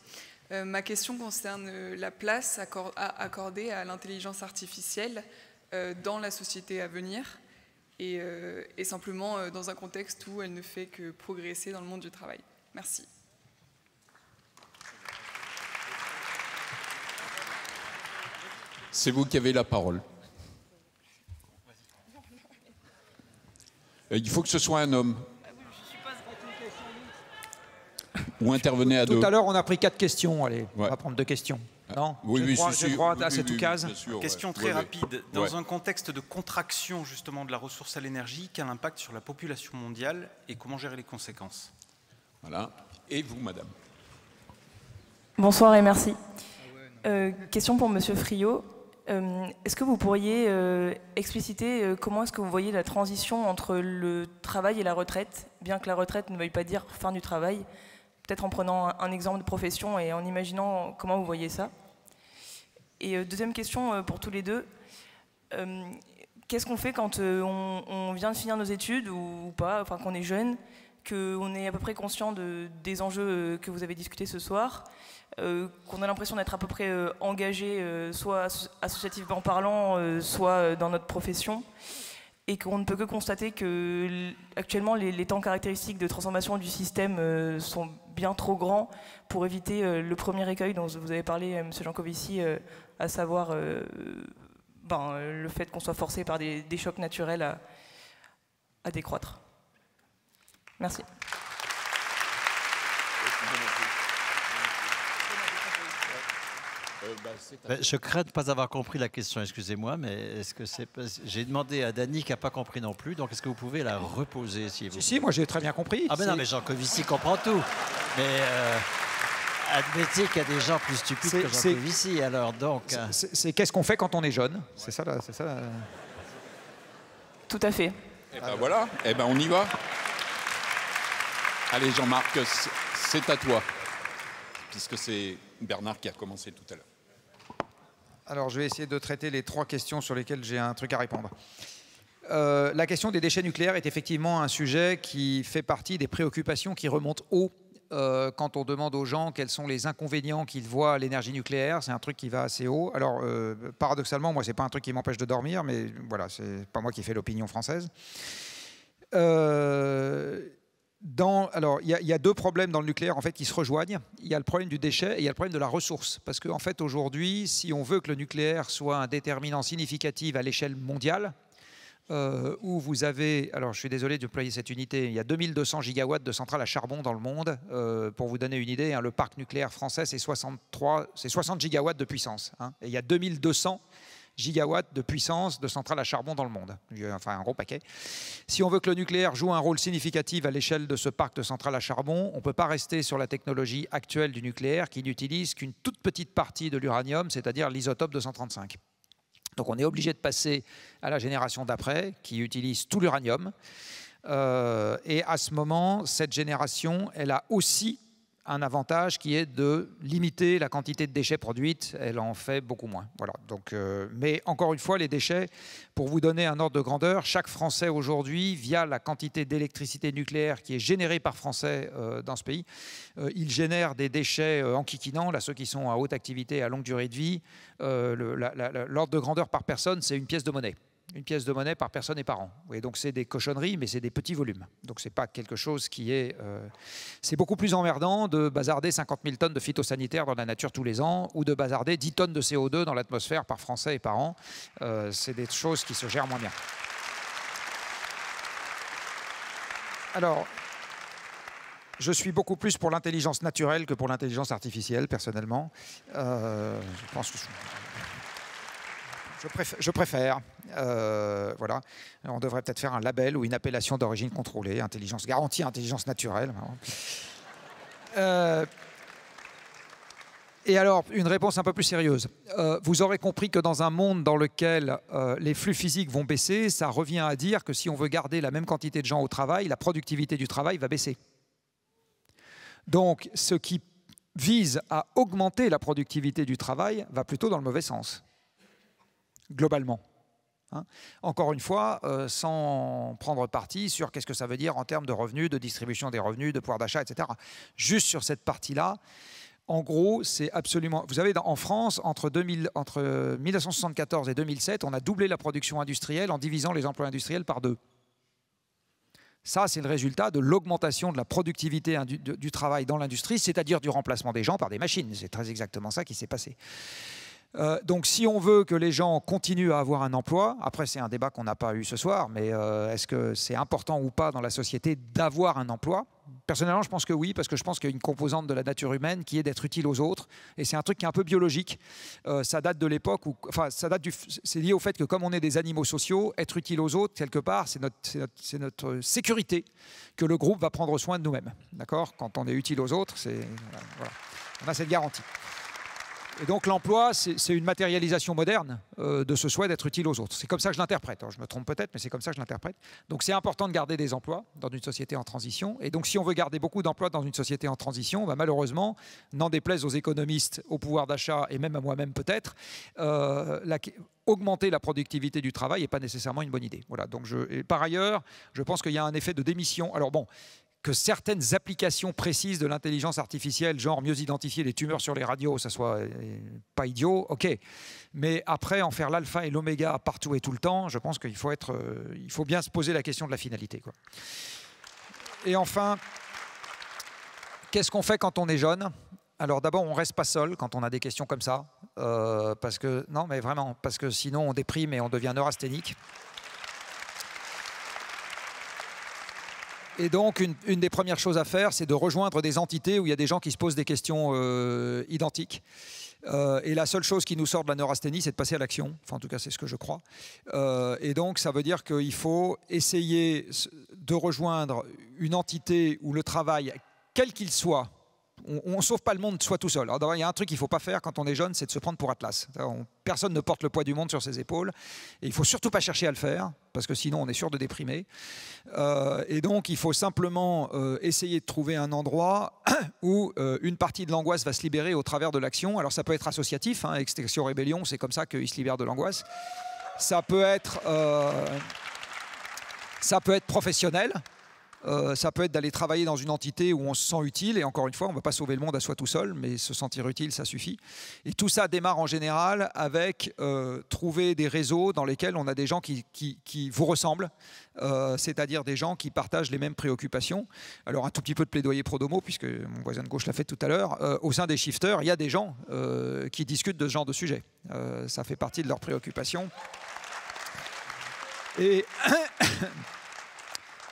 Euh, ma question concerne euh, la place accordée à l'intelligence artificielle euh, dans la société à venir et, et simplement dans un contexte où elle ne fait que progresser dans le monde du travail. Merci. C'est vous qui avez la parole. Il faut que ce soit un homme intervenez à tout deux. Tout à l'heure, on a pris quatre questions. Allez, on va prendre deux questions. Ah, non Oui, oui, crois, à cette Question très rapide. Dans un contexte de contraction justement de la ressource à l'énergie, quel impact sur la population mondiale et comment gérer les conséquences Voilà. Et vous, madame Bonsoir et merci. Ah euh, question pour Monsieur Friot. Euh, est-ce que vous pourriez euh, expliciter comment est-ce que vous voyez la transition entre le travail et la retraite, bien que la retraite ne veuille pas dire fin du travail peut-être en prenant un exemple de profession et en imaginant comment vous voyez ça. Et euh, deuxième question euh, pour tous les deux. Euh, qu'est-ce qu'on fait quand on, vient de finir nos études ou, pas, enfin qu'on est jeune, qu'on est à peu près conscient de, des enjeux que vous avez discutés ce soir, qu'on a l'impression d'être à peu près engagé, soit associativement parlant, soit dans notre profession et qu'on ne peut que constater que actuellement les, temps caractéristiques de transformation du système euh, sont bien trop grands pour éviter euh, le premier écueil dont vous avez parlé, euh, M. Jancovici, à savoir ben, le fait qu'on soit forcé par des, chocs naturels à décroître. Merci. Ben, je crains de ne pas avoir compris la question, excusez-moi, mais est-ce que c'est. J'ai demandé à Dany qui n'a pas compris non plus, donc est-ce que vous pouvez la reposer, si vous Si, si moi j'ai très bien compris. Ah, mais ben non, mais Jean Covici comprend tout. Mais. Euh, admettez qu'il y a des gens plus stupides que Jean Covici, alors donc. Euh. C'est qu'est-ce qu'on fait quand on est jeune C'est ça, c'est ça. Tout à fait. Eh ben voilà, et eh ben on y va. Allez Jean-Marc, c'est à toi, puisque c'est Bernard qui a commencé tout à l'heure. Alors, je vais essayer de traiter les trois questions sur lesquelles j'ai un truc à répondre. Euh, la question des déchets nucléaires est effectivement un sujet qui fait partie des préoccupations qui remontent haut euh, quand on demande aux gens quels sont les inconvénients qu'ils voient à l'énergie nucléaire. C'est un truc qui va assez haut. Alors, euh, paradoxalement, moi, c'est pas un truc qui m'empêche de dormir, mais voilà, c'est pas moi qui fais l'opinion française. Euh, dans, alors, il y, a deux problèmes dans le nucléaire en fait qui se rejoignent. Il y a le problème du déchet et il y a le problème de la ressource. Parce qu'en en fait, aujourd'hui, si on veut que le nucléaire soit un déterminant significatif à l'échelle mondiale, euh, où vous avez, alors je suis désolé d'employer cette unité, il y a 2200 gigawatts de centrales à charbon dans le monde. Euh, pour vous donner une idée, hein, le parc nucléaire français, c'est 63, 60 gigawatts de puissance. Hein. et il y a 2200 gigawatts de puissance de centrales à charbon dans le monde. Enfin, un gros paquet. Si on veut que le nucléaire joue un rôle significatif à l'échelle de ce parc de centrales à charbon, on ne peut pas rester sur la technologie actuelle du nucléaire qui n'utilise qu'une toute petite partie de l'uranium, c'est-à-dire l'isotope 235. Donc on est obligé de passer à la génération d'après qui utilise tout l'uranium. Euh, et à ce moment, cette génération, elle a aussi un avantage qui est de limiter la quantité de déchets produite. Elle en fait beaucoup moins. Voilà. Donc, euh, mais encore une fois, les déchets, pour vous donner un ordre de grandeur, chaque Français aujourd'hui, via la quantité d'électricité nucléaire qui est générée par Français euh, dans ce pays, euh, il génère des déchets en enquiquinants, là, ceux qui sont à haute activité, à longue durée de vie. L'ordre de grandeur par personne, c'est une pièce de monnaie une pièce de monnaie par personne et par an. donc c'est des cochonneries, mais c'est des petits volumes. Donc c'est pas quelque chose qui est... Euh, c'est beaucoup plus emmerdant de bazarder 50 000 tonnes de phytosanitaires dans la nature tous les ans ou de bazarder 10 tonnes de CO2 dans l'atmosphère par Français et par an. Euh, c'est des choses qui se gèrent moins bien. Alors, je suis beaucoup plus pour l'intelligence naturelle que pour l'intelligence artificielle, personnellement. Euh, je pense que... Je préfère. Euh, voilà. On devrait peut-être faire un label ou une appellation d'origine contrôlée, intelligence garantie, intelligence naturelle. Euh, et alors, une réponse un peu plus sérieuse. Euh, vous aurez compris que dans un monde dans lequel les flux physiques vont baisser, ça revient à dire que si on veut garder la même quantité de gens au travail, la productivité du travail va baisser. Donc, ce qui vise à augmenter la productivité du travail va plutôt dans le mauvais sens globalement. Hein. Encore une fois, euh, sans prendre parti sur qu'est-ce que ça veut dire en termes de revenus, de distribution des revenus, de pouvoir d'achat, etc. Juste sur cette partie-là, en gros, c'est absolument. Vous savez, en France, entre, 2000, 1974 et 2007, on a doublé la production industrielle en divisant les emplois industriels par deux. Ça, c'est le résultat de l'augmentation de la productivité du travail dans l'industrie, c'est-à-dire du remplacement des gens par des machines. C'est très exactement ça qui s'est passé. Euh, donc si on veut que les gens continuent à avoir un emploi, après c'est un débat qu'on n'a pas eu ce soir, mais euh, est-ce que c'est important ou pas dans la société d'avoir un emploi Personnellement, je pense que oui, parce que je pense qu'il y a une composante de la nature humaine qui est d'être utile aux autres, et c'est un truc qui est un peu biologique. Euh, ça date de l'époque où, enfin, ça date du, c'est lié au fait que comme on est des animaux sociaux, être utile aux autres quelque part, c'est notre, notre, sécurité que le groupe va prendre soin de nous-mêmes. D'accord Quand on est utile aux autres, c'est, voilà, on a cette garantie. Et donc l'emploi, c'est une matérialisation moderne euh, de ce souhait d'être utile aux autres. C'est comme ça que je l'interprète. Hein. Je me trompe peut-être, mais c'est comme ça que je l'interprète. Donc c'est important de garder des emplois dans une société en transition. Et donc si on veut garder beaucoup d'emplois dans une société en transition, va bah, malheureusement, n'en déplaise aux économistes, au pouvoir d'achat et même à moi-même peut-être, euh, augmenter la productivité du travail n'est pas nécessairement une bonne idée. Voilà. Donc par ailleurs, je pense qu'il y a un effet de démission. Alors bon, que certaines applications précises de l'intelligence artificielle, genre mieux identifier les tumeurs sur les radios, ça soit euh, pas idiot, ok. Mais après, en faire l'alpha et l'oméga partout et tout le temps, je pense qu'il faut, être, euh, il faut bien se poser la question de la finalité. Quoi. Et enfin, qu'est-ce qu'on fait quand on est jeune alors d'abord, on reste pas seul quand on a des questions comme ça, euh, parce que non, mais vraiment, parce que sinon on déprime et on devient neurasthénique. Et donc, une, des premières choses à faire, c'est de rejoindre des entités où il y a des gens qui se posent des questions euh, identiques. Euh, et la seule chose qui nous sort de la neurasthénie, c'est de passer à l'action. Enfin, en tout cas, c'est ce que je crois. Euh, et donc, ça veut dire qu'il faut essayer de rejoindre une entité où le travail, quel qu'il soit, on ne sauve pas le monde soit tout seul. Alors, il y a un truc qu'il ne faut pas faire quand on est jeune, c'est de se prendre pour Atlas. personne ne porte le poids du monde sur ses épaules. Et il ne faut surtout pas chercher à le faire, parce que sinon on est sûr de déprimer. Euh, et donc il faut simplement euh, essayer de trouver un endroit où euh, une partie de l'angoisse va se libérer au travers de l'action. Alors ça peut être associatif, hein, Extinction Rébellion, c'est comme ça qu'il se libère de l'angoisse. Ça peut être... Ça peut être professionnel, euh, ça peut être d'aller travailler dans une entité où on se sent utile, et encore une fois, on ne va pas sauver le monde à soi tout seul, mais se sentir utile, ça suffit. Et tout ça démarre en général avec euh, trouver des réseaux dans lesquels on a des gens qui, vous ressemblent, euh, c'est-à-dire des gens qui partagent les mêmes préoccupations. Alors un tout petit peu de plaidoyer pro-domo, puisque mon voisin de gauche l'a fait tout à l'heure, au sein des shifters, il y a des gens qui discutent de ce genre de sujet. ça fait partie de leurs préoccupations. Et...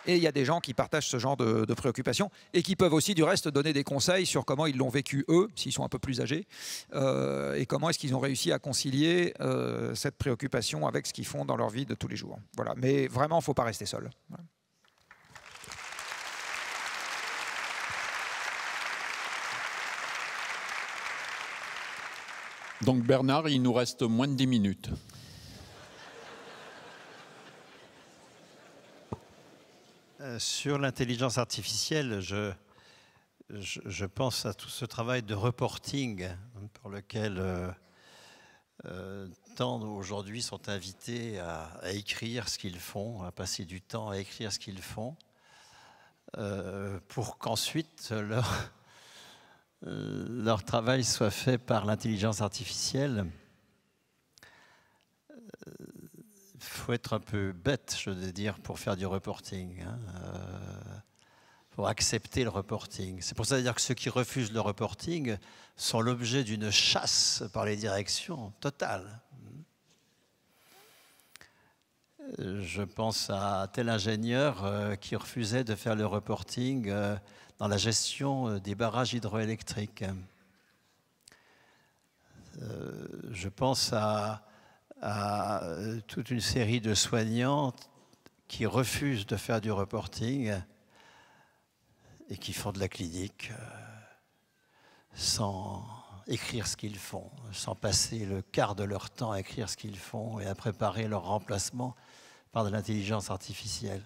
Et il y a des gens qui partagent ce genre de, préoccupation préoccupations et qui peuvent aussi, du reste, donner des conseils sur comment ils l'ont vécu eux, s'ils sont un peu plus âgés, euh, et comment est-ce qu'ils ont réussi à concilier euh, cette préoccupation avec ce qu'ils font dans leur vie de tous les jours. Mais vraiment, il ne faut pas rester seul. Donc Bernard, il nous reste moins de 10 minutes. Euh, sur l'intelligence artificielle, je, pense à tout ce travail de reporting pour lequel euh, euh, tant aujourd'hui sont invités à, écrire ce qu'ils font, à passer du temps à écrire ce qu'ils font, pour qu'ensuite leur, leur travail soit fait par l'intelligence artificielle il faut être un peu bête, je veux dire, pour faire du reporting. Hein, euh, pour accepter le reporting. C'est pour ça dire que ceux qui refusent le reporting sont l'objet d'une chasse par les directions totale. Je pense à tel ingénieur euh, qui refusait de faire le reporting euh, dans la gestion des barrages hydroélectriques. Je pense à à euh, toute une série de soignants qui refusent de faire du reporting et qui font de la clinique euh, sans écrire ce qu'ils font, sans passer le quart de leur temps à écrire ce qu'ils font et à préparer leur remplacement par de l'intelligence artificielle.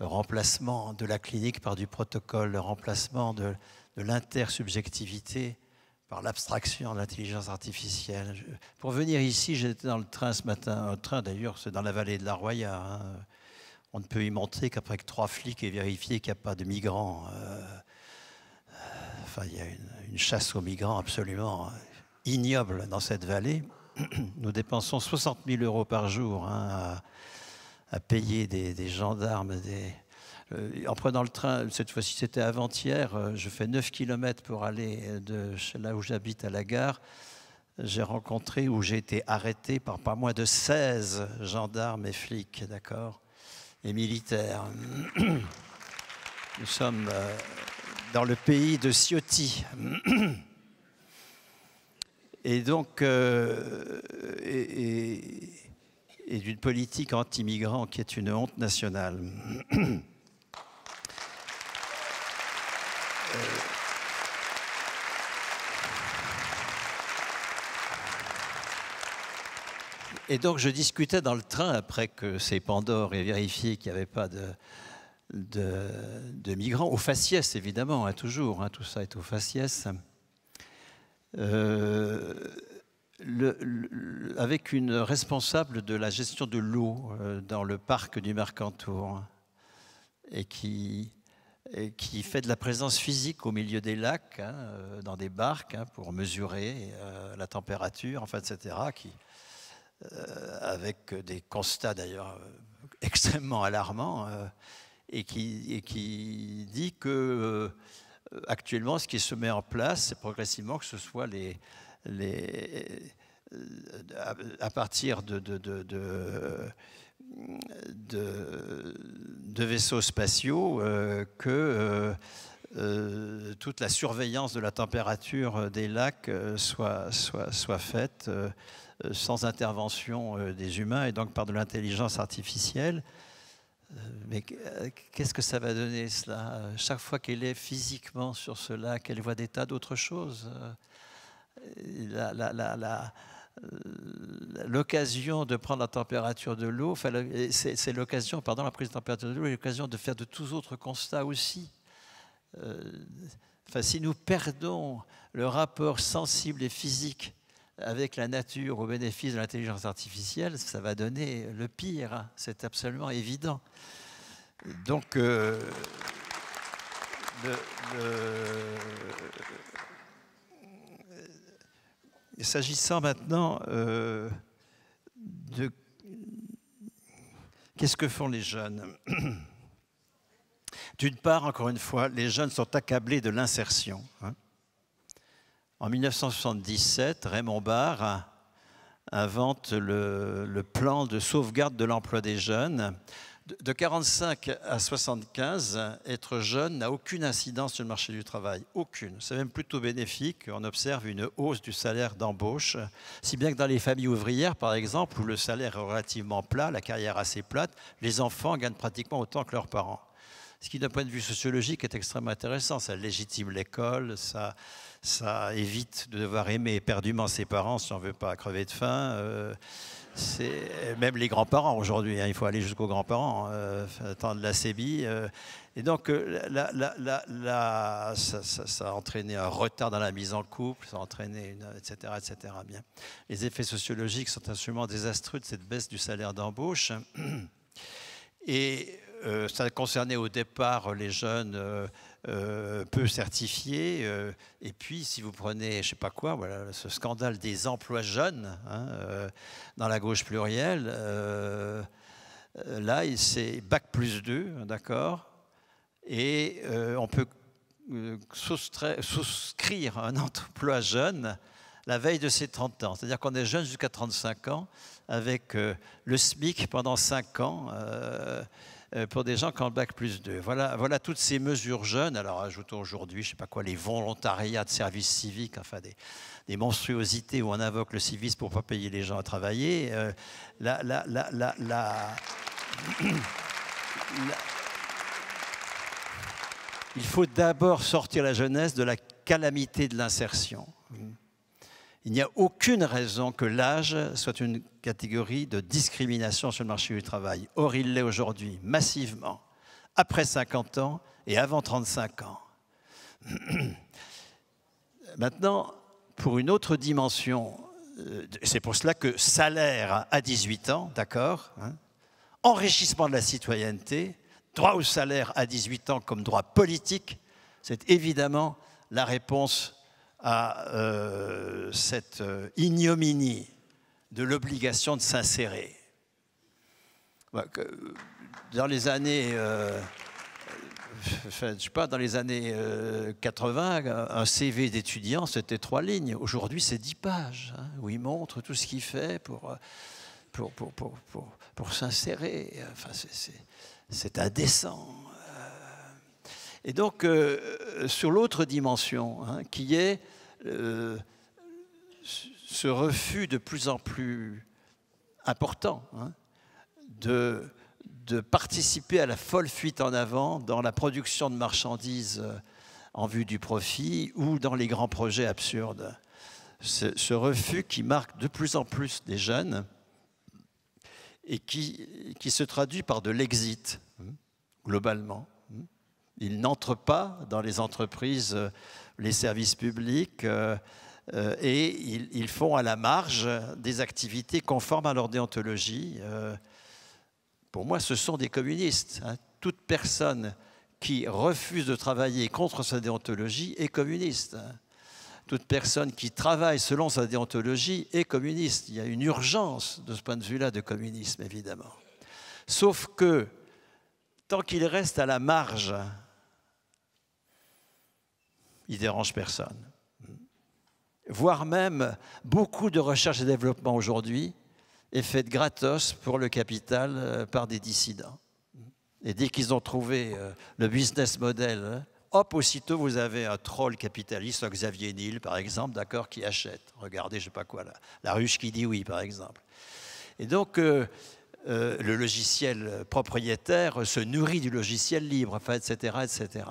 Le remplacement de la clinique par du protocole, le remplacement de, de l'intersubjectivité l'abstraction de l'intelligence artificielle. pour venir ici, j'étais dans le train ce matin. Un train, d'ailleurs, c'est dans la vallée de la Roya. Hein. On ne peut y monter qu'après que trois flics aient vérifié qu'il n'y a pas de migrants. Euh, euh, enfin, il y a une, chasse aux migrants absolument ignoble dans cette vallée. Nous dépensons 60 000 euros par jour hein, à, payer des, des gendarmes, des, euh, en prenant le train, cette fois-ci c'était avant-hier, euh, je fais 9 km pour aller euh, de là où j'habite à la gare. J'ai rencontré ou j'ai été arrêté par pas moins de 16 gendarmes et flics, d'accord Et militaires. Nous sommes dans le pays de Ciotti. Et donc, et, et, et d'une politique anti-migrant qui est une honte nationale. et donc je discutais dans le train après que ces Pandores aient vérifié qu'il n'y avait pas de, migrants, au faciès évidemment, hein, toujours, hein, tout ça est au faciès. Euh, avec une responsable de la gestion de l'eau euh, dans le parc du Mercantour et qui, et qui fait de la présence physique au milieu des lacs, hein, euh, dans des barques, pour mesurer la température, enfin, etc., qui, euh, avec des constats d'ailleurs euh, extrêmement alarmants, euh, et qui, dit que actuellement, ce qui se met en place, c'est progressivement que ce soit les, à partir de, de, vaisseaux spatiaux que toute la surveillance de la température des lacs soit, soit, faite. Euh, sans intervention euh, des humains et donc par de l'intelligence artificielle. Euh, mais qu'est-ce que ça va donner cela Chaque fois qu'elle est physiquement sur cela qu'elle voit des tas d'autres choses. l'occasion de prendre la température de l'eau, c'est, l'occasion, pardon, la prise de température de l'eau l'occasion de faire de tous autres constats aussi. Enfin, si nous perdons le rapport sensible et physique avec la nature au bénéfice de l'intelligence artificielle, ça va donner le pire. C'est absolument évident. Donc, euh, euh, s'agissant maintenant euh, de qu'est-ce que font les jeunes D'une part, encore une fois, les jeunes sont accablés de l'insertion. Hein. En 1977, Raymond Barre invente le, le plan de sauvegarde de l'emploi des jeunes. De 45 à 75, être jeune n'a aucune incidence sur le marché du travail, aucune. C'est même plutôt bénéfique. On observe une hausse du salaire d'embauche, si bien que dans les familles ouvrières, par exemple, où le salaire est relativement plat, la carrière assez plate, les enfants gagnent pratiquement autant que leurs parents. Ce qui, d'un point de vue sociologique, est extrêmement intéressant. Ça légitime l'école, ça, ça évite de devoir aimer éperdument ses parents si on ne veut pas crever de faim. Euh, c'est même les grands-parents aujourd'hui, hein, il faut aller jusqu'aux grands-parents, euh, attendre la sébie. Euh. et donc, ça, a entraîné un retard dans la mise en couple, ça a entraîné, une, etc., etc. Bien. Les effets sociologiques sont absolument désastreux de cette baisse du salaire d'embauche. Et ça concernait au départ les jeunes euh, peu certifié euh, et puis, si vous prenez, je sais pas quoi, voilà, ce scandale des emplois jeunes hein, euh, dans la gauche plurielle, euh, là, c'est bac plus 2, d'accord Et on peut souscrire un emploi jeune la veille de ses 30 ans. C'est-à-dire qu'on est jeune jusqu'à 35 ans avec le SMIC pendant 5 ans. Euh, pour des gens qui le bac plus 2. Voilà, voilà toutes ces mesures jeunes. Alors ajoutons aujourd'hui, je ne sais pas quoi, les volontariats de service civique, enfin des, monstruosités où on invoque le civisme pour ne pas payer les gens à travailler. Euh, la, Il faut d'abord sortir la jeunesse de la calamité de l'insertion. Il n'y a aucune raison que l'âge soit une catégorie de discrimination sur le marché du travail. Or, il l'est aujourd'hui, massivement, après 50 ans et avant 35 ans. Maintenant, pour une autre dimension, euh, c'est pour cela que salaire à 18 ans, d'accord hein, Enrichissement de la citoyenneté, droit au salaire à 18 ans comme droit politique, c'est évidemment la réponse à euh, cette euh, ignominie de l'obligation de s'insérer. Bah, euh, dans les années, je sais pas, dans les années 80, un CV d'étudiant, c'était trois lignes. Aujourd'hui, c'est dix pages, hein, où il montre tout ce qu'il fait pour, pour, pour, pour, pour s'insérer. Enfin, c'est indécent. Et donc, euh, sur l'autre dimension, hein, qui est euh, ce refus de plus en plus important hein, de, participer à la folle fuite en avant dans la production de marchandises euh, en vue du profit ou dans les grands projets absurdes. Ce, refus qui marque de plus en plus des jeunes et qui se traduit par de l'exit, hein, globalement. Ils n'entrent pas dans les entreprises, euh, les services publics, euh, euh, et ils, font à la marge des activités conformes à leur déontologie. pour moi, ce sont des communistes. Hein. Toute personne qui refuse de travailler contre sa déontologie est communiste. Hein. Toute personne qui travaille selon sa déontologie est communiste. Il y a une urgence de ce point de vue-là de communisme, évidemment. Sauf que, tant qu'il reste à la marge il dérange personne. Voire même beaucoup de recherche et développement aujourd'hui est faite gratos pour le capital euh, par des dissidents. Et dès qu'ils ont trouvé euh, le business model, euh, hop, aussitôt vous avez un troll capitaliste, Xavier Niel par exemple, d'accord, qui achète. Regardez, je sais pas quoi, la, la ruche qui dit oui par exemple. Et donc, le logiciel propriétaire se nourrit du logiciel libre, etc., etc.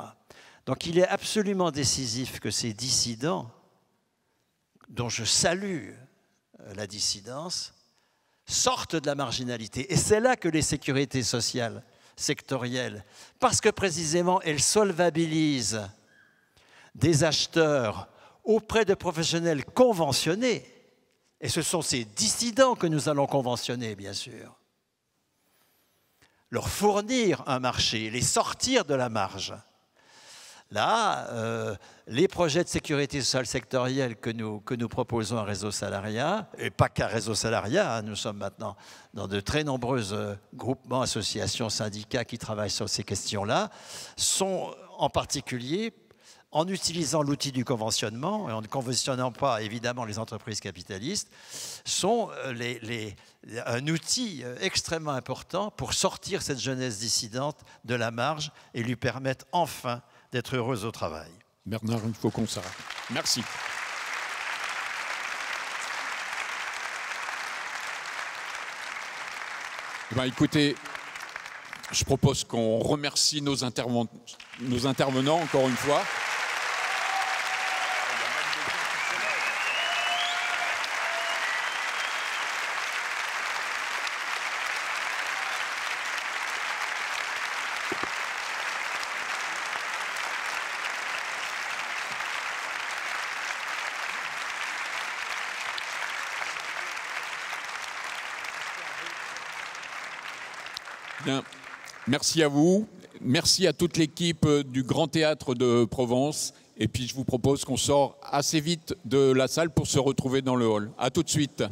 Donc il est absolument décisif que ces dissidents, dont je salue euh, la dissidence, sortent de la marginalité. Et c'est là que les sécurités sociales sectorielles, parce que précisément elles solvabilisent des acheteurs auprès de professionnels conventionnés, et ce sont ces dissidents que nous allons conventionner, bien sûr, leur fournir un marché, les sortir de la marge. Là, euh, les projets de sécurité sociale sectorielle que nous, que nous proposons à Réseau Salariat, et pas qu'à Réseau Salariat, hein, nous sommes maintenant dans de très nombreux euh, groupements, associations, syndicats qui travaillent sur ces questions-là, sont en particulier en utilisant l'outil du conventionnement et en ne conventionnant pas évidemment les entreprises capitalistes, sont euh, un outil extrêmement important pour sortir cette jeunesse dissidente de la marge et lui permettre enfin d'être heureuse au travail. Bernard, il faut qu'on s'arrête. Merci. Eh ben, écoutez, je propose qu'on remercie nos, nos intervenants encore une fois. Merci à vous. Merci à toute l'équipe euh, du Grand Théâtre de Provence. Et puis je vous propose qu'on sort assez vite de la salle pour se retrouver dans le hall. À tout de suite.